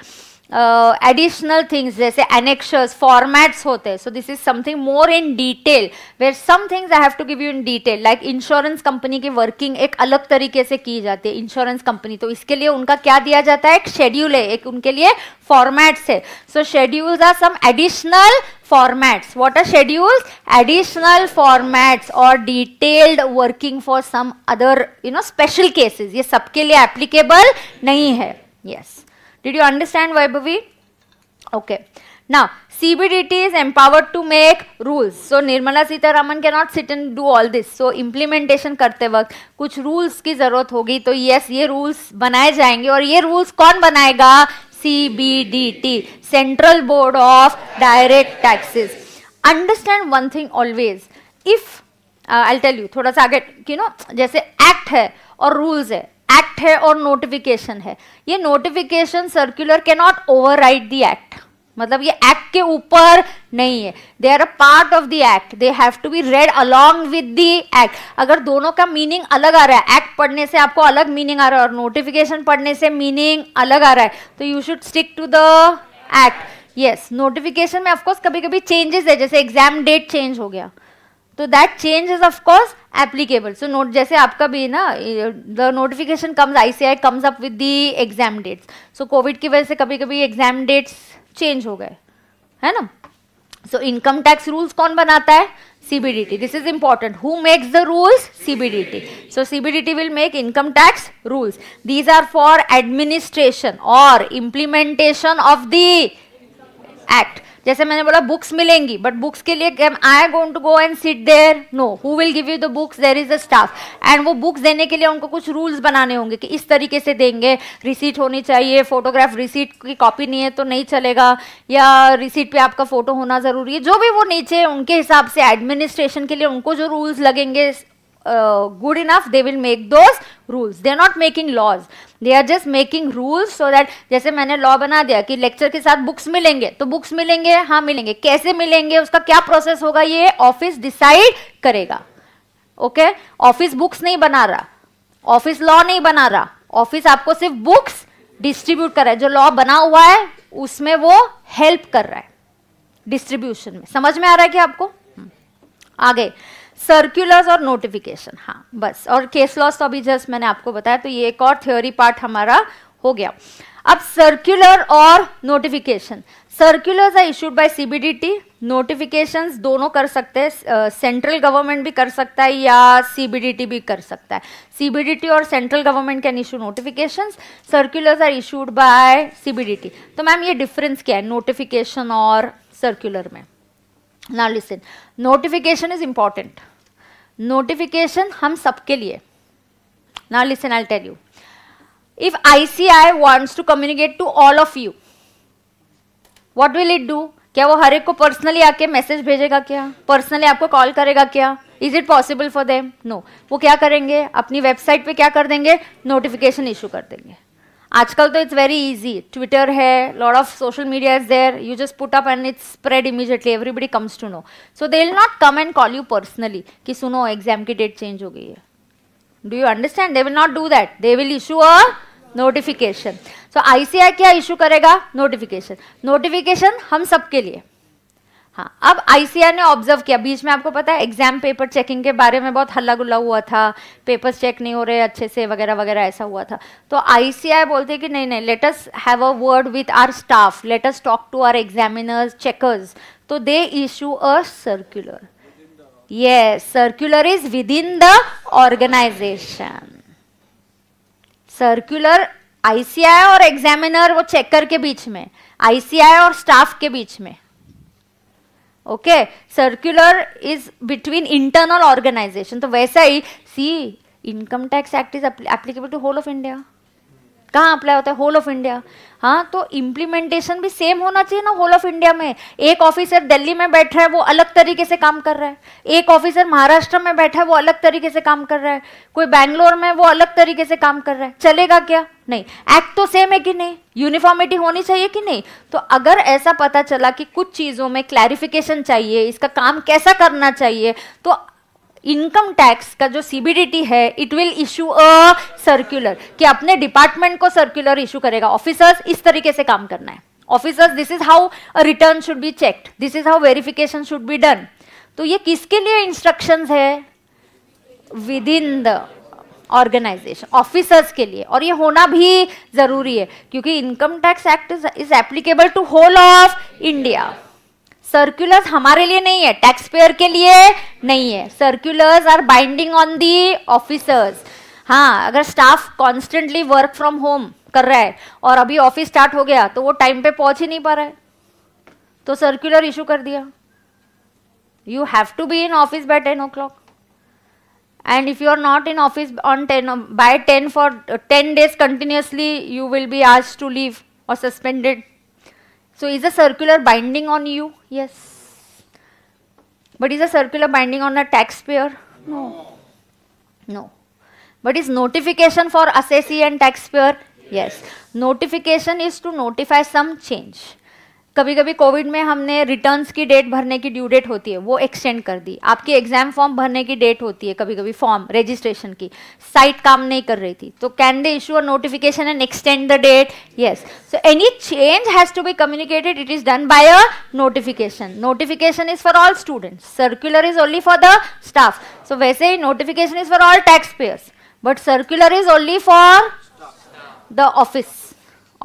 additional uh, things जैसे एनेक्शर्स फॉर्मेट्स होते हैं so this is something more in detail where some things I have to give you in detail like insurance company की वर्किंग एक अलग तरीके से की जाती है इंश्योरेंस कंपनी तो इसके लिए उनका क्या दिया जाता है एक शेड्यूल है एक उनके लिए फॉर्मेट्स है so schedules are some additional what are are additional additional और detailed working for some other you know special special ये सबके लिए एप्लीकेबल नहीं है yes yes Did you understand Vaibhavi? Okay. Now, CBDT is empowered to make rules. So, Nirmala Sitaraman cannot sit and do all this. So, implementation करते वक्त कुछ rules की ज़रूरत होगी तो yes, ये rules बनाए जाएंगे और ये rules कौन बनाएगा CBDT, Central Board of Direct Taxes. Understand one thing always. If, uh, I'll tell you, थोड़ा सा आगे, you know, जैसे act है और rules है एक्ट है और नोटिफिकेशन है ये नोटिफिकेशन सर्कुलर के नॉट ओवर द एक्ट मतलब ये एक्ट के ऊपर नहीं है they are a part of the act they have to be read along with the act अगर दोनों का मीनिंग अलग आ रहा है एक्ट पढ़ने से आपको अलग मीनिंग आ रहा है और नोटिफिकेशन पढ़ने से मीनिंग अलग आ रहा है तो you should stick to the act yes notification में ऑफकोर्स कभी कभी चेंजेस है जैसे एग्जाम डेट चेंज हो गया तो that change is of course applicable so note जैसे आपका भी ना the notification comes ICI comes up with the exam dates so covid की वजह से कभी कभी एग्जाम डेट्स चेंज हो गए है ना सो इनकम टैक्स रूल्स कौन बनाता है CBDT this is important who makes the rules CBDT so CBDT will make income tax rules these are for administration और इम्प्लीमेंटेशन ऑफ द एक्ट जैसे मैंने बोला बुक्स मिलेंगी बट बुक्स के लिए I going to go and sit there no who will give you the books there is a staff and वो बुक्स देने के लिए उनको कुछ रूल्स बनाने होंगे कि इस तरीके से देंगे रिसीट होनी चाहिए फोटोग्राफ रिसीट की कॉपी नहीं है तो नहीं चलेगा या रिसीट पे आपका फोटो होना ज़रूरी है जो भी वो नीचे उनके हिसाब से एडमिनिस्ट्रेशन के लिए उनको जो रूल्स लगेंगे uh, good enough they will make those rules they are not making laws they are just making rules so that जैसे मैंने लॉ बना दिया कि लेक्चर के साथ बुक्स मिलेंगे तो बुक्स मिलेंगे हाँ मिलेंगे कैसे मिलेंगे उसका क्या प्रोसेस होगा ये ऑफिस डिसाइड करेगा ओके okay? ऑफिस बुक्स नहीं बना रहा ऑफिस लॉ नहीं बना रहा ऑफिस आपको सिर्फ बुक्स डिस्ट्रीब्यूट कर रहा है जो लॉ बना हुआ है उसमें वो हेल्प कर रहा है डिस्ट्रीब्यूशन में समझ में आ रहा है क्या आपको हम्म। आगे सर्क्यूलर्स और नोटिफिकेशन हाँ बस और केस लॉस तो अभी जस्ट मैंने आपको बताया तो ये एक और थ्योरी पार्ट हमारा हो गया अब सर्क्यूलर और notification circulars are issued by CBDT notifications दोनों कर सकते हैं सेंट्रल गवर्नमेंट भी कर सकता है या सीबीडीटी भी कर सकता है सीबीडीटी और central government can issue notifications circulars are issued by CBDT तो मैम ये डिफरेंस क्या है नोटिफिकेशन और सर्क्यूलर में now listen notification is important notification हम सबके लिए now tell you if I C I wants to communicate to all of you what will it do क्या वो हर एक को पर्सनली आके मैसेज भेजेगा क्या पर्सनली आपको कॉल करेगा क्या is it possible for them no वो क्या करेंगे अपनी वेबसाइट पे क्या कर देंगे नोटिफिकेशन इशू कर देंगे आजकल तो इट्स वेरी इजी ट्विटर है lord of social media is there you just put up and it's spread immediately everybody comes to know so they will not come and call you personally कि सुनो एग्जाम की डेट चेंज हो गई है do you understand they will not do that they will issue a notification so ICI क्या इशू करेगा नोटिफिकेशन नोटिफिकेशन हम सबके लिए हाँ अब आईसीआर ने ऑब्जर्व किया बीच में आपको पता है एग्जाम पेपर चेकिंग के बारे में बहुत हल्ला गुल्ला हुआ था पेपर्स चेक नहीं हो रहे अच्छे से वगैरह वगैरह ऐसा हुआ था तो आईसीआई बोलते हैं कि नहीं नहीं let us have a word with our staff let us talk to our examiners checkers तो दे इशू अ ये circular is within the organisation circular ICI और एग्जामिनर वो चेकर के बीच में आईसीआई और स्टाफ के बीच में okay circular is between internal organisation तो वैसा ही see income tax act is applicable to whole of India कहाँ अप्लाई होता है होल ऑफ इंडिया हाँ तो इम्प्लीमेंटेशन भी सेम होना चाहिए ना होल ऑफ इंडिया में एक ऑफिसर दिल्ली में बैठा है वो अलग तरीके से काम कर रहा है एक ऑफिसर महाराष्ट्र में बैठा है वो अलग तरीके से काम कर रहा है कोई बैंगलोर में वो अलग तरीके से काम कर रहा है चलेगा क्या नहीं एक्ट तो सेम है कि नहीं यूनिफॉर्मिटी होनी चाहिए कि नहीं तो अगर ऐसा पता चला कि कुछ चीज़ों में क्लैरिफिकेशन चाहिए इसका काम कैसा करना चाहिए तो इनकम टैक्स का जो सीबीडीटी है it will issue a circular कि अपने डिपार्टमेंट को सर्कुलर इशू करेगा ऑफिसर्स इस तरीके से काम करना है officers this is how return should be check this is how verification should be done तो ये किसके लिए इंस्ट्रक्शन है within the organisation officers के लिए और ये होना भी जरूरी है क्योंकि income tax act is applicable to whole of India circulars हमारे लिए नहीं है टैक्स पेयर के लिए नहीं है circulars are binding on the officers हाँ अगर staff constantly work from home कर रहा है और अभी ऑफिस स्टार्ट हो गया तो वो टाइम पे पहुंच ही नहीं पा रहा है तो सर्क्यूलर इशू कर दिया you have to be in office by ten o'clock and if you are not in office on ten by ten for ten days continuously you will be आज टू लीव और suspended So is a circular binding on you? Yes. But is a circular binding on a taxpayer? No. No. But is notification for assessee and taxpayer? Yes. yes. Notification is to notify some change. कभी कभी कोविड में हमने रिटर्न्स की डेट भरने की ड्यू डेट होती है वो एक्सटेंड कर दी आपकी एग्जाम फॉर्म भरने की डेट होती है कभी कभी फॉर्म रजिस्ट्रेशन की साइट काम नहीं कर रही थी तो can they issue a notification and extend the date yes so any change has to be communicated it is done by a notification notification is for all students circular is only for the staff so वैसे ही notification is for all tax payers but circular is only for the office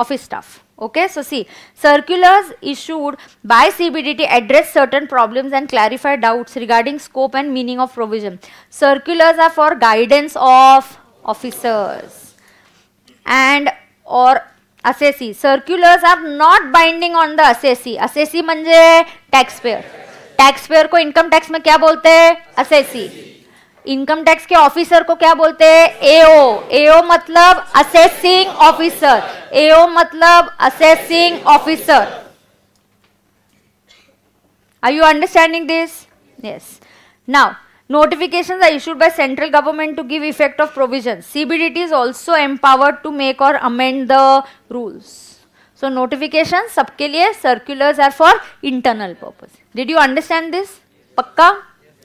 office staff Okay, so see, circulars issued by CBDT address certain problems and clarify doubts regarding scope and meaning of provision. Circulars are for guidance of officers and or assessee. Circulars are not binding on the assessee. Assessee मंजे taxpayer. Taxpayer को income tax में क्या बोलते हैं? Assessee. इनकम टैक्स के ऑफिसर को क्या बोलते हैं एओ एओ मतलब असेसिंग ऑफिसर एओ मतलब assessing officer are you understanding this yes now notification are issued by central government to give effect of provision CBDT is also empowered to make और amend the rules so notification सबके लिए circulars are for internal purpose did you understand this पक्का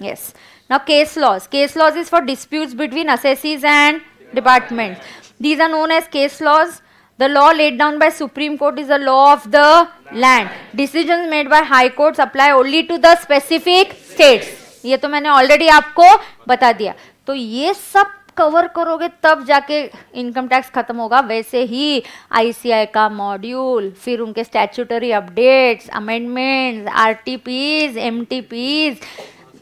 yes yes. yes. Now case laws. Case laws is for disputes between assessees and departments. These are known as case laws. The law laid down by Supreme Court is the law of the land. land. Decisions made by High Courts apply only to the specific states. ये तो मैंने already आपको बता दिया तो ये सब कवर करोगे तब जाके इनकम टैक्स खत्म होगा वैसे ही आईसीआई का मॉड्यूल फिर उनके statutory updates amendments RTPs MTPs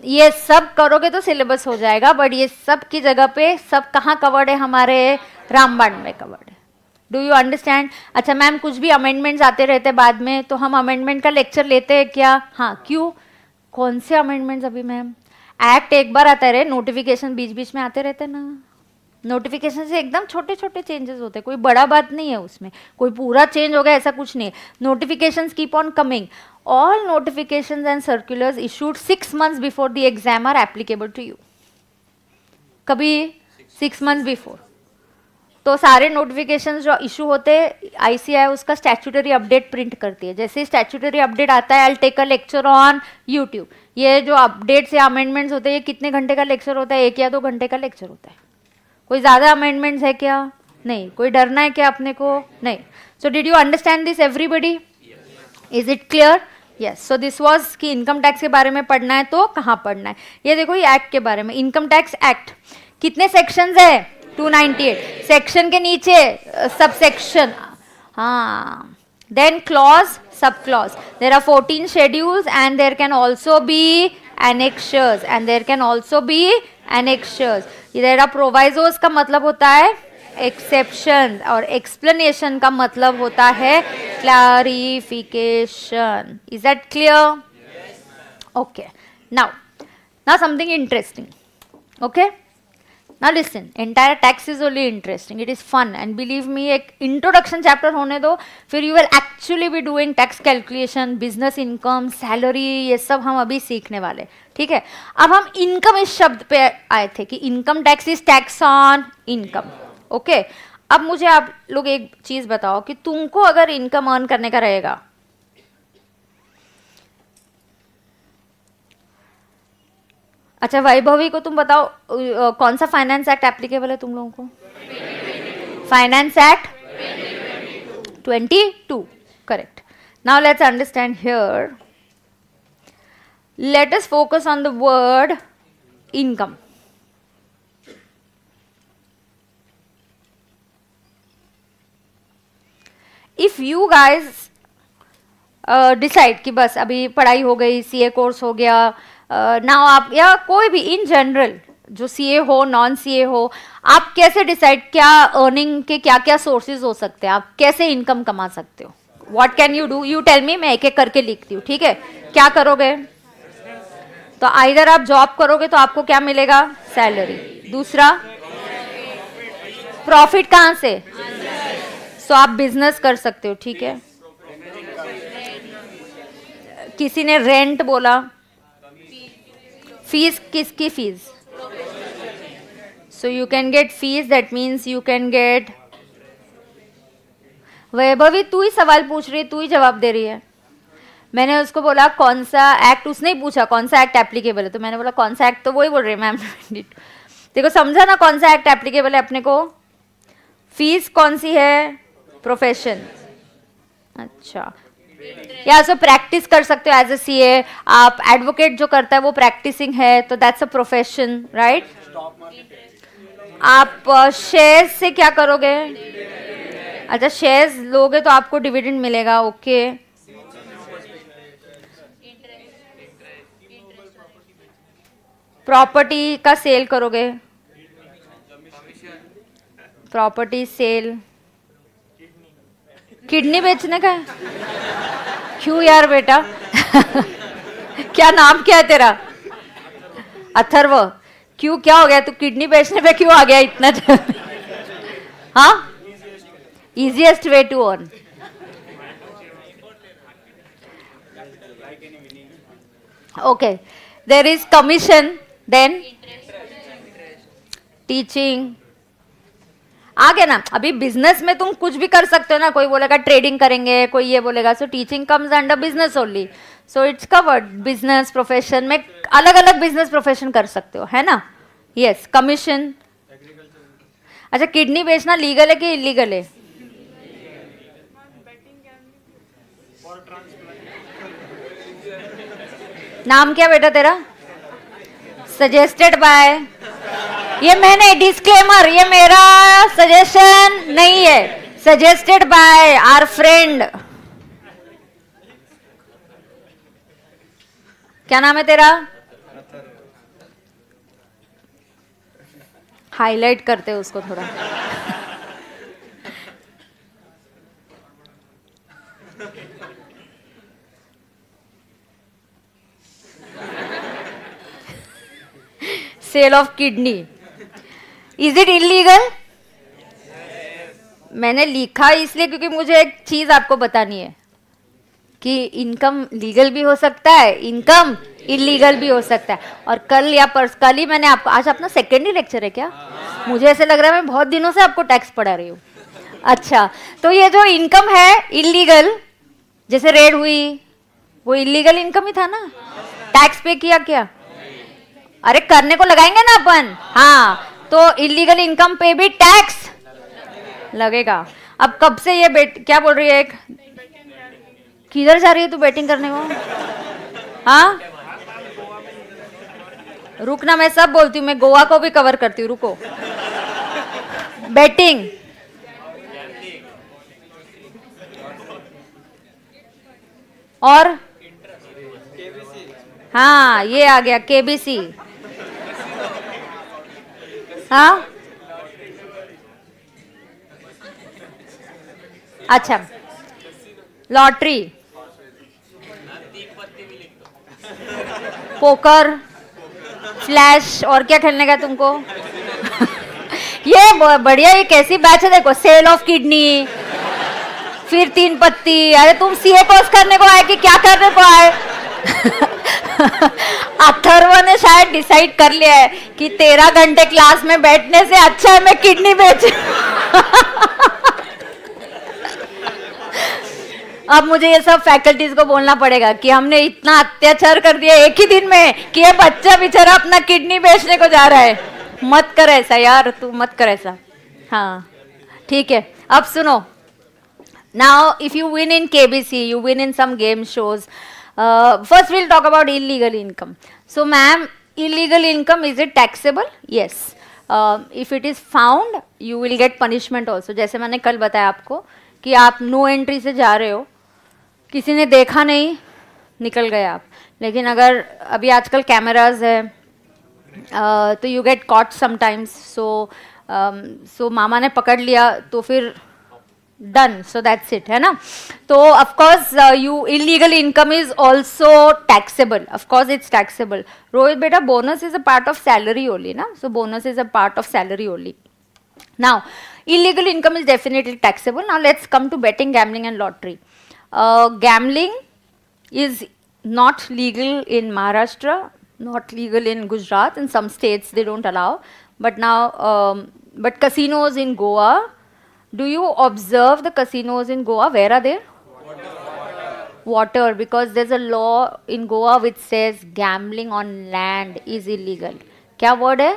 ये सब करोगे तो सिलेबस हो जाएगा बट ये सब की जगह पे सब कहाँ कवर्ड है हमारे रामबाण में कवर्ड है डू यू अंडरस्टैंड अच्छा मैम कुछ भी अमेंडमेंट्स आते रहते हैं बाद में तो हम अमेंडमेंट का लेक्चर लेते हैं क्या हाँ क्यों कौन से अमेंडमेंट्स अभी मैम एक्ट एक बार आता रहे नोटिफिकेशन बीच बीच में आते रहते ना नोटिफिकेशन से एकदम छोटे छोटे चेंजेस होते हैं कोई बड़ा बात नहीं है उसमें कोई पूरा चेंज हो गया ऐसा कुछ नहीं है notification keep on coming all notifications and circulars issued 6 months before the exam are applicable to you कभी सिक्स मंथ बिफोर तो सारे नोटिफिकेशन जो इशू होते हैं आईसीआई उसका स्टैचूटरी अपडेट प्रिंट करती है जैसे स्टैचूटरी अपडेट आता है I take a lecture on YouTube ये जो अपडेट्स या अमेंडमेंट्स होते हैं ये कितने घंटे का लेक्चर होता है एक या दो घंटे का लेक्चर होता है कोई ज़्यादा अमेंडमेंट्स है क्या नहीं कोई डरना है क्या अपने को नहीं so did you understand this everybody is it clear yes so this was कि इनकम टैक्स के बारे में पढ़ना है तो कहाँ पढ़ना है ये देखो ये एक्ट के बारे में इनकम टैक्स एक्ट कितने सेक्शन है 298 सेक्शन के नीचे सब सेक्शन हाँ देन क्लॉज सब subclause there are fourteen schedules and there can also be annexures and there can also be annexures there are provisos का मतलब होता है एक्सेप्शन और एक्सप्लेनेशन का मतलब होता है clarification is that clear okay now now something interesting okay now listen entire tax is only interesting it is fun and believe me एक इंट्रोडक्शन चैप्टर होने दो फिर you will actually be doing tax calculation business income salary ये सब हम अभी सीखने वाले ठीक है अब हम इनकम इस शब्द पे आए थे कि income tax is tax on income okay अब मुझे आप लोग एक चीज़ बताओ कि तुमको अगर इनकम अर्न करने का रहेगा अच्छा वैभवी को तुम बताओ कौन सा फाइनेंस एक्ट एप्लीकेबल है तुम लोगों को finance act twenty two correct now let's understand here let us focus on the word income if you guys decide कि बस अभी पढ़ाई हो गई सी ए कोर्स हो गया uh, आप या कोई भी इन जनरल जो सी ए हो नॉन सी ए हो आप कैसे डिसाइड क्या अर्निंग के क्या क्या सोर्सेज हो सकते हैं आप कैसे इनकम कमा सकते हो what can you do you tell me मैं एक एक करके लिखती हूँ ठीक है क्या करोगे तो आइधर आप जॉब करोगे तो आपको क्या मिलेगा सैलरी दूसरा प्रॉफिट कहाँ से सो आप बिजनेस कर सकते हो ठीक है किसी ने रेंट बोला फीस किसकी fees so you can get fees that means you can get Vaibhavi तू ही सवाल पूछ रही है तू ही जवाब दे रही है मैंने उसको बोला कौन सा एक्ट उसने ही पूछा कौन सा एक्ट एप्लीकेबल है तो मैंने बोला कौन सा एक्ट तो वो ही बोल रही है मैम देखो समझा ना कौन सा एक्ट एप्लीकेबल है अपने को फीस कौन सी है प्रोफेशन अच्छा या सो प्रैक्टिस कर सकते हो एज ए सी ए आप एडवोकेट जो करता है वो प्रैक्टिसिंग है तो दैट्स अ प्रोफेशन राइट आप शेयर्स uh, से क्या करोगे अच्छा शेयर्स लोगे तो आपको डिविडेंड मिलेगा ओके प्रॉपर्टी का सेल करोगे प्रॉपर्टी सेल किडनी बेचने का है क्यों यार बेटा क्या नाम क्या है तेरा अथर्व क्यों क्या हो गया तू किडनी बेचने पे क्यों आ गया इतना हाँ easiest way to earn okay there is commission then teaching आ गया ना अभी बिजनेस में तुम कुछ भी कर सकते हो ना कोई बोलेगा ट्रेडिंग करेंगे कोई ये बोलेगा so teaching comes under business only so it's covered business profession में अलग अलग बिजनेस प्रोफेशन कर सकते हो है ना यस कमीशन अच्छा किडनी बेचना लीगल है कि इलीगल है नाम क्या बेटा तेरा सजेस्टेड बाय ये मैंने डिस्क्लेमर ये मेरा सजेशन नहीं है सजेस्टेड बाय आर फ्रेंड क्या नाम है तेरा हाईलाइट करते हैं उसको थोड़ा sale of kidney is it illegal मैंने लिखा इसलिए क्योंकि मुझे एक चीज आपको बतानी है कि इनकम लीगल भी हो सकता है इनकम इलीगल भी हो सकता है और कल या परस कल ही मैंने आपको आज अपना सेकेंड ही लेक्चर है क्या मुझे ऐसे लग रहा है मैं बहुत दिनों से आपको टैक्स पढ़ा रही हूँ अच्छा तो ये जो इनकम है इलीगल जैसे रेड हुई वो इलीगल इनकम ही था ना टैक्स पे किया क्या अरे करने को लगाएंगे ना अपन हाँ तो इलीगल इनकम पे भी टैक्स लगेगा अब कब से ये बेट क्या बोल रही है एक किधर जा रही है तू बैटिंग करने को हाँ रुकना मैं सब बोलती हूँ मैं गोवा को भी कवर करती हूँ रुको बैटिंग और हाँ ये आ गया केबीसी हाँ अच्छा लॉटरी पोकर फ्लैश और क्या खेलने का तुमको ये बढ़िया ये कैसी बैच है देखो सेल ऑफ किडनी फिर तीन पत्ती अरे तुम सीए कोर्स करने को आए कि क्या करने को आए अथर्व ने शायद डिसाइड कर लिया है कि तेरह घंटे क्लास में बैठने से अच्छा है मैं किडनी बेच अब मुझे ये सब फैकल्टीज को बोलना पड़ेगा कि हमने इतना अत्याचार कर दिया एक ही दिन में कि ये बच्चा बेचारा अपना किडनी बेचने को जा रहा है मत कर ऐसा यार तू मत कर ऐसा हाँ ठीक है अब सुनो now if you win in K B C you win in some game shows uh, first we'll talk about income so ma'am ma'am illegal income is it taxable yes if it is found you will get punishment also जैसे मैंने कल बताया आपको कि आप नो एंट्री से जा रहे हो किसी ने देखा नहीं निकल गए आप लेकिन अगर अभी आजकल कैमराज है uh, तो you get caught sometimes so so मामा ने पकड़ लिया तो फिर done so that's it hai na so of course uh, you illegal income is also taxable of course it's taxable rohit beta bonus is a part of salary only na so bonus is a part of salary only now illegal income is definitely taxable now let's come to betting gambling and lottery uh, gambling is not legal in maharashtra not legal in gujarat in some states they don't allow but now um, but casinos in goa Do you observe the casinos in Goa? Where are they? water because there's a law in Goa which says gambling on land is illegal. kya word hai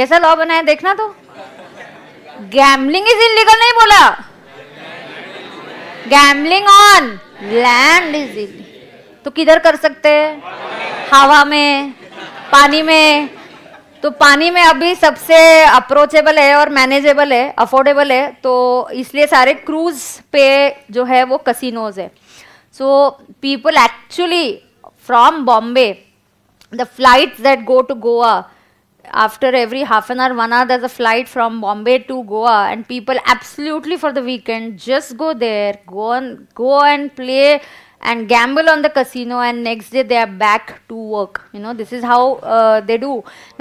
kaisa law banaya dekhna to gambling is illegal nahi bola gambling on land is illegal to kidhar kar sakte hai hawa mein pani mein तो पानी में अभी सबसे अप्रोचेबल है और मैनेजेबल है अफोर्डेबल है तो इसलिए सारे क्रूज पे जो है वो कसिनोज है so people actually from Bombay the flight that go to Goa after every half an hour one are there a flight from Bombay to Goa and people absolutely for the weekend just go there go and go and play and gamble on the casino and next day they are back to work you know this is how uh, they do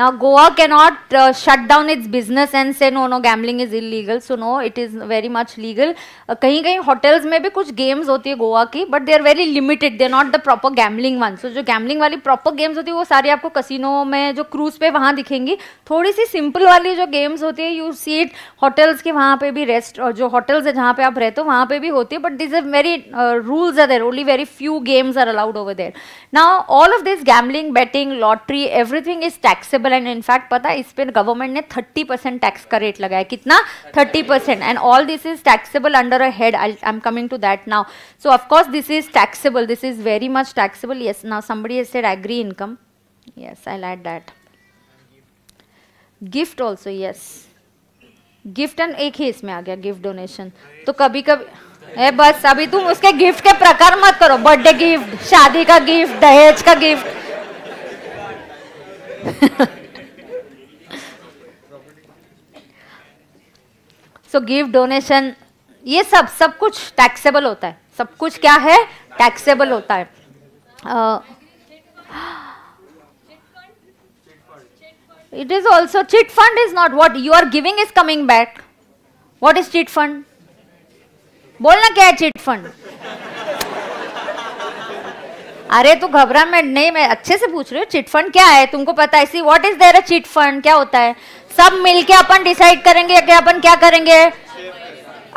now goa cannot uh, shut down its business and say no no gambling is illegal so no it is very much legal uh, कहीं कहीं होटल्स में भी कुछ गेम्स होती है गोवा की but they are very limited they not the proper gambling one so जो गैम्बलिंग वाली प्रॉपर गेम्स होती है वो सारी आपको कसिनो में जो क्रूज पे वहाँ दिखेंगी थोड़ी सी सिंपल वाली जो गेम्स होती है यू सी इट होटल्स के वहाँ पे भी रेस्ट और जो होटल्स है जहाँ पे आप रहते हो वहाँ पे भी होती है but this are very rules are there only very few games are allowed over there now all of this gambling betting lottery everything is taxable and in fact pata is government ne 30% tax ka rate lagaya kitna 30% and all this is taxable under a head i am coming to that now so of course this is taxable this is very much taxable yes now somebody has said agri income yes i'll add that Gift also yes. Gift and एक ही इसमें आ gift donation. So, तो कभी ए बस अभी तुम उसके गिफ्ट के प्रकार मत करो बर्थडे गिफ्ट शादी का गिफ्ट दहेज का गिफ्ट सो गिफ्ट डोनेशन ये सब सब कुछ टैक्सेबल होता है सब कुछ क्या है टैक्सेबल होता है it is also chit fund is not what you are giving is coming back what is chit fund बोलना क्या है चिट फंड अरे तू घबरामेंट नहीं मैं अच्छे से पूछ रही हूँ चिट फंड क्या है तुमको पता है see what is there a chit fund क्या होता है सब मिलके अपन डिसाइड करेंगे कि अपन क्या करेंगे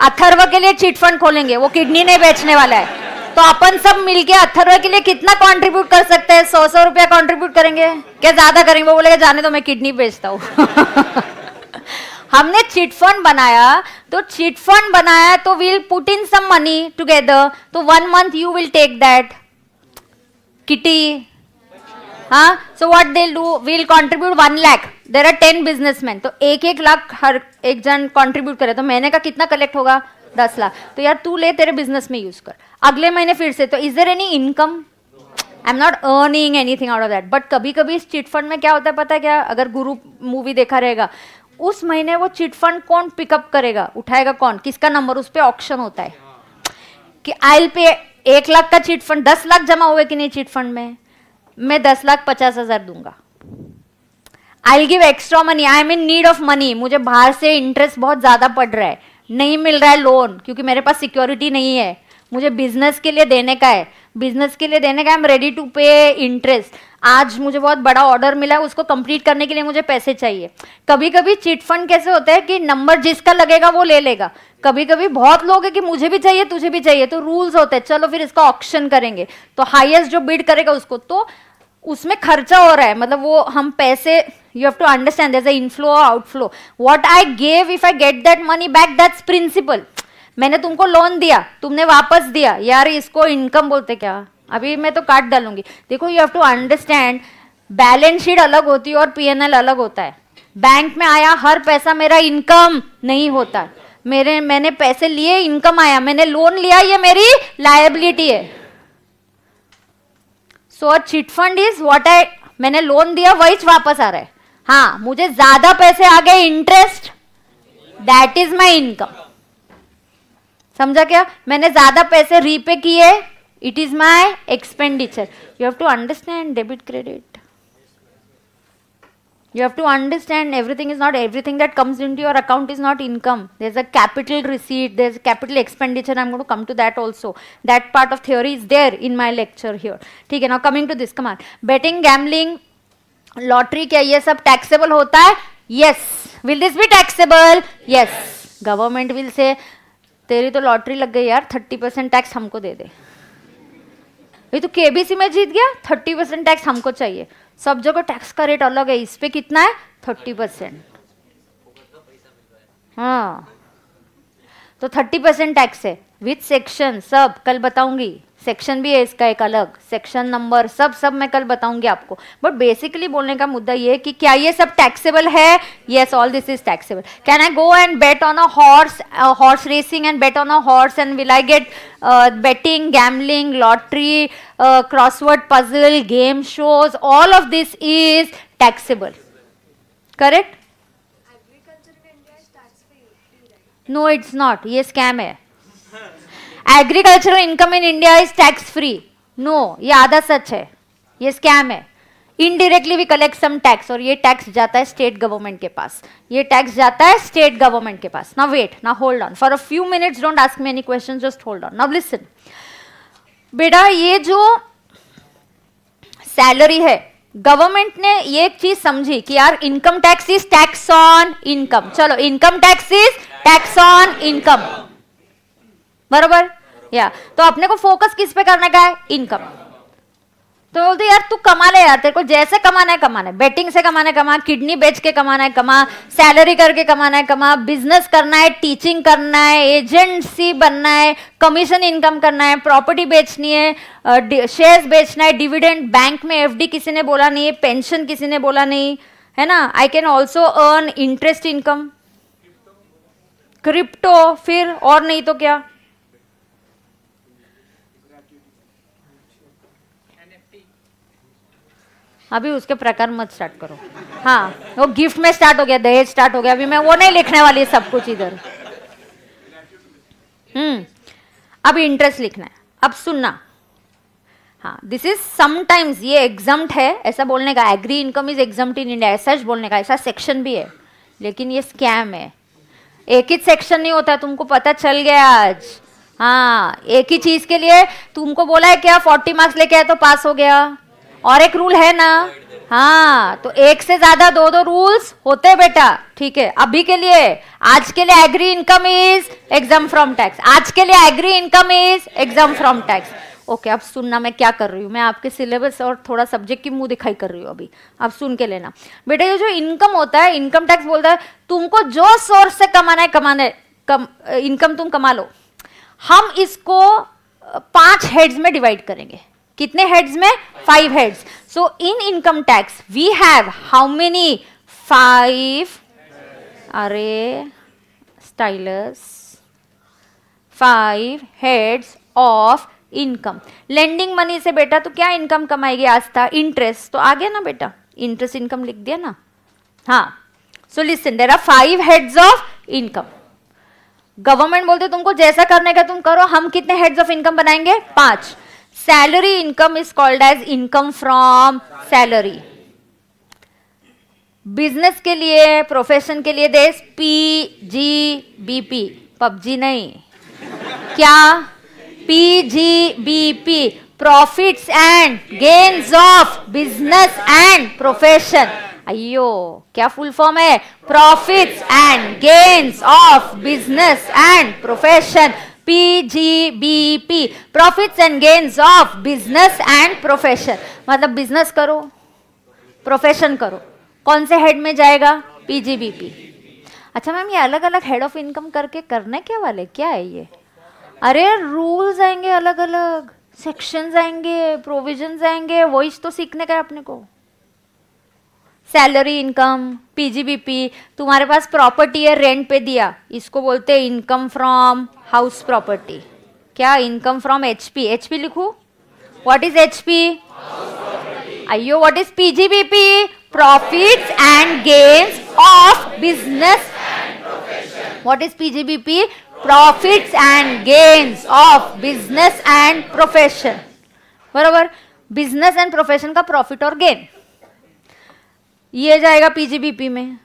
अथर्व के लिए चिट फंड खोलेंगे वो किडनी नहीं बेचने वाला है तो अपन सब मिलके अथर्व के लिए कितना कंट्रीब्यूट कर सकते हैं सौ सौ रुपया कॉन्ट्रीब्यूट करेंगे क्या ज्यादा करेंगे वो बोलेगा जाने तो मैं किडनी बेचता हूँ हमने चिट फंड बनाया तो चिट फंड बनाया तो will put in some money together तो one month you will take that kitty हाँ so what they do will contribute one lakh there are ten businessman तो एक एक लाख हर एक जन कंट्रीब्यूट करे तो महीने का कितना कलेक्ट होगा दस लाख तो यार तू ले तेरे बिजनेस में यूज कर अगले महीने फिर से तो is there any income I am not earning anything out of that but कभी कभी इस चिट फंड में क्या होता है पता है क्या अगर गुरु मूवी देखा रहेगा उस महीने वो चिट फंड कौन पिकअप करेगा उठाएगा कौन किसका नंबर उस पर ऑप्शन होता है कि आयल पे एक लाख का चिट फंड दस लाख जमा हुए कि नहीं चिट फंड में मैं दस लाख पचास हजार दूंगा I give extra money I am in need of money मुझे बाहर से इंटरेस्ट बहुत ज़्यादा पड़ रहा है नहीं मिल रहा है लोन क्योंकि मेरे पास सिक्योरिटी नहीं है मुझे बिजनेस के लिए देने का है बिजनेस के लिए देने का I am ready to pay interest आज मुझे बहुत बड़ा ऑर्डर मिला है उसको कंप्लीट करने के लिए मुझे पैसे चाहिए कभी कभी चिट फंड कैसे होता है कि नंबर जिसका लगेगा वो ले लेगा कभी कभी बहुत लोग है कि मुझे भी चाहिए तुझे भी चाहिए तो रूल्स होते हैं चलो फिर इसका ऑप्शन करेंगे तो हाइएस्ट जो बिड करेगा उसको तो उसमें खर्चा हो रहा है मतलब वो हम पैसे you have to understand inflow और outflow what I gave if I get that money back that's principal मैंने तुमको लोन दिया तुमने वापस दिया यार इसको इनकम बोलते क्या अभी मैं तो काट डालूंगी देखो you have to understand balance sheet अलग होती है और पीएनएल अलग होता है बैंक में आया हर पैसा मेरा इनकम नहीं होता मेरे मैंने पैसे लिए इनकम आया मैंने लोन लिया ये मेरी लाइबिलिटी है so chit fund is what I मैंने लोन दिया वही वापस आ रहा है हाँ मुझे ज्यादा पैसे आ गए interest that is my income समझा क्या मैंने ज्यादा पैसे रीपे किए It is my expenditure. You have to understand debit credit. You have to understand everything is not everything that comes into your account is not income. There's a capital receipt, there's a capital expenditure. I'm going to come to that also. That part of theory is there in my lecture here. ठीक now coming to this, come on. Betting, gambling, lottery क्या ये सब taxable होता है? Yes. Will this be taxable? Yes. Government will say तेरी तो lottery लग गई यार 30% percent tax हमको दे दे ये तो केबीसी में जीत गया थर्टी परसेंट टैक्स हमको चाहिए सब जगह टैक्स का रेट अलग है इस पे कितना है थर्टी परसेंट हाँ तो थर्टी परसेंट टैक्स है विथ सेक्शन सब कल बताऊंगी सेक्शन भी है इसका एक अलग सेक्शन नंबर सब सब मैं कल बताऊंगी आपको बट बेसिकली बोलने का मुद्दा ये है कि क्या ये सब टैक्सेबल है yes all this is taxable can I go and bet on a horse horse racing and bet on a horse and will I get betting gambling lottery crossword puzzle game shows all of this is taxable correct no it's not ये स्कैम है agricultural income in India is tax free no ये आधा सच है ये स्कैम है indirectly we collect some tax और ये टैक्स जाता है स्टेट गवर्नमेंट के पास ये टैक्स जाता है स्टेट गवर्नमेंट के पास ना वेट ना hold on for a few minutes don't ask me any question just hold on now listen बेटा ये जो सैलरी है गवर्नमेंट ने ये एक चीज समझी कि यार income tax is tax on income चलो income tax is tax on income बराबर या तो अपने को फोकस किस पे करने का है इनकम तो बोलते यार तू कमा ले यार तेरे को जैसे कमाना है कमाना है बेटिंग से कमाना है कमा किडनी बेच के कमाना है कमा सैलरी करके कमाना है कमा बिजनेस करना है टीचिंग करना है एजेंसी बनना है कमीशन इनकम करना है प्रॉपर्टी बेचनी है शेयर्स बेचना है डिविडेंड बैंक में एफ किसी ने बोला नहीं है पेंशन किसी ने बोला नहीं है ना I can also earn interest income crypto फिर और नहीं तो क्या अभी उसके प्रकार मत स्टार्ट करो हाँ वो गिफ्ट में स्टार्ट हो गया दहेज स्टार्ट हो गया अभी मैं वो नहीं लिखने वाली सब कुछ इधर हम्म अभी इंटरेस्ट लिखना है अब सुनना हाँ दिस इज समटाइम्स ये एग्जाम है ऐसा बोलने का agri income is exempt in India ऐसा बोलने का ऐसा सेक्शन भी है लेकिन ये स्कैम है एक ही सेक्शन नहीं होता तुमको पता चल गया आज हाँ एक ही चीज के लिए तुमको बोला है क्या फोर्टी मार्क्स लेके आया तो पास हो गया और एक रूल है ना हाँ तो एक से ज्यादा दो दो रूल्स होते बेटा ठीक है अभी के लिए आज के लिए agri income is exempt from tax आज के लिए agri income is exempt from tax okay अब सुनना मैं क्या कर रही हूँ मैं आपके सिलेबस और थोड़ा सब्जेक्ट की मुंह दिखाई कर रही हूँ अभी आप सुन के लेना बेटा ये जो इनकम होता है इनकम टैक्स बोलता है तुमको जो सोर्स से कमाना है कमाना है कम इनकम तुम कमा लो हम इसको पांच हेड्स में डिवाइड करेंगे कितने हेड्स में five heads so in income tax we have how many five अरे stylus five heads of income lending money से बेटा तो क्या इनकम कमाएगी आज था इंटरेस्ट तो आ गया ना बेटा इंटरेस्ट इनकम लिख दिया ना हाँ so listen there are five heads of income government बोलते तुमको जैसा करने का तुम करो हम कितने हेड्स ऑफ इनकम बनाएंगे पांच salary income is called as income from salary business के लिए प्रोफेशन के लिए देश P G B P PUBG नहीं क्या P G B P profits and gains of business and profession अयो क्या फुल फॉर्म है profit and gains of business and profession PGBP profits and gains of business and profession मतलब बिजनेस करो प्रोफेशन करो कौन से हेड में जाएगा पीजीबीपी अच्छा मैम ये अलग अलग हेड ऑफ इनकम करके करने के वाले क्या है ये अरे रूल्स आएंगे अलग अलग सेक्शंस आएंगे प्रोविजंस आएंगे वॉइस तो सीखने का अपने को सैलरी इनकम पीजीबीपी तुम्हारे पास प्रॉपर्टी है रेंट पे दिया इसको बोलते हैं इनकम फ्रॉम हाउस प्रॉपर्टी क्या इनकम फ्रॉम एचपी एचपी लिखू व्हाट इज एचपी आइयो what is PGBP profits and gains of business what is PGBP profits and gains of business and profession बराबर बिजनेस एंड प्रोफेशन का प्रॉफिट और गेन ये जाएगा पीजीबीपी में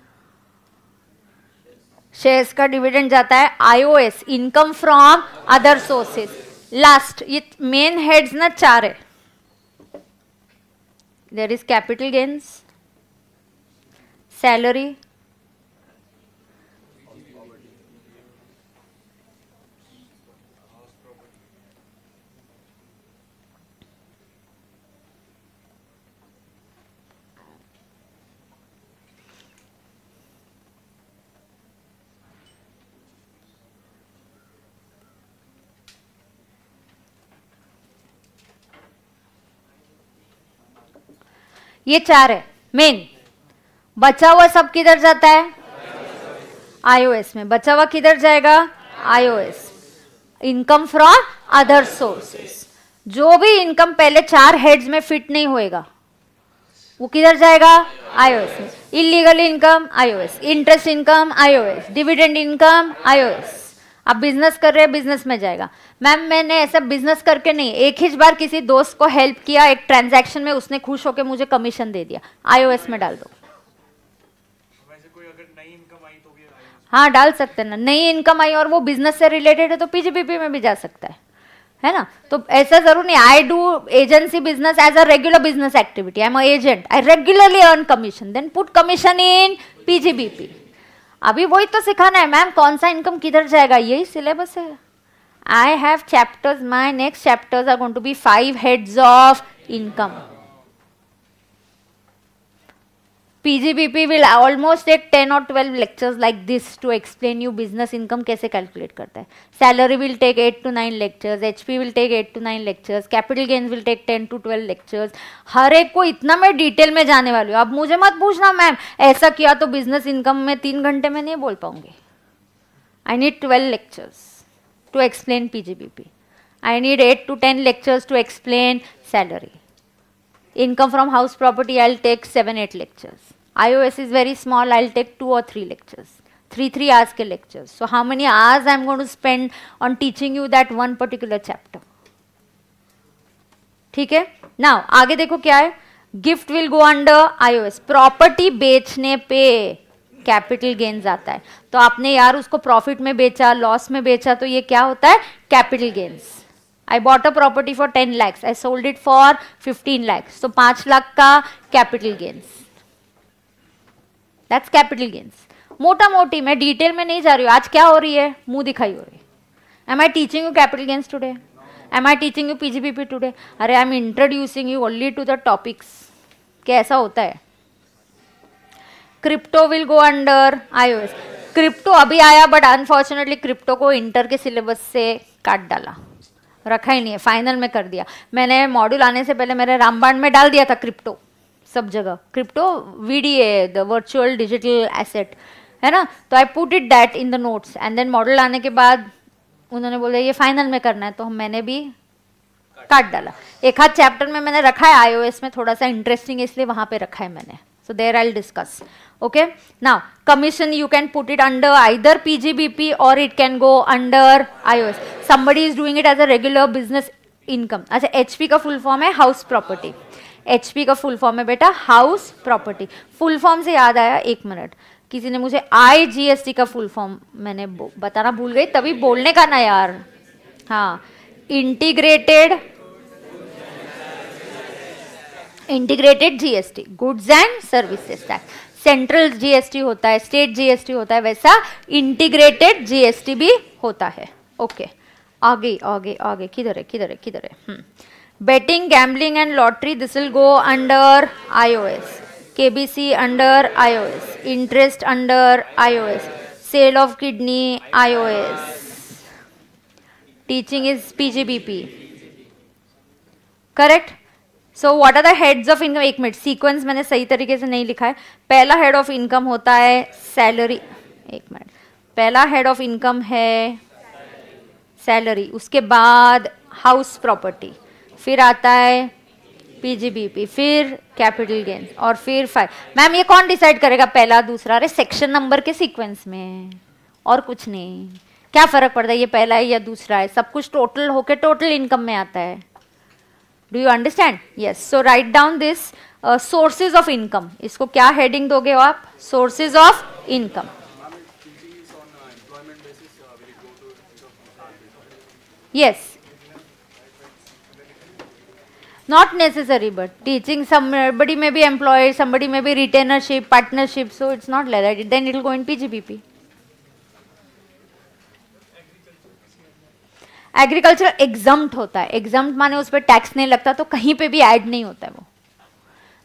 शेयर्स का डिविडेंड जाता है IOS income from other sources last ये मेन हेड्स ना चार है there is capital gains salary ये चार है मेन बचा हुआ सब किधर जाता है आईओएस में बचा हुआ किधर जाएगा IOS income from other sources जो भी इनकम पहले चार हेड्स में फिट नहीं होएगा वो किधर जाएगा आईओएस में illegal income IOS interest income IOS dividend income IOS आप बिजनेस कर रहे हैं बिजनेस में जाएगा मैम मैंने ऐसा बिजनेस करके नहीं एक ही बार किसी दोस्त को हेल्प किया एक ट्रांजैक्शन में उसने खुश होकर मुझे कमीशन दे दिया आईओएस में डाल दो तो हाँ डाल सकते हैं ना नई इनकम आई और वो बिजनेस से रिलेटेड है तो पीजीपीपी में भी जा सकता है है ना तो ऐसा जरूर नहीं I do agency business as a regular business activity I am agent I regularly earn commission then put commission in PGBP अभी वही तो सिखाना है मैम कौन सा इनकम किधर जाएगा यही सिलेबस है I have chapters my next chapters are going to be five heads of income PGBP will almost एक टेन और twelve lectures like this to explain you business income कैसे कैलकुलेट करता है salary will take eight to nine lectures H will take eight to nine lectures capital gains will take ten to twelve lectures हर एक को इतना मैं डिटेल में जाने वाली हूँ अब मुझे मत पूछना मैम ऐसा किया तो बिजनेस इनकम में तीन घंटे में नहीं बोल पाऊंगी I need twelve lectures to explain P G B P I need eight to ten lectures to explain salary income from house property i'll take 7 8 lectures ios is very small i'll take 2 or 3 lectures 3 3 hours ke lectures so how many hours i'm going to spend on teaching you that one particular chapter theek hai now aage dekho kya hai gift will go under ios property bechne pe capital gains आता है तो आपने यार उसको प्रॉफिट में बेचा लॉस में बेचा तो ये क्या होता है capital gains I bought a property for ten lakhs I sold it for fifteen lakhs तो पांच लाख का capital gains that's capital gains मोटा मोटी मैं डिटेल में नहीं जा रही हूँ आज क्या हो रही है मुंह दिखाई हो रही है am I teaching you capital gains today am I teaching you PGPP today अरे I am introducing you only to the topics क्या ऐसा होता है crypto will go under IOS crypto अभी आया बट अनफॉर्चुनेटली क्रिप्टो को इंटर के सिलेबस से काट डाला रखा ही नहीं है फाइनल में कर दिया मैंने मॉड्यूल आने से पहले मेरे रामबाण में डाल दिया था क्रिप्टो सब जगह crypto V D A the virtual digital asset है ना तो I put it that in the notes and then model आने के बाद उन्होंने बोला ये फाइनल में करना है तो मैंने भी काट डाला एक हाथ चैप्टर में मैंने रखा है आईओएस में थोड़ा सा इंटरेस्टिंग इसलिए वहाँ पे रखा है मैंने so there i'll discuss okay now commission you can put it under either pgbp or it can go under ios somebody is doing it as a regular business income अच्छा hp ka full form hai house property hp ka full form hai beta house property full form se yaad aaya एक minute किसी ने मुझे आई जी एस टी का फुल फॉर्म मैंने बताना भूल गई तभी बोलने का ना यार हाँ integrated integrated GST goods and services tax central GST होता है स्टेट जीएसटी होता है वैसा इंटीग्रेटेड जीएसटी भी होता है ओके आगे आगे आगे किधर है किधर है किधर है betting gambling and lottery this will go under IOS KBC under IOS interest under IOS sale of kidney IOS teaching is PGBP correct so what are the heads of income एक मिनट सीक्वेंस मैंने सही तरीके से नहीं लिखा है पहला हेड ऑफ इनकम होता है सैलरी एक मिनट पहला हेड ऑफ इनकम है सैलरी उसके बाद हाउस प्रॉपर्टी फिर आता है पीजीबीपी फिर कैपिटल गेन और फिर फाइव मैम ये कौन डिसाइड करेगा पहला दूसरा अरे सेक्शन नंबर के सीक्वेंस में और कुछ नहीं क्या फ़र्क पड़ता है ये पहला है या दूसरा है सब कुछ टोटल होके टोटल इनकम में आता है do you understand yes so right down this sources of income. इसको क्या heading दोगे आप Sources of income. yes not necessary but teaching somebody may be employed somebody may be retainership partnership so it's not like that then it will go in pgpp agriculture exempt होता है एग्जाम माने उस पर टैक्स नहीं लगता तो कहीं पे भी ऐड नहीं होता है वो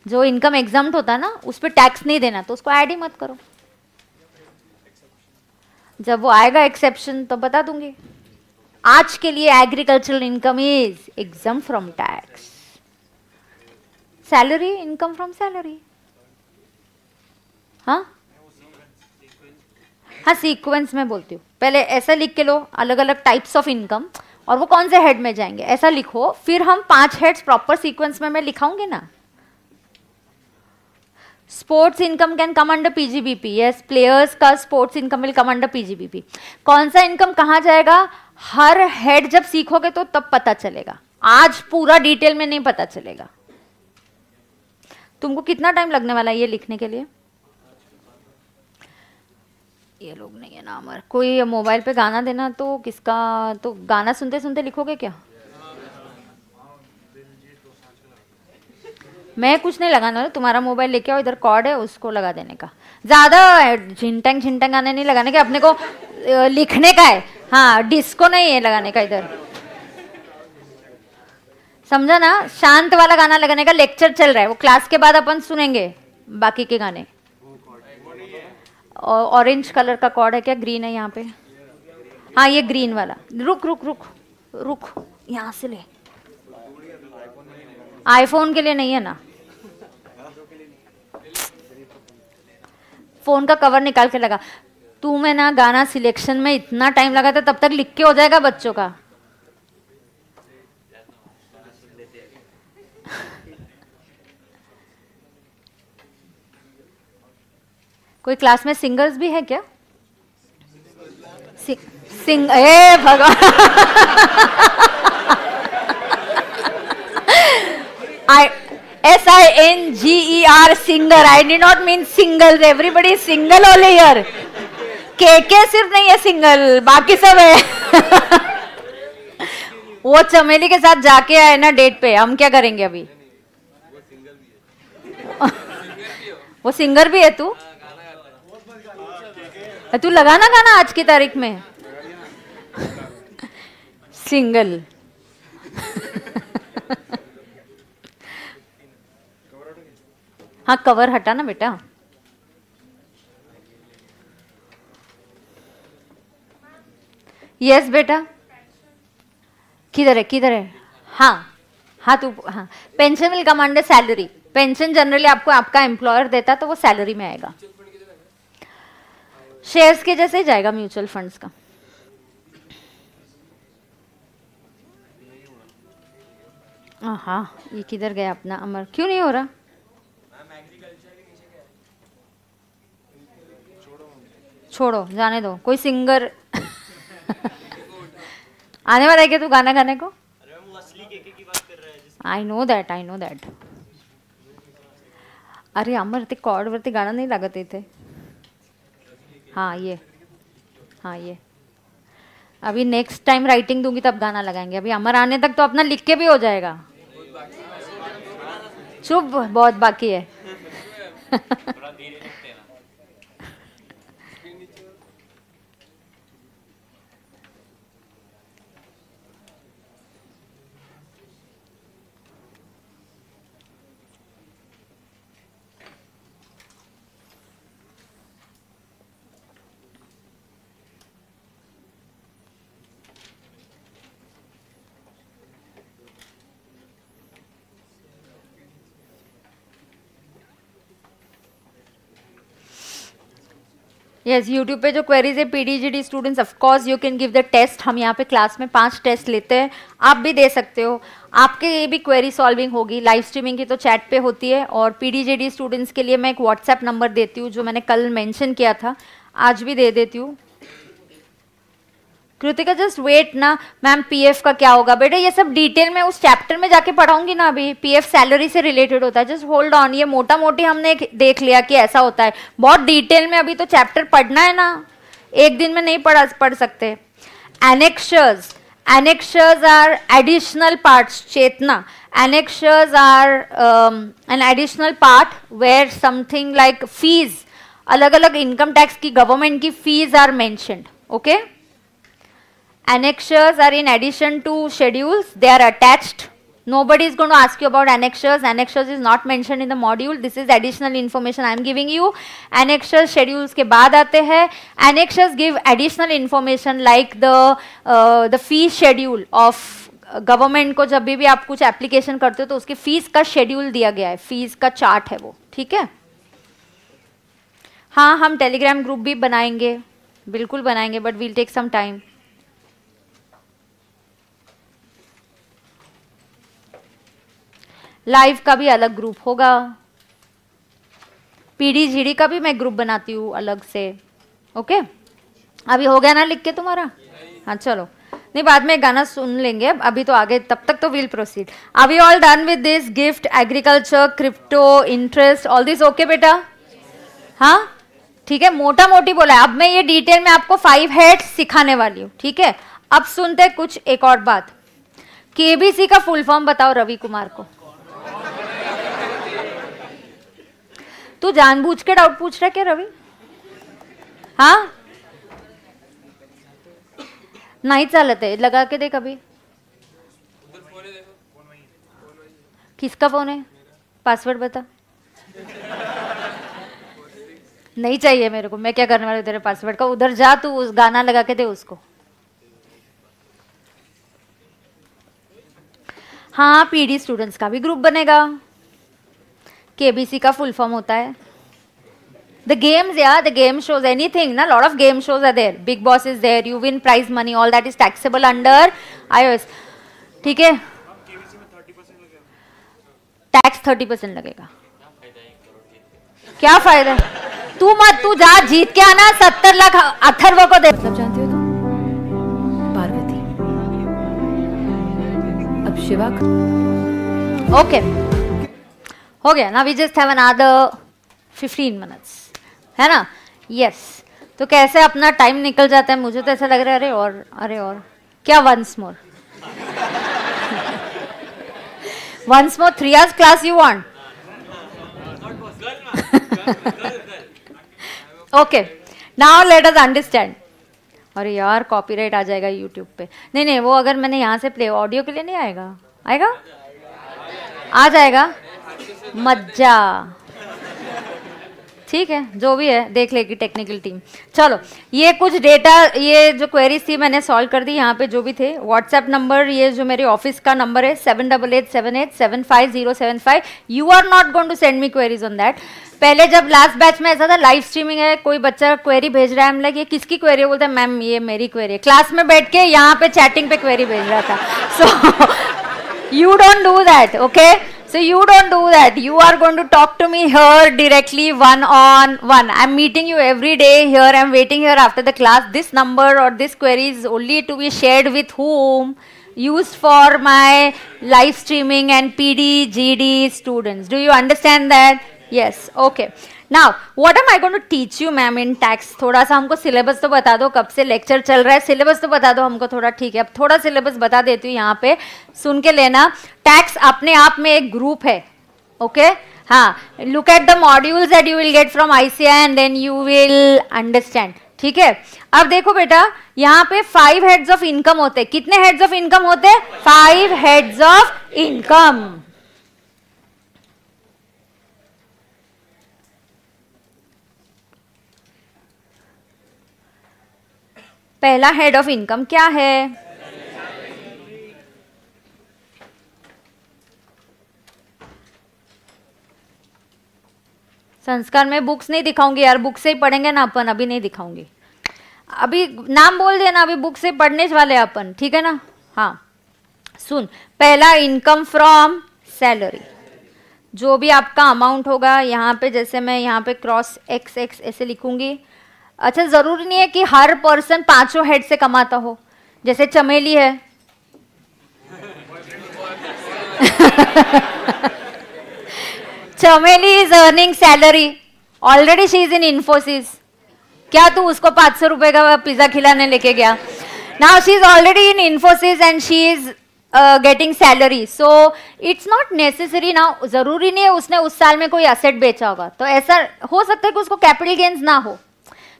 जो इनकम एग्जाम होता है ना उस पर टैक्स नहीं देना तो उसको ऐड ही मत करो जब वो आएगा एक्सेप्शन तो बता दूंगी आज के लिए agricultural income is exempt from tax salary income from salary हाँ हाँ सीक्वेंस में बोलती हूँ पहले ऐसा लिख के लो अलग अलग टाइप्स ऑफ इनकम और वो कौन से हेड में जाएंगे ऐसा लिखो फिर हम पांच हेड्स प्रॉपर सीक्वेंस में मैं लिखाऊंगी ना sports income can come under PGBP yes players का sports income will come under PGBP कौन सा इनकम कहा जाएगा हर हेड जब सीखोगे तो तब पता चलेगा आज पूरा डिटेल में नहीं पता चलेगा तुमको कितना टाइम लगने वाला है ये लिखने के लिए ये लोग नहीं है ना अमर कोई मोबाइल पे गाना देना तो किसका तो गाना सुनते सुनते लिखोगे क्या मैं कुछ नहीं लगाना तुम्हारा मोबाइल लेके आओ इधर कॉर्ड है उसको लगा देने का ज़्यादा झिंटंग झिंटंग गाने नहीं लगाने के अपने को लिखने का है हाँ डिस्को नहीं है लगाने का इधर समझा ना शांत वाला गाना लगाने का लेक्चर चल रहा है वो क्लास के बाद अपन सुनेंगे बाकी के गाने और ऑरेंज कलर का कॉर्ड है क्या ग्रीन है यहाँ पे हाँ ये ग्रीन वाला रुक रुक रुक रुक यहाँ से ले आईफोन के लिए नहीं है ना फोन का कवर निकाल के लगा तू मैं ना गाना सिलेक्शन में इतना टाइम लगा था तब तक लिख के हो जाएगा बच्चों का कोई क्लास में सिंगर्स भी है क्या सिंग, ए भगवान I S I N G E R singer I did not mean single everybody single all year के के सिर्फ नहीं है सिंगल बाकी सब है वो चमेली के साथ जाके आए ना डेट पे हम क्या करेंगे अभी वो सिंगर भी है तू तू लगाना गाना आज की तारीख में सिंगल हाँ कवर हटा ना बेटा यस बेटा किधर है किधर है हाँ हाँ तू हाँ pension will command salary pension generally आपको आपका एम्प्लॉयर देता तो वो सैलरी में आएगा शेयर्स के जैसे जाएगा म्यूचुअल फंड्स का हाँ ये किधर गया अपना अमर क्यों नहीं हो रहा छोड़ो जाने दो कोई सिंगर आने वाला है क्या तू गाना गाने को I know that I know that अरे अमर ते वरती गाना नहीं लागत इथे हाँ ये हाँ ये अभी नेक्स्ट टाइम राइटिंग दूंगी तब गाना लगाएंगे अभी अमर आने तक तो अपना लिख के भी हो जाएगा चुप बहुत बाकी है यस यूट्यूब पे जो क्वेरीज है पीडीजीडी students of course you can give the test हम यहाँ पे क्लास में पांच टेस्ट लेते हैं आप भी दे सकते हो आपके ये भी क्वेरी सॉल्विंग होगी लाइव स्ट्रीमिंग की तो चैट पे होती है और पीडीजीडी स्टूडेंट्स के लिए मैं एक व्हाट्सएप नंबर देती हूँ जो मैंने कल मेंशन किया था आज भी दे देती हूँ कृतिका जस्ट वेट ना मैम पीएफ का क्या होगा बेटा ये सब डिटेल में उस चैप्टर में जाके पढ़ाऊंगी ना अभी पीएफ सैलरी से रिलेटेड होता है जस्ट होल्ड ऑन ये मोटा मोटी हमने देख लिया कि ऐसा होता है बहुत डिटेल में अभी तो चैप्टर पढ़ना है ना एक दिन में नहीं पढ़ा पढ़ सकते annexures annexures are additional part Chetna annexures are an additional part where something like fees अलग अलग इनकम टैक्स की गवर्नमेंट की fees are mentioned okay annexures are in addition to schedules they are attached nobody is going to ask you about annexures annexures is not mentioned in the module this is additional information i am giving you annexures schedules ke baad aate hain annexures give additional information like the uh, the fee schedule of government को जब भी आप कुछ एप्लीकेशन करते हो तो उसके फीस का शेड्यूल दिया गया है फीस का चार्ट है वो ठीक है हाँ हम टेलीग्राम ग्रुप भी बनाएंगे बिल्कुल बनाएंगे but we'll take some time live का भी अलग ग्रुप होगा पीढ़ी झीड़ी का भी मैं ग्रुप बनाती हूँ अलग से ओके अभी हो गया ना लिख के तुम्हारा हाँ चलो नहीं बाद में गाना सुन लेंगे अभी तो आगे तब तक तो will proceed are we all done with this gift agriculture crypto interest all this okay बेटा हाँ ठीक है मोटा मोटी बोला है अब मैं ये डिटेल में आपको फाइव हेड सिखाने वाली हूँ ठीक है अब सुनते कुछ एक और बात केबीसी का फुल फॉर्म बताओ रवि कुमार को तू जानबूझ के डाउट पूछ रहा क्या रवि हाँ नहीं चलते लगा के देख अभी किसका फोन है पासवर्ड बता नहीं चाहिए मेरे को मैं क्या करने वाली तेरे पासवर्ड का उधर जा तू उस गाना लगा के दे उसको हाँ पीडी स्टूडेंट्स का भी ग्रुप बनेगा केबीसी का फुल फॉर्म होता है द गेम्स या the game shows anything ना lord of game shows are there Bigg Boss is there you win prize money all that is taxable under IOS ठीक है टैक्स थर्टी परसेंट लगेगा क्या फायदा है तू मत तू जा जीत के आना सत्तर लाख अथर्व को दे सब मतलब जानती हो तुम पार्वती अब शिवा ओके okay. हो गया ना we just have another 15 minutes है ना यस yes. तो कैसे अपना टाइम निकल जाता है मुझे तो ऐसा लग रहा है अरे और अरे और क्या once more once more three hours class you want okay now let us understand अरे यार कॉपीराइट आ जाएगा यूट्यूब पे नहीं नहीं वो अगर मैंने यहाँ से प्ले ऑडियो के लिए नहीं आएगा आएगा आ जाएगा मज्जा ठीक है जो भी है देख लेगी टेक्निकल टीम चलो ये कुछ डेटा ये जो क्वेरीज थी मैंने सॉल्व कर दी यहाँ पे जो भी थे व्हाट्सएप नंबर ये जो मेरे ऑफिस का नंबर है seven double eight seven eight seven five zero seven five you are not going to send me queries on that पहले जब लास्ट बैच में ऐसा था लाइव स्ट्रीमिंग है कोई बच्चा क्वेरी भेज रहा है हम लाइक ये किसकी क्वेरी है बोलता है मैम ये मेरी क्वेरी है क्लास में बैठ के यहाँ पे चैटिंग पे क्वेरी भेज रहा था so you don't do that okay So you don't do that. You are going to talk to me here directly one on one. I'm meeting you every day here. I'm waiting here after the class. This number or this query is only to be shared with whom? Used for my live streaming and PD, GD students. Do you understand that? Yes. Okay. Now what am I going to teach you ma'am in tax थोड़ा सा हमको सिलेबस तो बता दो कब से लेक्चर चल रहा है सिलेबस तो बता दो हमको थोड़ा ठीक है अब थोड़ा सिलेबस बता देती हूँ यहाँ पे सुन के लेना टैक्स अपने आप में एक ग्रुप है ओके okay? हाँ look at the modules that you will get from ICI and then you will understand ठीक है अब देखो बेटा यहाँ पे फाइव हेड्स ऑफ इनकम होते कितने हेड्स ऑफ इनकम होते फाइव हेड्स ऑफ इनकम पहला हेड ऑफ इनकम क्या है संस्कार में बुक्स नहीं दिखाऊंगी यार बुक से ही पढ़ेंगे ना अपन अभी नहीं दिखाऊंगी अभी नाम बोल देना अभी बुक से पढ़ने वाले अपन ठीक है ना हाँ सुन पहला इनकम फ्रॉम सैलरी जो भी आपका अमाउंट होगा यहाँ पे जैसे मैं यहाँ पे क्रॉस एक्स एक्स ऐसे लिखूंगी अच्छा ज़रूरी नहीं है कि हर पर्सन पांचों हेड से कमाता हो जैसे चमेली है Chameli is earning salary already she is in Infosys क्या तू उसको पांच सौ रुपए का पिज्जा खिलाने लेके गया now she is already in Infosys and she is getting salary so it's not necessary ना जरूरी नहीं है उसने उस साल में कोई एसेट बेचा होगा तो ऐसा हो सकता है कि उसको कैपिटल गेन्स ना हो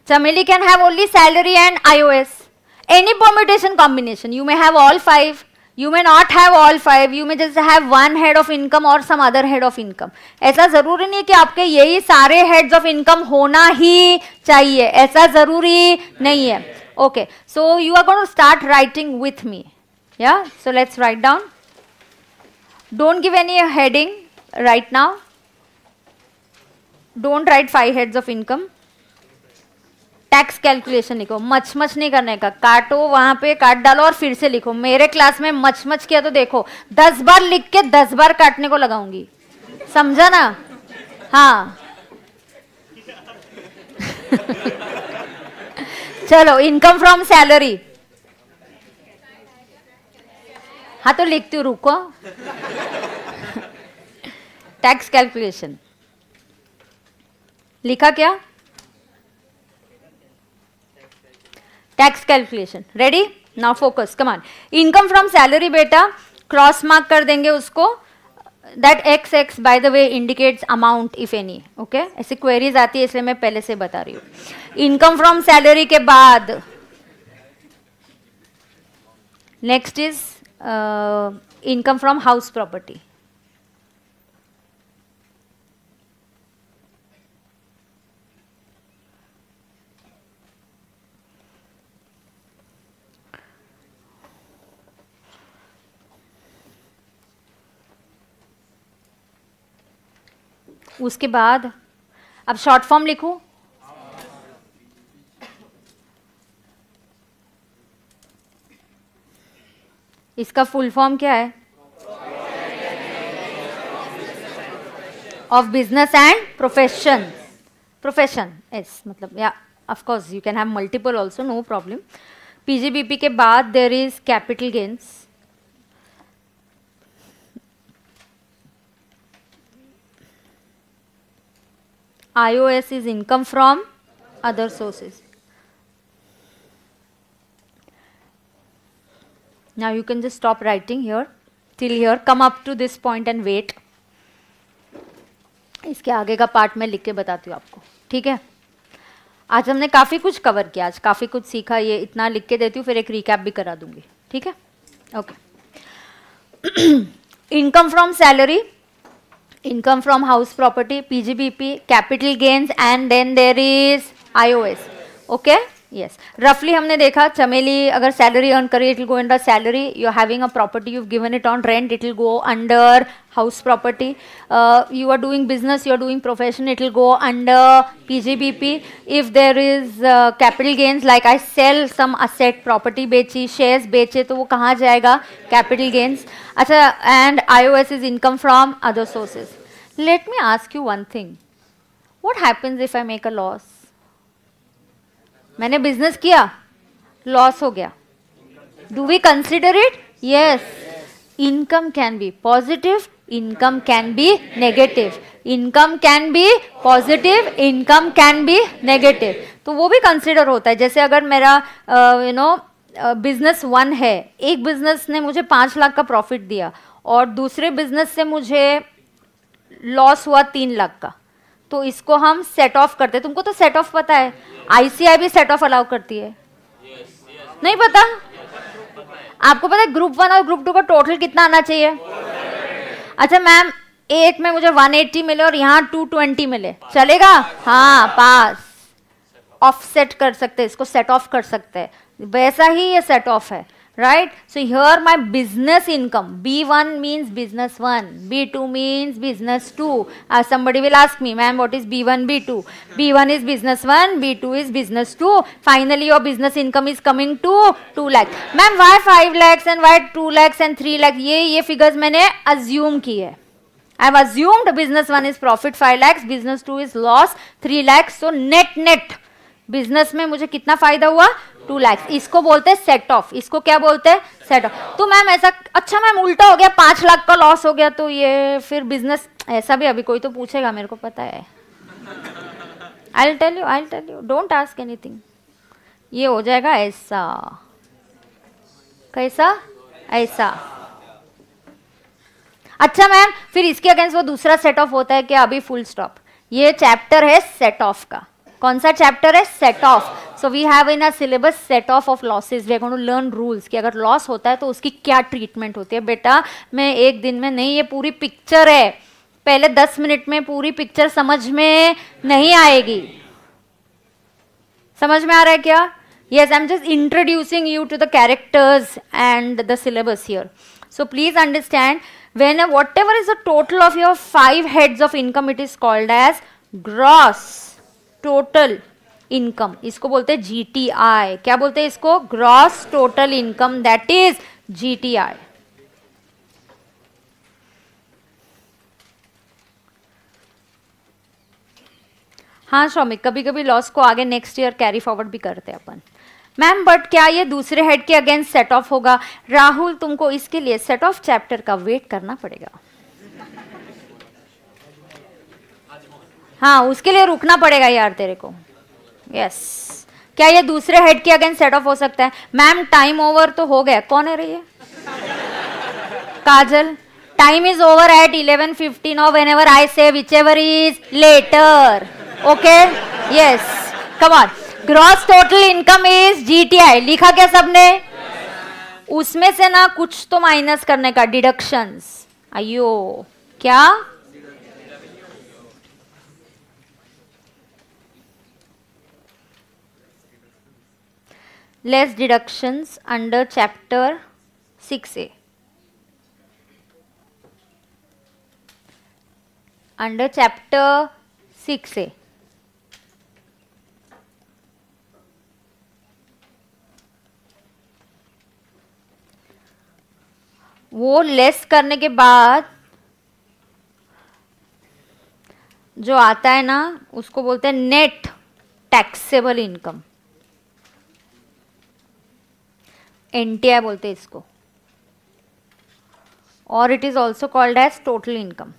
Chameli can have only salary and iOS. Any permutation combination. You may have all five. You may not have all five. You may just have one head of income or some other head of income. ऐसा ज़रूरी नहीं कि आपके यही सारे heads of income होना ही चाहिए ऐसा ज़रूरी नहीं है okay so you are going to start writing with me yeah so let's write down don't give any heading right now don't write five heads of income tax calculation लिखो मच मच नहीं करने का काटो वहां पे काट डालो और फिर से लिखो मेरे क्लास में मच मच किया तो देखो दस बार लिख के दस बार काटने को लगाऊंगी समझा ना हाँ चलो इनकम फ्रॉम सैलरी हाँ तो लिखती हूँ रुको टैक्स कैलकुलेशन लिखा क्या tax calculation ready now focus come on income from salary बेटा क्रॉस मार्क कर देंगे उसको that X X by the way indicates amount if any okay ऐसी क्वेरीज आती है इसलिए मैं पहले से बता रही हूँ इनकम फ्रॉम सैलरी के बाद next is income from house property उसके बाद अब शॉर्ट फॉर्म लिखूं इसका फुल फॉर्म क्या है of business and profession profession yes मतलब या of course you can have multiple also no problem PGBP के बाद there is capital gains ios is income from other sources now you can just stop writing here till here come up to this point and wait इसके आगे का पार्ट मैं लिख के बताती हूँ आपको ठीक है आज हमने काफ़ी कुछ कवर किया आज काफ़ी कुछ सीखा ये इतना लिख के देती हूँ फिर एक रिकैप भी करा दूंगी ठीक है okay income from salary income from house property, PGBP, capital gains and then there is IOS. Okay. Yes रफली हमने देखा चमेली अगर सैलरी अर्न करी it will go in the salary you having a property you given it on rent it will go under house property you are doing business you are doing profession it will go under PGBP if there is capital gains like I sell some asset property बेची शेयर्स बेचे तो वो कहाँ जाएगा कैपिटल गेन्स अच्छा and I S is income from other sources let me ask you one thing what happens if I make a loss मैंने बिजनेस किया लॉस हो गया do we consider it yes income can be positive income can be negative income can be positive income can be negative तो वो भी कंसिडर होता है जैसे अगर मेरा यू नो बिजनेस वन है एक बिजनेस ने मुझे पाँच लाख का प्रॉफिट दिया और दूसरे बिजनेस से मुझे लॉस हुआ तीन लाख का तो इसको हम सेट ऑफ करते तुमको तो सेट ऑफ पता है आईसीआई भी सेट ऑफ अलाउ करती है नहीं पता आपको पता है ग्रुप वन और ग्रुप टू का टोटल कितना आना चाहिए अच्छा मैम एक में मुझे 180 मिले और यहाँ 220 मिले चलेगा हाँ पास ऑफ सेट कर सकते हैं इसको सेट ऑफ कर सकते हैं वैसा ही ये सेट ऑफ है right so here my business income b1 means business 1 b2 means business 2 uh, somebody will ask me ma'am what is b1 b2 b1 is business 1 b2 is business 2 finally your business income is coming to 2 lakh ma'am why 5 lakhs and why 2 lakhs and 3 lakhs ye ye figures मैंने assume की है I have assumed business 1 is profit 5 lakhs business 2 is loss 3 lakhs so net net business में मुझे कितना फायदा हुआ टू लैक्स इसको बोलते हैं सेट ऑफ इसको क्या बोलते हैं सेट ऑफ तो मैम ऐसा अच्छा मैम उल्टा हो गया पांच लाख का लॉस हो गया तो ये फिर बिजनेस ऐसा भी अभी कोई तो पूछेगा मेरे को पता है I tell you I tell you don't ask anything ये हो जाएगा ऐसा कैसा ऐसा अच्छा मैम फिर इसके अगेंस्ट वो दूसरा सेट ऑफ होता है कि अभी फुल स्टॉप ये चैप्टर है सेट ऑफ का कौन सा चैप्टर है set off so we have in a syllabus set off of losses we to learn rules कि अगर लॉस होता है तो उसकी क्या ट्रीटमेंट होती है बेटा मैं एक दिन में नहीं ये पूरी पिक्चर है पहले दस मिनट में पूरी पिक्चर समझ में नहीं आएगी समझ में आ रहा है क्या ये I am just introducing you to the characters and the syllabus here so please understand when whatever is the total of your five heads of income it is called as gross total income इसको बोलते हैं जीटीआई क्या बोलते हैं इसको gross total income that is GTI हाँ श्रमिक कभी कभी लॉस को आगे नेक्स्ट ईयर कैरी फॉरवर्ड भी करते हैं अपन मैम बट क्या ये दूसरे हेड के अगेंस्ट सेट ऑफ होगा राहुल तुमको इसके लिए सेट ऑफ चैप्टर का वेट करना पड़ेगा हाँ उसके लिए रुकना पड़ेगा यार तेरे को यस yes. क्या ये दूसरे हेड के अगेंस्ट सेट ऑफ हो सकता है मैम टाइम ओवर तो हो गया कौन है रही है Kajal time is over eight eleven fifteen और whenever I say whichever is later okay yes come on gross total income is GTI लिखा क्या सबने उसमें से ना कुछ तो माइनस करने का डिडक्शंस अयो क्या less deductions under chapter 6a under chapter 6a वो लेस करने के बाद जो आता है ना उसको बोलते हैं net taxable income N T I बोलते हैं इसको और it is also called as total income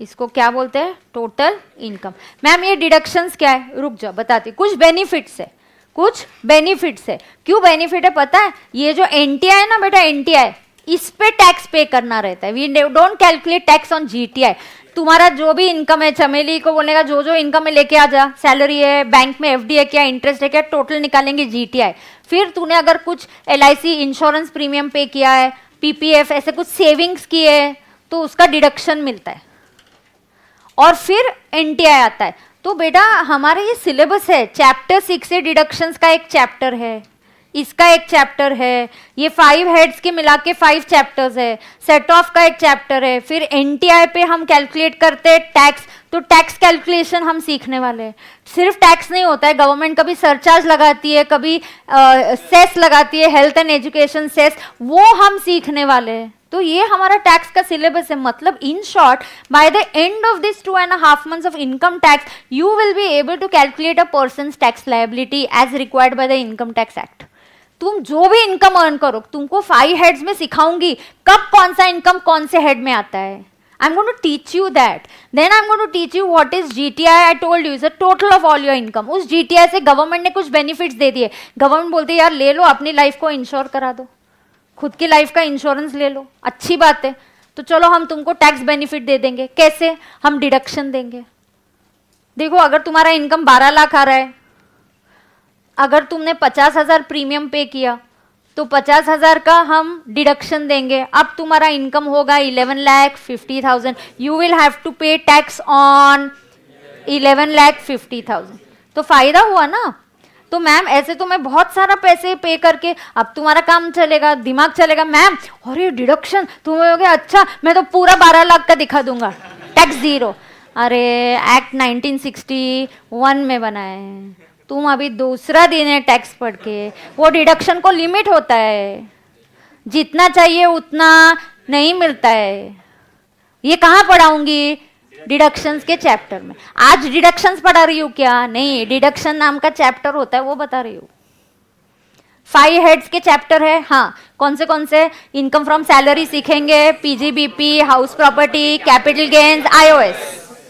इसको क्या बोलते हैं टोटल इनकम मैम ये डिडक्शंस क्या है रुक जाओ बताती कुछ बेनिफिट्स है कुछ बेनिफिट्स है क्यों बेनिफिट है पता है ये जो एनटीआई है ना बेटा एनटीआई इस पे टैक्स पे करना रहता है we don't calculate tax on GTI तुम्हारा जो भी इनकम है चमेली को बोलेगा जो जो इनकम है लेके आ जा सैलरी है बैंक में एफ है क्या इंटरेस्ट है क्या टोटल निकालेंगे जीटीआई फिर तूने अगर कुछ एल इंश्योरेंस प्रीमियम पे किया है पीपीएफ ऐसे कुछ सेविंग्स किए है तो उसका डिडक्शन मिलता है और फिर एन आता है तो बेटा हमारा ये सिलेबस है चैप्टर सिक्स से डिडक्शंस का एक चैप्टर है इसका एक चैप्टर है ये फाइव हेड्स के मिला के फाइव चैप्टर्स है सेट ऑफ का एक चैप्टर है फिर एन पे हम कैलकुलेट करते हैं टैक्स तो टैक्स कैलकुलेशन हम सीखने वाले हैं सिर्फ टैक्स नहीं होता है गवर्नमेंट कभी सरचार्ज लगाती है कभी सेस लगाती है हेल्थ एंड एजुकेशन सेस वो हम सीखने वाले हैं तो ये हमारा टैक्स का सिलेबस है मतलब in short by the end of this two and half months of income tax you will be able to calculate a person tax liability as required by the income tax act तुम जो भी इनकम अर्न करो तुमको फाइव हेड्स में सिखाऊंगी कब कौन सा इनकम कौन से हेड में आता है I am gonna teach you that then I am gonna teach you what is G T I I told you is a total of all your income उस जी टी आई से गवर्नमेंट ने कुछ बेनिफिट्स दे दिए गवर्नमेंट बोलते यार ले लो अपनी लाइफ को इंश्योर करा दो खुद की लाइफ का इंश्योरेंस ले लो अच्छी बात है तो चलो हम तुमको टैक्स बेनिफिट दे देंगे कैसे हम डिडक्शन देंगे देखो अगर तुम्हारा इनकम बारह लाख आ रहा है अगर तुमने पचास हज़ार प्रीमियम पे किया तो पचास हज़ार का हम डिडक्शन देंगे अब तुम्हारा इनकम होगा eleven lakh fifty thousand you will have to pay tax on eleven lakh fifty thousand तो फ़ायदा हुआ ना तो मैम ऐसे तो मैं बहुत सारा पैसे पे करके अब तुम्हारा काम चलेगा दिमाग चलेगा मैम अरे डिडक्शन तुम्हें हो गया अच्छा मैं तो पूरा बारह लाख का दिखा दूंगा टैक्स ज़ीरो अरे एक्ट 1961 में बनाए हैं तुम अभी दूसरा दिन है टैक्स पढ़ के वो डिडक्शन को लिमिट होता है जितना चाहिए उतना नहीं मिलता है ये कहाँ पढ़ाऊंगी डिडक्शंस के चैप्टर में आज डिडक्शंस पढ़ा रही हूँ क्या नहीं डिडक्शन नाम का चैप्टर होता है वो बता रही हूँ फाइव हेड्स के चैप्टर है हाँ कौन से कौन से इनकम फ्रॉम सैलरी सीखेंगे PGBP house property capital gains IOS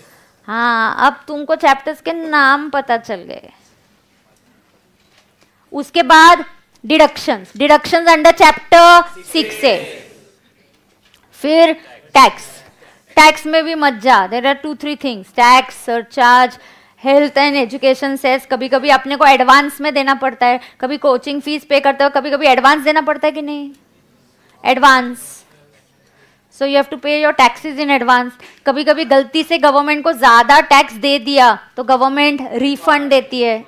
हाँ अब तुमको चैप्टर्स के नाम पता चल गए उसके बाद deduction deduction under chapter six है फिर टैक्स टैक्स में भी मत जा there are two three things tax surcharge health and education cess कभी कभी अपने को एडवांस में देना पड़ता है कभी कोचिंग फीस पे करते हो कभी कभी एडवांस देना पड़ता है कि नहीं advance so you have to pay your taxes in advance कभी कभी गलती से गवर्नमेंट को ज़्यादा टैक्स दे दिया तो गवर्नमेंट रिफंड देती है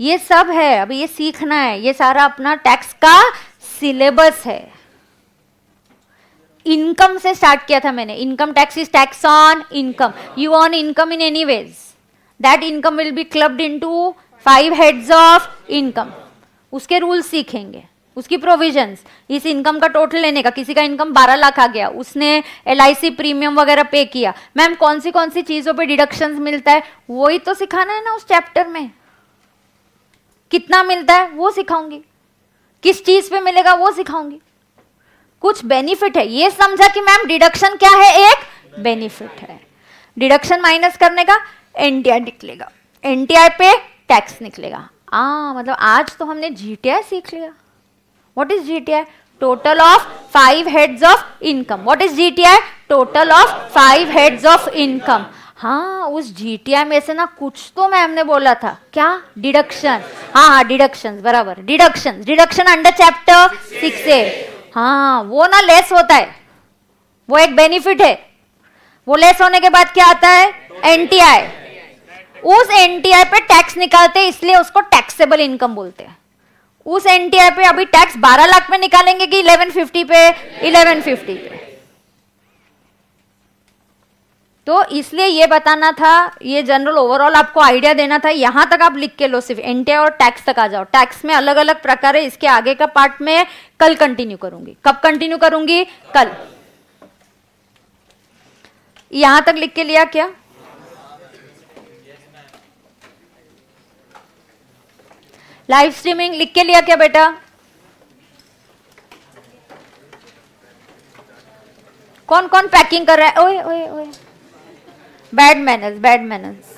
ये सब है अभी ये सीखना है ये सारा अपना टैक्स का सिलेबस है इनकम से स्टार्ट किया था मैंने income tax is tax on income you on income in any ways that income will be clubbed in to five heads of income उसके रूल्स सीखेंगे उसकी प्रोविजंस इस इनकम का टोटल लेने का किसी का इनकम 12 लाख आ गया उसने एल प्रीमियम वगैरह पे किया मैम कौन सी कौन सी चीज़ों पे डिडक्शंस मिलता है वही तो सिखाना है ना उस चैप्टर में कितना मिलता है वो सिखाऊंगी किस चीज़ पे मिलेगा वो सिखाऊंगी कुछ बेनिफिट है ये समझा कि मैम डिडक्शन क्या है एक बेनिफिट है डिडक्शन माइनस करने का एनटीआर निकलेगा एनटीआर पे टैक्स निकलेगा आ, हाँ, मतलब आज तो हमने जीटीआई सीख लिया what is GTI total of five heads of income what is GTI total of five heads of income हाँ उस आई में से ना कुछ तो मैम ने बोला था क्या डिडक्शन हाँ हाँ डिडक्शन बराबर deduction deduction under chapter six A हाँ वो ना लेस होता है वो एक बेनिफिट है वो लेस होने के बाद क्या आता है एनटीआई उस एनटीआई पे टैक्स निकालते हैं इसलिए उसको टैक्सेबल इनकम बोलते हैं उस एनटीआई पे अभी टैक्स 12 लाख पे निकालेंगे कि 1150 पे 1150 पे तो इसलिए ये बताना था ये जनरल ओवरऑल आपको आइडिया देना था यहाँ तक आप लिख के लो सिर्फ एनटीआई और टैक्स तक आ जाओ टैक्स में अलग अलग प्रकार है इसके आगे का पार्ट में कल कंटिन्यू करूंगी कब कंटिन्यू करूंगी कल यहां तक लिख के लिया क्या लाइव स्ट्रीमिंग लिख के लिया क्या बेटा कौन कौन पैकिंग कर रहा है ओए ओए ओए बैड मैनर्स बैड मैनर्स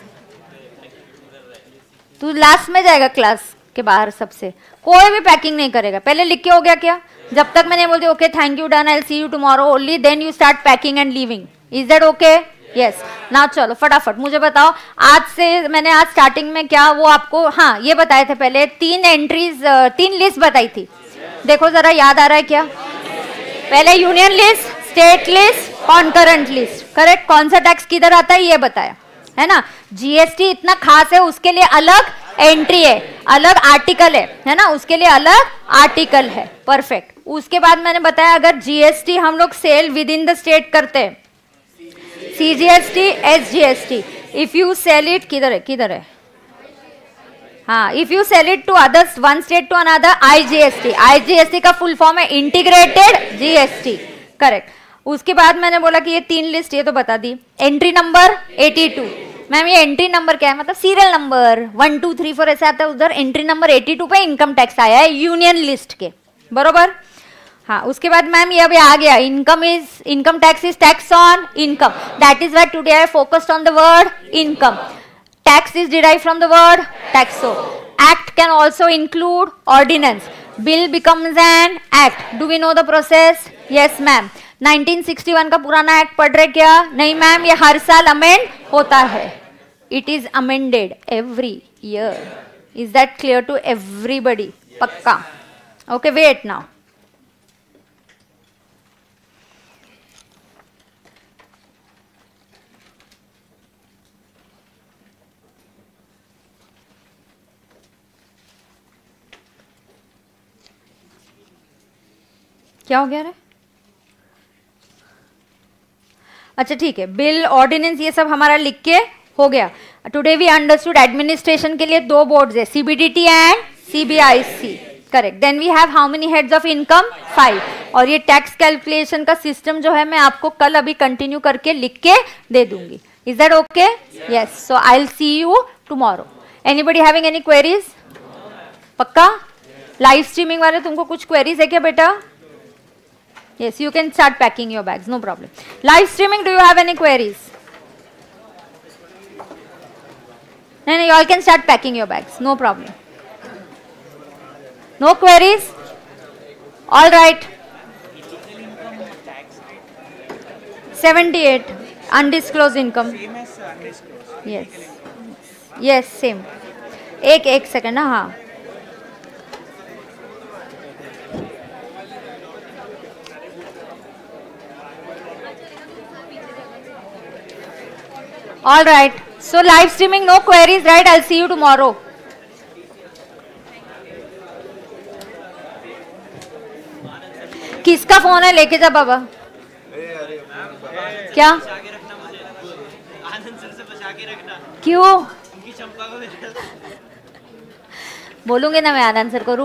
तू लास्ट में जाएगा क्लास के बाहर सबसे कोई भी पैकिंग नहीं करेगा पहले लिख के हो गया क्या जब तक मैंने बोलती okay thank you done I see you tomorrow only then you start packing and leaving is that okay yes ना चलो फटाफट मुझे बताओ आज से मैंने आज स्टार्टिंग में क्या वो आपको हाँ ये बताए थे पहले तीन एंट्रीज तीन लिस्ट बताई थी देखो जरा याद आ रहा है क्या पहले union list state list concurrent list correct कौन सा टैक्स किधर आता है ये बताया है ना जीएसटी इतना खास है उसके लिए अलग एंट्री है अलग आर्टिकल है है ना उसके लिए अलग आर्टिकल है परफेक्ट उसके बाद मैंने बताया अगर जीएसटी हम लोग sell within the state करते हैं C G S T S G S T if you sell it किधर है किधर है हाँ if you sell it to others one state to another IGST IGST का फुल फॉर्म है इंटीग्रेटेड जीएसटी करेक्ट उसके बाद मैंने बोला कि ये तीन लिस्ट ये तो बता दी एंट्री नंबर 82 मैम ये एंट्री नंबर क्या है मतलब serial number one two three four ऐसे आता है उधर एंट्री नंबर 82 पे इनकम टैक्स आया है यूनियन लिस्ट के बरोबर हाँ उसके बाद मैम ये अभी आ गया income is income tax is tax on income that is wait today I focused on the word income tax is derive from the word taxo act can also include ordinance bill becomes an act do we know the process yes ma'am 1961 का पुराना एक्ट पढ़ रहे क्या नहीं मैम ये हर साल अमेंड होता है it is amended every year is that clear to everybody पक्का ओके वेट नाउ क्या हो गया रे अच्छा ठीक है बिल ऑर्डिनेंस ये सब हमारा लिख के हो गया टुडे वी अंडरस्टूड एडमिनिस्ट्रेशन के लिए दो बोर्ड्स है CBDT and CBIC correct then we have how many heads of income five और ये टैक्स कैलकुलेशन का सिस्टम जो है मैं आपको कल अभी कंटिन्यू करके लिख के दे दूंगी is that okay yes so I will see you tomorrow anybody having any queries पक्का लाइव स्ट्रीमिंग वाले तुमको कुछ क्वेरीज है क्या बेटा Yes, you can start packing your bags, no problem. Live streaming, do you have any queries? No, no, you all can start packing your bags, no problem. No queries? All right. 78, undisclosed income. Yes. Yes, same. एक एक second All right. So live streaming, no queries, right? I'll see you tomorrow. किसका फोन है लेके जा बाबा क्या क्यों बोलूंगे ना मैं आनंद सर को